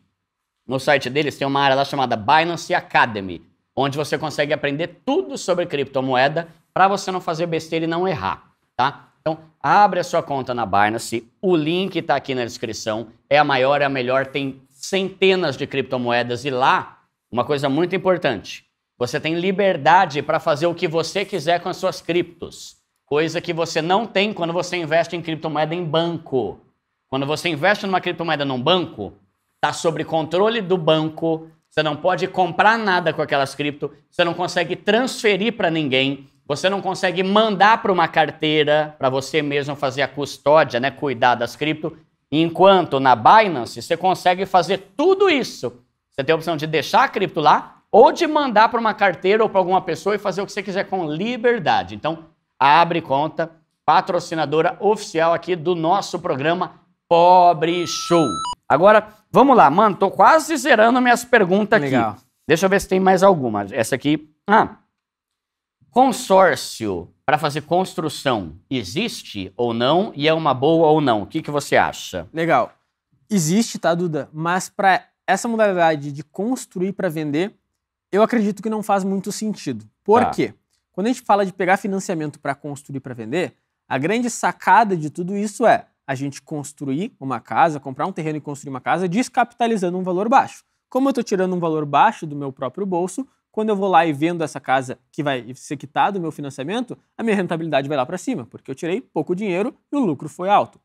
No site deles tem uma área lá chamada Binance Academy, onde você consegue aprender tudo sobre criptomoeda para você não fazer besteira e não errar, tá? Então, abre a sua conta na Binance, o link está aqui na descrição, é a maior, é a melhor, tem centenas de criptomoedas e lá, uma coisa muito importante, você tem liberdade para fazer o que você quiser com as suas criptos, coisa que você não tem quando você investe em criptomoeda em banco. Quando você investe numa criptomoeda num banco, está sob controle do banco, você não pode comprar nada com aquelas cripto, você não consegue transferir para ninguém, você não consegue mandar para uma carteira para você mesmo fazer a custódia, né, cuidar das cripto, Enquanto na Binance você consegue fazer tudo isso. Você tem a opção de deixar a cripto lá ou de mandar para uma carteira ou para alguma pessoa e fazer o que você quiser com liberdade. Então, abre conta, patrocinadora oficial aqui do nosso programa Pobre Show. Agora, vamos lá, mano, tô quase zerando minhas perguntas Legal. aqui. Deixa eu ver se tem mais alguma. Essa aqui. Ah. Consórcio para fazer construção existe ou não e é uma boa ou não? O que, que você acha? Legal. Existe, tá, Duda? Mas para essa modalidade de construir para vender, eu acredito que não faz muito sentido. Por tá. quê? Quando a gente fala de pegar financiamento para construir para vender, a grande sacada de tudo isso é a gente construir uma casa, comprar um terreno e construir uma casa, descapitalizando um valor baixo. Como eu estou tirando um valor baixo do meu próprio bolso, quando eu vou lá e vendo essa casa que vai ser quitada do meu financiamento, a minha rentabilidade vai lá para cima, porque eu tirei pouco dinheiro e o lucro foi alto.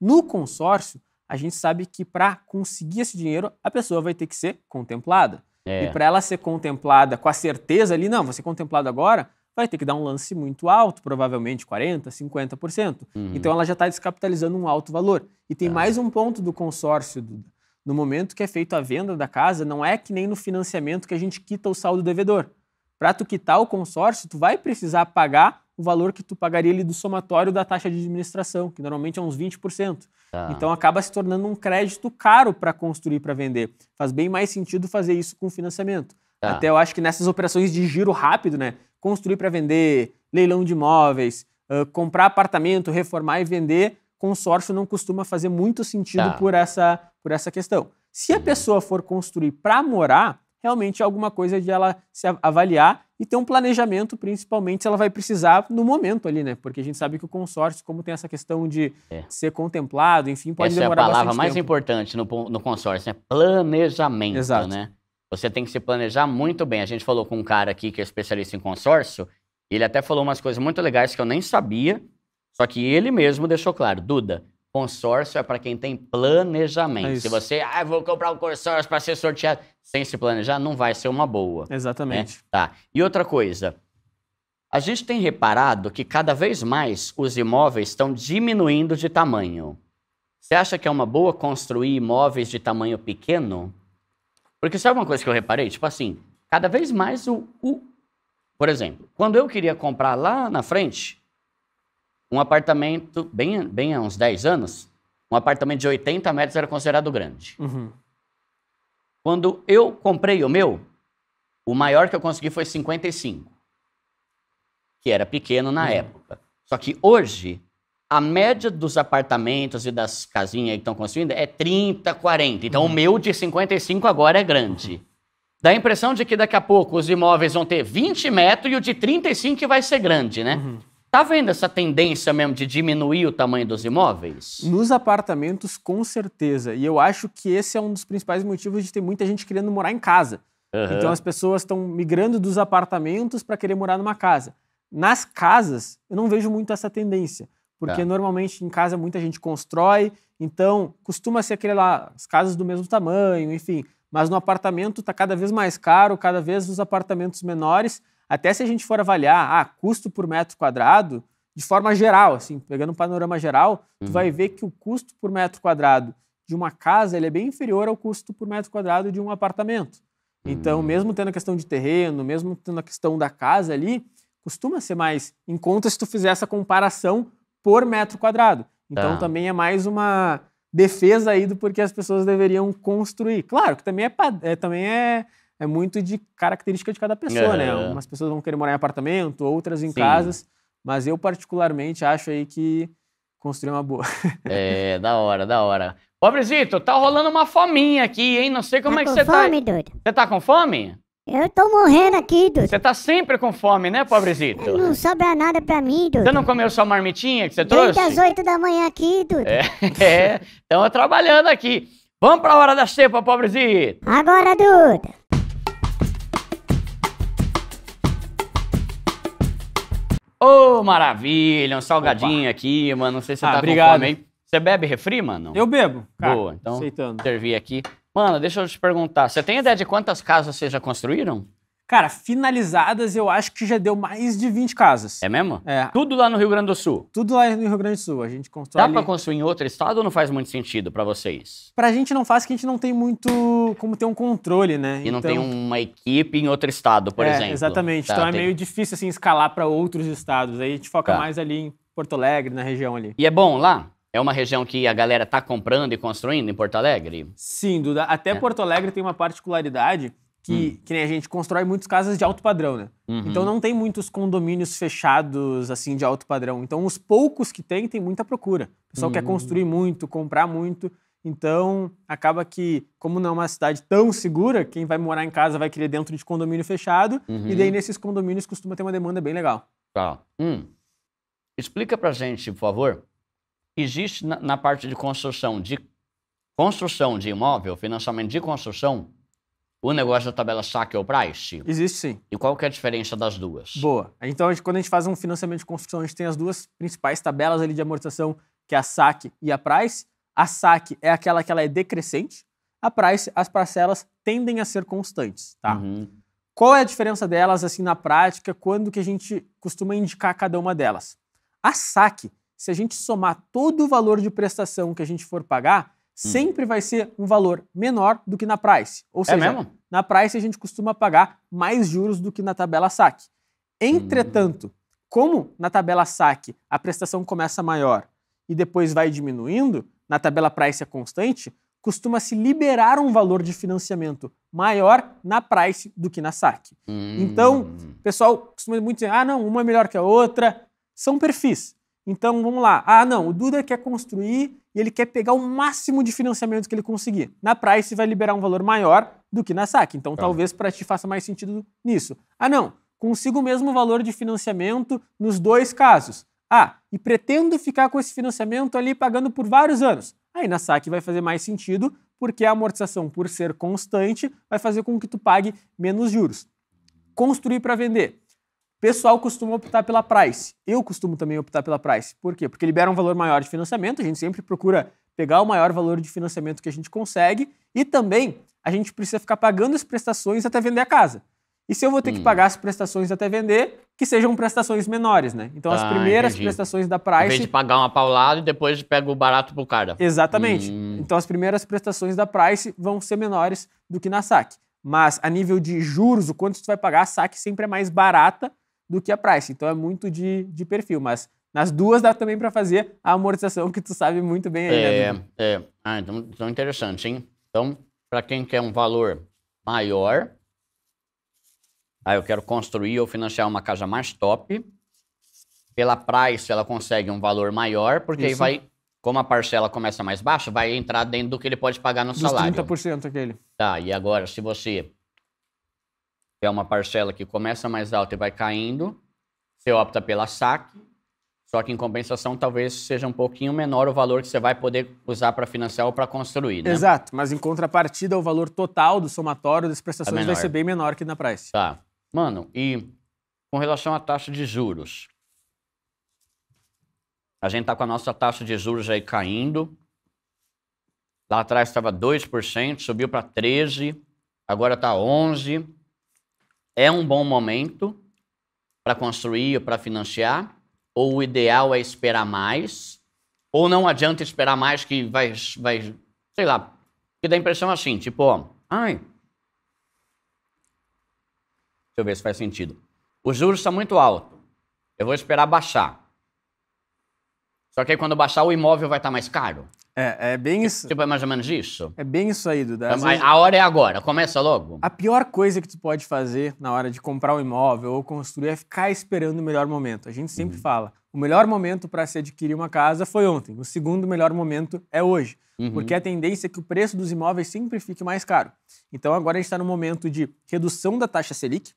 No consórcio, a gente sabe que para conseguir esse dinheiro, a pessoa vai ter que ser contemplada. É. E para ela ser contemplada com a certeza ali, não, você contemplado agora, vai ter que dar um lance muito alto, provavelmente 40%, 50%. Uhum. Então ela já está descapitalizando um alto valor. E tem ah. mais um ponto do consórcio, Duda, no momento que é feita a venda da casa, não é que nem no financiamento que a gente quita o saldo devedor. Para tu quitar o consórcio, tu vai precisar pagar o valor que tu pagaria ali do somatório da taxa de administração, que normalmente é uns 20%. Tá. Então acaba se tornando um crédito caro para construir para vender. Faz bem mais sentido fazer isso com financiamento. Tá. Até eu acho que nessas operações de giro rápido, né? Construir para vender, leilão de imóveis, uh, comprar apartamento, reformar e vender, consórcio não costuma fazer muito sentido tá. por, essa, por essa questão. Se a uhum. pessoa for construir para morar, realmente é alguma coisa de ela se avaliar e ter um planejamento, principalmente se ela vai precisar no momento ali, né? Porque a gente sabe que o consórcio, como tem essa questão de é. ser contemplado, enfim, pode essa é demorar bastante Essa é a palavra mais tempo. importante no, no consórcio, né? Planejamento, Exato. né? Você tem que se planejar muito bem. A gente falou com um cara aqui que é especialista em consórcio, ele até falou umas coisas muito legais que eu nem sabia, só que ele mesmo deixou claro, Duda, consórcio é para quem tem planejamento. É Se você, ah, vou comprar um consórcio para ser sorteado, sem se planejar, não vai ser uma boa. Né? Exatamente. Né? Tá. E outra coisa, a gente tem reparado que cada vez mais os imóveis estão diminuindo de tamanho. Você acha que é uma boa construir imóveis de tamanho pequeno? Porque sabe uma coisa que eu reparei? Tipo assim, cada vez mais o. o... Por exemplo, quando eu queria comprar lá na frente, um apartamento, bem, bem há uns 10 anos, um apartamento de 80 metros era considerado grande. Uhum. Quando eu comprei o meu, o maior que eu consegui foi 55, que era pequeno na uhum. época. Só que hoje, a média dos apartamentos e das casinhas que estão construindo é 30, 40. Então, uhum. o meu de 55 agora é grande. Uhum. Dá a impressão de que daqui a pouco os imóveis vão ter 20 metros e o de 35 vai ser grande, né? Uhum. Tá vendo essa tendência mesmo de diminuir o tamanho dos imóveis? Nos apartamentos, com certeza. E eu acho que esse é um dos principais motivos de ter muita gente querendo morar em casa. Uhum. Então as pessoas estão migrando dos apartamentos para querer morar numa casa. Nas casas, eu não vejo muito essa tendência. Porque tá. normalmente em casa muita gente constrói, então costuma ser aquele lá, as casas do mesmo tamanho, enfim. Mas no apartamento está cada vez mais caro, cada vez os apartamentos menores até se a gente for avaliar ah, custo por metro quadrado, de forma geral, assim, pegando um panorama geral, uhum. tu vai uhum. ver que o custo por metro quadrado de uma casa ele é bem inferior ao custo por metro quadrado de um apartamento. Uhum. Então, hum. mesmo tendo a questão de terreno, mesmo tendo a questão da casa ali, costuma ser mais em conta se tu fizer essa comparação por metro quadrado. Então, tá. também é mais uma defesa aí do que as pessoas deveriam construir. Claro que também é, é também é é muito de característica de cada pessoa, é. né? Umas pessoas vão querer morar em apartamento, outras em Sim. casas, mas eu particularmente acho aí que construir é uma boa. é, da hora, da hora. Pobrezito, tá rolando uma fominha aqui, hein? Não sei como tá é que você tá. Fome, doido. Você tá com fome? Eu tô morrendo aqui, doido. Você tá sempre com fome, né, pobrezito? Não sobra nada pra mim, doido. Você não comeu sua marmitinha que você trouxe? Desde as oito da manhã aqui, doido. É, estamos é, trabalhando aqui. Vamos pra hora da cepa, pobrezito. Agora, doido. Ô, oh, maravilha, um salgadinho Opa. aqui, mano. Não sei se você ah, tá obrigado. com fome, hein? Você bebe refri, mano? Eu bebo. Cara, Boa, então aceitando. servir aqui. Mano, deixa eu te perguntar. Você tem ideia de quantas casas vocês já construíram? Cara, finalizadas eu acho que já deu mais de 20 casas. É mesmo? É. Tudo lá no Rio Grande do Sul? Tudo lá no Rio Grande do Sul. A gente constrói. Dá ali... pra construir em outro estado ou não faz muito sentido para vocês? Pra gente não faz, que a gente não tem muito como ter um controle, né? E então... não tem uma equipe em outro estado, por é, exemplo. Exatamente. Tá, então tem... é meio difícil assim escalar para outros estados. Aí a gente foca tá. mais ali em Porto Alegre, na região ali. E é bom lá? É uma região que a galera tá comprando e construindo em Porto Alegre? Sim, Duda. Até é. Porto Alegre tem uma particularidade que, hum. que a gente constrói muitas casas de alto padrão, né? Uhum. Então não tem muitos condomínios fechados assim de alto padrão. Então os poucos que tem tem muita procura. O pessoal uhum. quer hum. construir muito, comprar muito. Então acaba que como não é uma cidade tão segura, quem vai morar em casa vai querer dentro de condomínio fechado uhum. e daí nesses condomínios costuma ter uma demanda bem legal. Tá. Hum. Explica pra gente, por favor. Existe na, na parte de construção de construção de imóvel, financiamento de construção, o negócio da tabela saque é ou price? Existe sim. E qual que é a diferença das duas? Boa. Então, a gente, quando a gente faz um financiamento de construção, a gente tem as duas principais tabelas ali de amortização, que é a saque e a price. A saque é aquela que ela é decrescente. A price, as parcelas tendem a ser constantes, tá? Uhum. Qual é a diferença delas, assim, na prática, quando que a gente costuma indicar cada uma delas? A saque, se a gente somar todo o valor de prestação que a gente for pagar, Hum. sempre vai ser um valor menor do que na price. Ou é seja, é mesmo? na price a gente costuma pagar mais juros do que na tabela saque. Entretanto, como na tabela saque a prestação começa maior e depois vai diminuindo, na tabela price é constante, costuma se liberar um valor de financiamento maior na price do que na saque. Hum. Então, o pessoal costuma muito dizer: ah, não, uma é melhor que a outra. São perfis. Então vamos lá. Ah, não, o Duda quer construir e ele quer pegar o máximo de financiamento que ele conseguir. Na Price vai liberar um valor maior do que na SAC. Então tá. talvez para ti faça mais sentido nisso. Ah, não, consigo o mesmo valor de financiamento nos dois casos. Ah, e pretendo ficar com esse financiamento ali pagando por vários anos. Aí na SAC vai fazer mais sentido, porque a amortização, por ser constante, vai fazer com que tu pague menos juros. Construir para vender pessoal costuma optar pela Price. Eu costumo também optar pela Price. Por quê? Porque libera um valor maior de financiamento, a gente sempre procura pegar o maior valor de financiamento que a gente consegue e também a gente precisa ficar pagando as prestações até vender a casa. E se eu vou ter hum. que pagar as prestações até vender, que sejam prestações menores, né? Então ah, as primeiras entendi. prestações da Price. Em vez de pagar uma paulada e depois pega o barato pro cara. Exatamente. Hum. Então as primeiras prestações da Price vão ser menores do que na SAC. Mas a nível de juros, o quanto você vai pagar, a SAC sempre é mais barata do que a price. Então é muito de, de perfil, mas nas duas dá também para fazer a amortização que tu sabe muito bem aí, né, é, né, É, ah, então, então interessante, hein? Então, para quem quer um valor maior, aí eu quero construir ou financiar uma casa mais top, pela price ela consegue um valor maior, porque Isso. aí vai, como a parcela começa mais baixa, vai entrar dentro do que ele pode pagar no Dos salário. 30% aquele. Tá, e agora se você é uma parcela que começa mais alta e vai caindo, você opta pela saque, só que em compensação talvez seja um pouquinho menor o valor que você vai poder usar para financiar ou para construir, né? Exato, mas em contrapartida o valor total do somatório das prestações é vai ser bem menor que na Price. Tá. Mano, e com relação à taxa de juros, a gente está com a nossa taxa de juros aí caindo. Lá atrás estava 2%, subiu para 13%, agora está 11% é um bom momento para construir ou para financiar, ou o ideal é esperar mais, ou não adianta esperar mais que vai, vai sei lá, que dá a impressão assim, tipo, ó, ai, deixa eu ver se faz sentido. Os juros está muito altos, eu vou esperar baixar. Só que aí quando baixar o imóvel vai estar tá mais caro. É, é bem é isso. Tipo, é mais ou menos isso? É bem isso aí, Duda. Às então, a, vezes... a hora é agora, começa logo. A pior coisa que tu pode fazer na hora de comprar um imóvel ou construir é ficar esperando o melhor momento. A gente sempre uhum. fala, o melhor momento para se adquirir uma casa foi ontem, o segundo melhor momento é hoje, uhum. porque a tendência é que o preço dos imóveis sempre fique mais caro. Então agora a gente está no momento de redução da taxa Selic,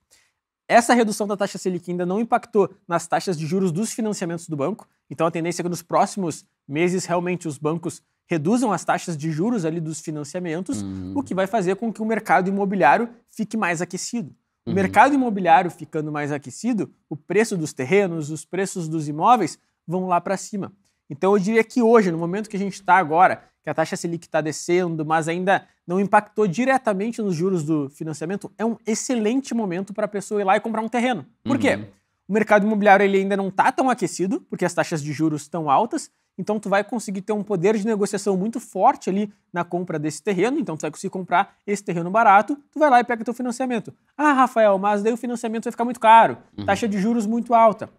essa redução da taxa Selic ainda não impactou nas taxas de juros dos financiamentos do banco, então a tendência é que nos próximos meses realmente os bancos reduzam as taxas de juros ali dos financiamentos, uhum. o que vai fazer com que o mercado imobiliário fique mais aquecido. O uhum. mercado imobiliário ficando mais aquecido, o preço dos terrenos, os preços dos imóveis vão lá para cima. Então eu diria que hoje, no momento que a gente está agora, que a taxa Selic está descendo, mas ainda não impactou diretamente nos juros do financiamento, é um excelente momento para a pessoa ir lá e comprar um terreno. Por uhum. quê? O mercado imobiliário ele ainda não está tão aquecido, porque as taxas de juros estão altas, então tu vai conseguir ter um poder de negociação muito forte ali na compra desse terreno, então tu vai conseguir comprar esse terreno barato, tu vai lá e pega teu financiamento. Ah, Rafael, mas daí o financiamento vai ficar muito caro, uhum. taxa de juros muito alta.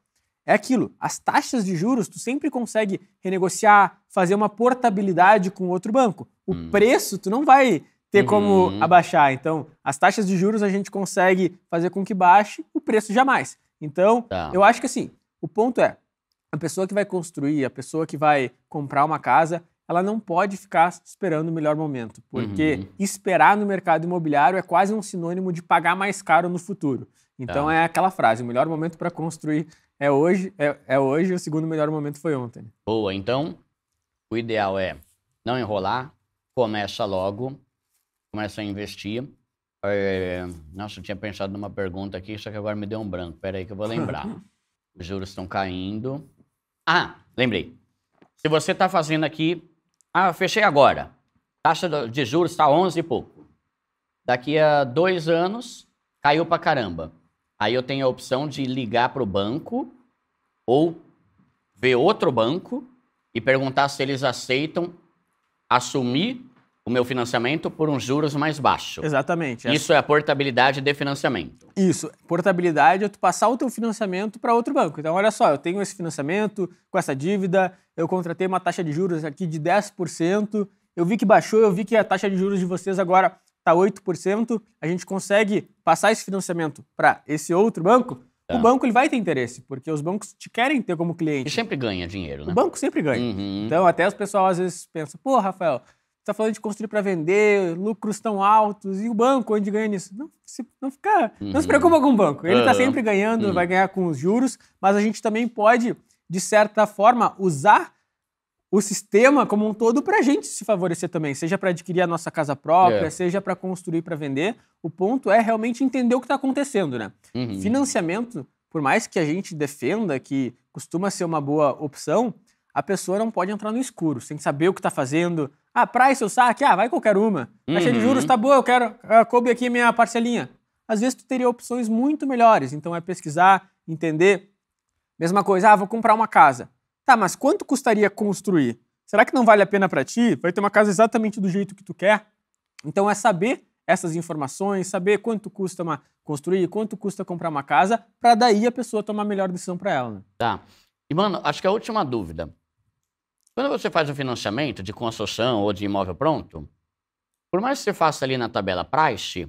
É aquilo, as taxas de juros tu sempre consegue renegociar, fazer uma portabilidade com outro banco. O uhum. preço tu não vai ter uhum. como abaixar. Então, as taxas de juros a gente consegue fazer com que baixe, o preço jamais. Então, tá. eu acho que assim, o ponto é, a pessoa que vai construir, a pessoa que vai comprar uma casa, ela não pode ficar esperando o melhor momento, porque uhum. esperar no mercado imobiliário é quase um sinônimo de pagar mais caro no futuro. Então é, é aquela frase: o melhor momento para construir é hoje, é, é hoje, o segundo melhor momento foi ontem. Boa, então o ideal é não enrolar, começa logo, começa a investir. É, nossa, eu tinha pensado numa pergunta aqui, só que agora me deu um branco. Peraí que eu vou lembrar. Os juros estão caindo, ah, lembrei. Se você está fazendo aqui, ah, fechei agora. Taxa de juros está 11 e pouco. Daqui a dois anos, caiu para caramba. Aí eu tenho a opção de ligar para o banco ou ver outro banco e perguntar se eles aceitam assumir o meu financiamento por uns juros mais baixos. Exatamente. É. Isso é a portabilidade de financiamento. Isso. Portabilidade é tu passar o teu financiamento para outro banco. Então, olha só, eu tenho esse financiamento com essa dívida, eu contratei uma taxa de juros aqui de 10%, eu vi que baixou, eu vi que a taxa de juros de vocês agora está 8%, a gente consegue passar esse financiamento para esse outro banco, Tá. O banco ele vai ter interesse, porque os bancos te querem ter como cliente. E sempre ganha dinheiro, né? O banco sempre ganha. Uhum. Então, até os pessoas às vezes pensa, pô, Rafael, está falando de construir para vender, lucros tão altos, e o banco, onde ganha nisso? Não se, não fica, uhum. não se uhum. preocupa com o banco. Ele está uhum. sempre ganhando, uhum. vai ganhar com os juros, mas a gente também pode, de certa forma, usar o sistema como um todo para a gente se favorecer também, seja para adquirir a nossa casa própria, yeah. É. seja para construir para vender. O ponto é realmente entender o que está acontecendo, né? Uhum. Financiamento, por mais que a gente defenda que costuma ser uma boa opção, a pessoa não pode entrar no escuro, sem saber o que está fazendo, ah, price, o saque, ah, vai qualquer uma. Uhum. de juros uhum. tá boa, eu quero, uh, coube aqui minha parcelinha. Às vezes tu teria opções muito melhores, então é pesquisar, entender. Mesma coisa, ah, vou comprar uma casa. Tá, mas quanto custaria construir? Será que não vale a pena para ti? Vai ter uma casa exatamente do jeito que tu quer? Então é saber essas informações, saber quanto custa uma, construir, quanto custa comprar uma casa, para daí a pessoa tomar a melhor decisão para ela. Né? Tá. E, mano, acho que a última dúvida. Quando você faz um financiamento de construção ou de imóvel pronto, por mais que você faça ali na tabela price,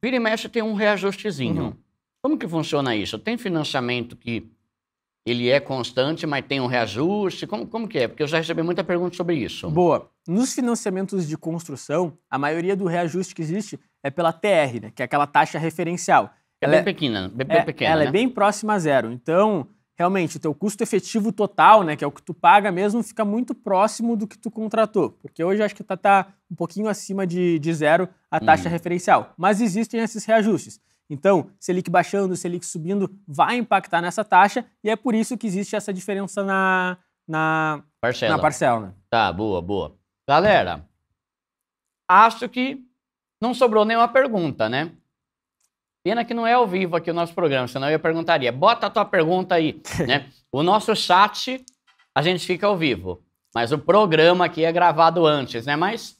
vira e mexe tem um reajustezinho. Uhum. Como que funciona isso? Tem financiamento que ele é constante, mas tem um reajuste? Como, como que é? Porque eu já recebi muita pergunta sobre isso. Boa. Nos financiamentos de construção, a maioria do reajuste que existe é pela TR, né? que é aquela taxa referencial. É ela bem é... pequena, bem, é, pequena. Ela é né? é bem próxima a zero. Então, realmente o teu custo efetivo total, né, que é o que tu paga mesmo, fica muito próximo do que tu contratou, porque hoje acho que tá, tá um pouquinho acima de, de zero a taxa uhum. referencial. Mas existem esses reajustes. Então, Selic baixando, Selic subindo, vai impactar nessa taxa e é por isso que existe essa diferença na, na parcela. Na parcela né? Tá, boa, boa. Galera, acho que não sobrou nenhuma pergunta, né? Pena que não é ao vivo aqui o nosso programa, senão eu perguntaria. Bota a tua pergunta aí, né? O nosso chat, a gente fica ao vivo. Mas o programa aqui é gravado antes, né? Mas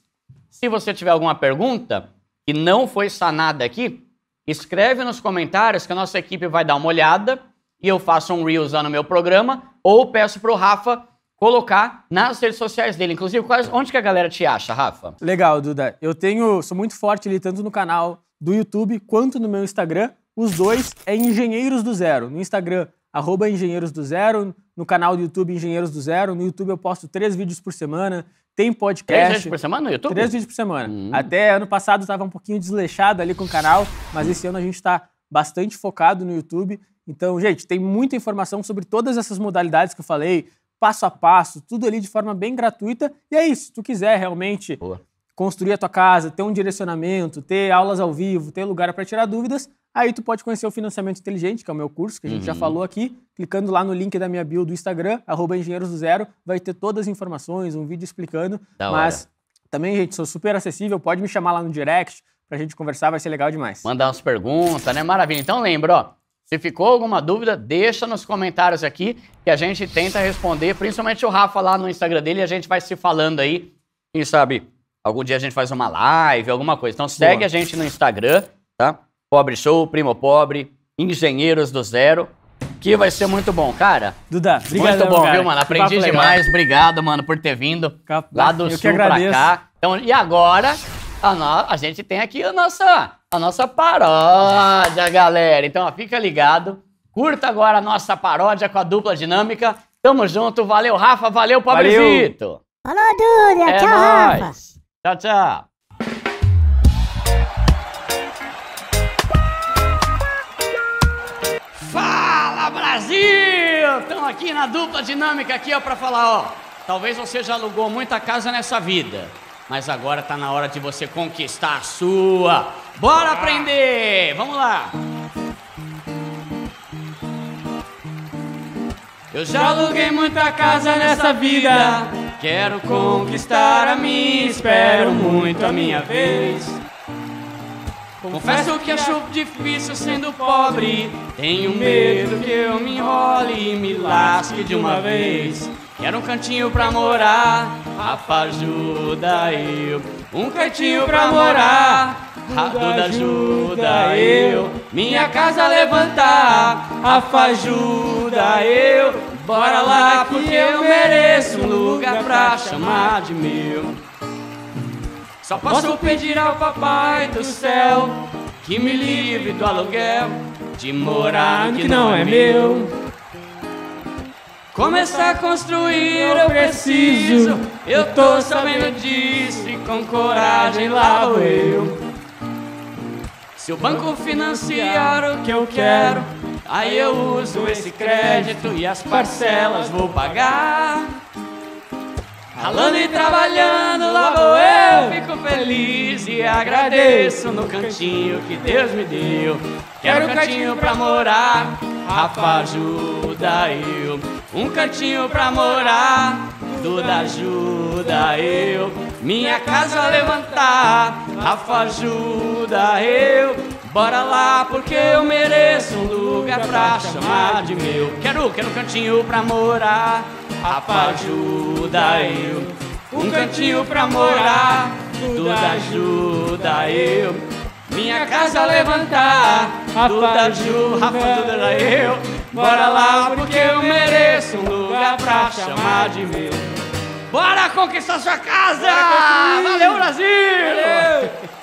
se você tiver alguma pergunta que não foi sanada aqui, escreve nos comentários que a nossa equipe vai dar uma olhada e eu faço um Reels lá no meu programa ou peço pro Rafa colocar nas redes sociais dele. Inclusive, quais, onde que a galera te acha, Rafa? Legal, Duda. Eu tenho, sou muito forte ali, tanto no canal do YouTube quanto no meu Instagram. Os dois é Engenheiros do Zero. No Instagram, arroba Engenheiros do Zero. No canal do YouTube, Engenheiros do Zero. No YouTube eu posto três vídeos por semana. Tem podcast. Três vídeos por semana no YouTube? Três vídeos por semana. Hum. Até ano passado estava um pouquinho desleixado ali com o canal, mas esse ano a gente está bastante focado no YouTube. Então, gente, tem muita informação sobre todas essas modalidades que eu falei, passo a passo, tudo ali de forma bem gratuita. E é isso. Se tu quiser realmente Boa construir a tua casa, ter um direcionamento, ter aulas ao vivo, ter lugar para tirar dúvidas, aí tu pode conhecer o Financiamento Inteligente, que é o meu curso, que a gente uhum. já falou aqui. Clicando lá no link da minha bio do Instagram, arroba Engenheiros do Zero, vai ter todas as informações, um vídeo explicando. Da mas hora. também, gente, sou super acessível, pode me chamar lá no direct pra gente conversar, vai ser legal demais. Mandar umas perguntas, né? Maravilha. Então lembra, ó, se ficou alguma dúvida, deixa nos comentários aqui que a gente tenta responder, principalmente o Rafa lá no Instagram dele, a gente vai se falando aí, quem sabe Algum dia a gente faz uma live, alguma coisa. Então segue Boa. a gente no Instagram, tá? Pobre Show, Primo Pobre, Engenheiros do Zero. Que vai ser muito bom, cara. Duda, obrigado. Muito bom, cara. viu, mano? Aprendi demais. Obrigado, mano, por ter vindo lá do Eu sul pra cá. Então, e agora a, no... a gente tem aqui a nossa, a nossa paródia, galera. Então, ó, fica ligado. Curta agora a nossa paródia com a dupla dinâmica. Tamo junto. Valeu, Rafa. Valeu, Pobrezito. Valeu, Duda. É Tchau, nóis. Rafa. Tchau, tchau. Fala, Brasil! Estamos aqui na dupla dinâmica aqui, ó, para falar, ó. Talvez você já alugou muita casa nessa vida, mas agora tá na hora de você conquistar a sua. Bora aprender! Vamos lá! Eu já aluguei muita casa nessa vida. Quero conquistar a minha, espero muito a minha vez. Confesso que acho difícil sendo pobre. Tenho medo que eu me enrole e me lasque de uma vez. Quero um cantinho pra morar, rapaz, ajuda eu. Um cantinho pra morar. Raduda ajuda eu, minha casa levantar, a ajuda eu. Bora lá porque eu mereço um lugar pra chamar de meu. Só posso pedir ao papai do céu que me livre do aluguel de morar que não é meu. Começar a construir eu preciso, eu tô sabendo disso e com coragem lá vou eu. Se o banco financiar o que eu quero, aí eu uso esse crédito e as parcelas vou pagar. Ralando e trabalhando, lá vou eu, fico feliz e agradeço no cantinho que Deus me deu. Quero um cantinho pra morar, Rafa ajuda eu. Um cantinho pra morar, Duda ajuda eu, minha casa a levantar. Rafa ajuda eu, bora lá porque eu mereço um lugar pra chamar de meu. Quero, quero um cantinho pra morar. Rafa ajuda eu, um cantinho pra morar. Duda ajuda eu minha casa levantar. Duda Ju, Rafa, tudo era eu. Bora lá porque eu mereço um lugar pra chamar de meu. Bora conquistar sua casa! Valeu, Brasil! Valeu!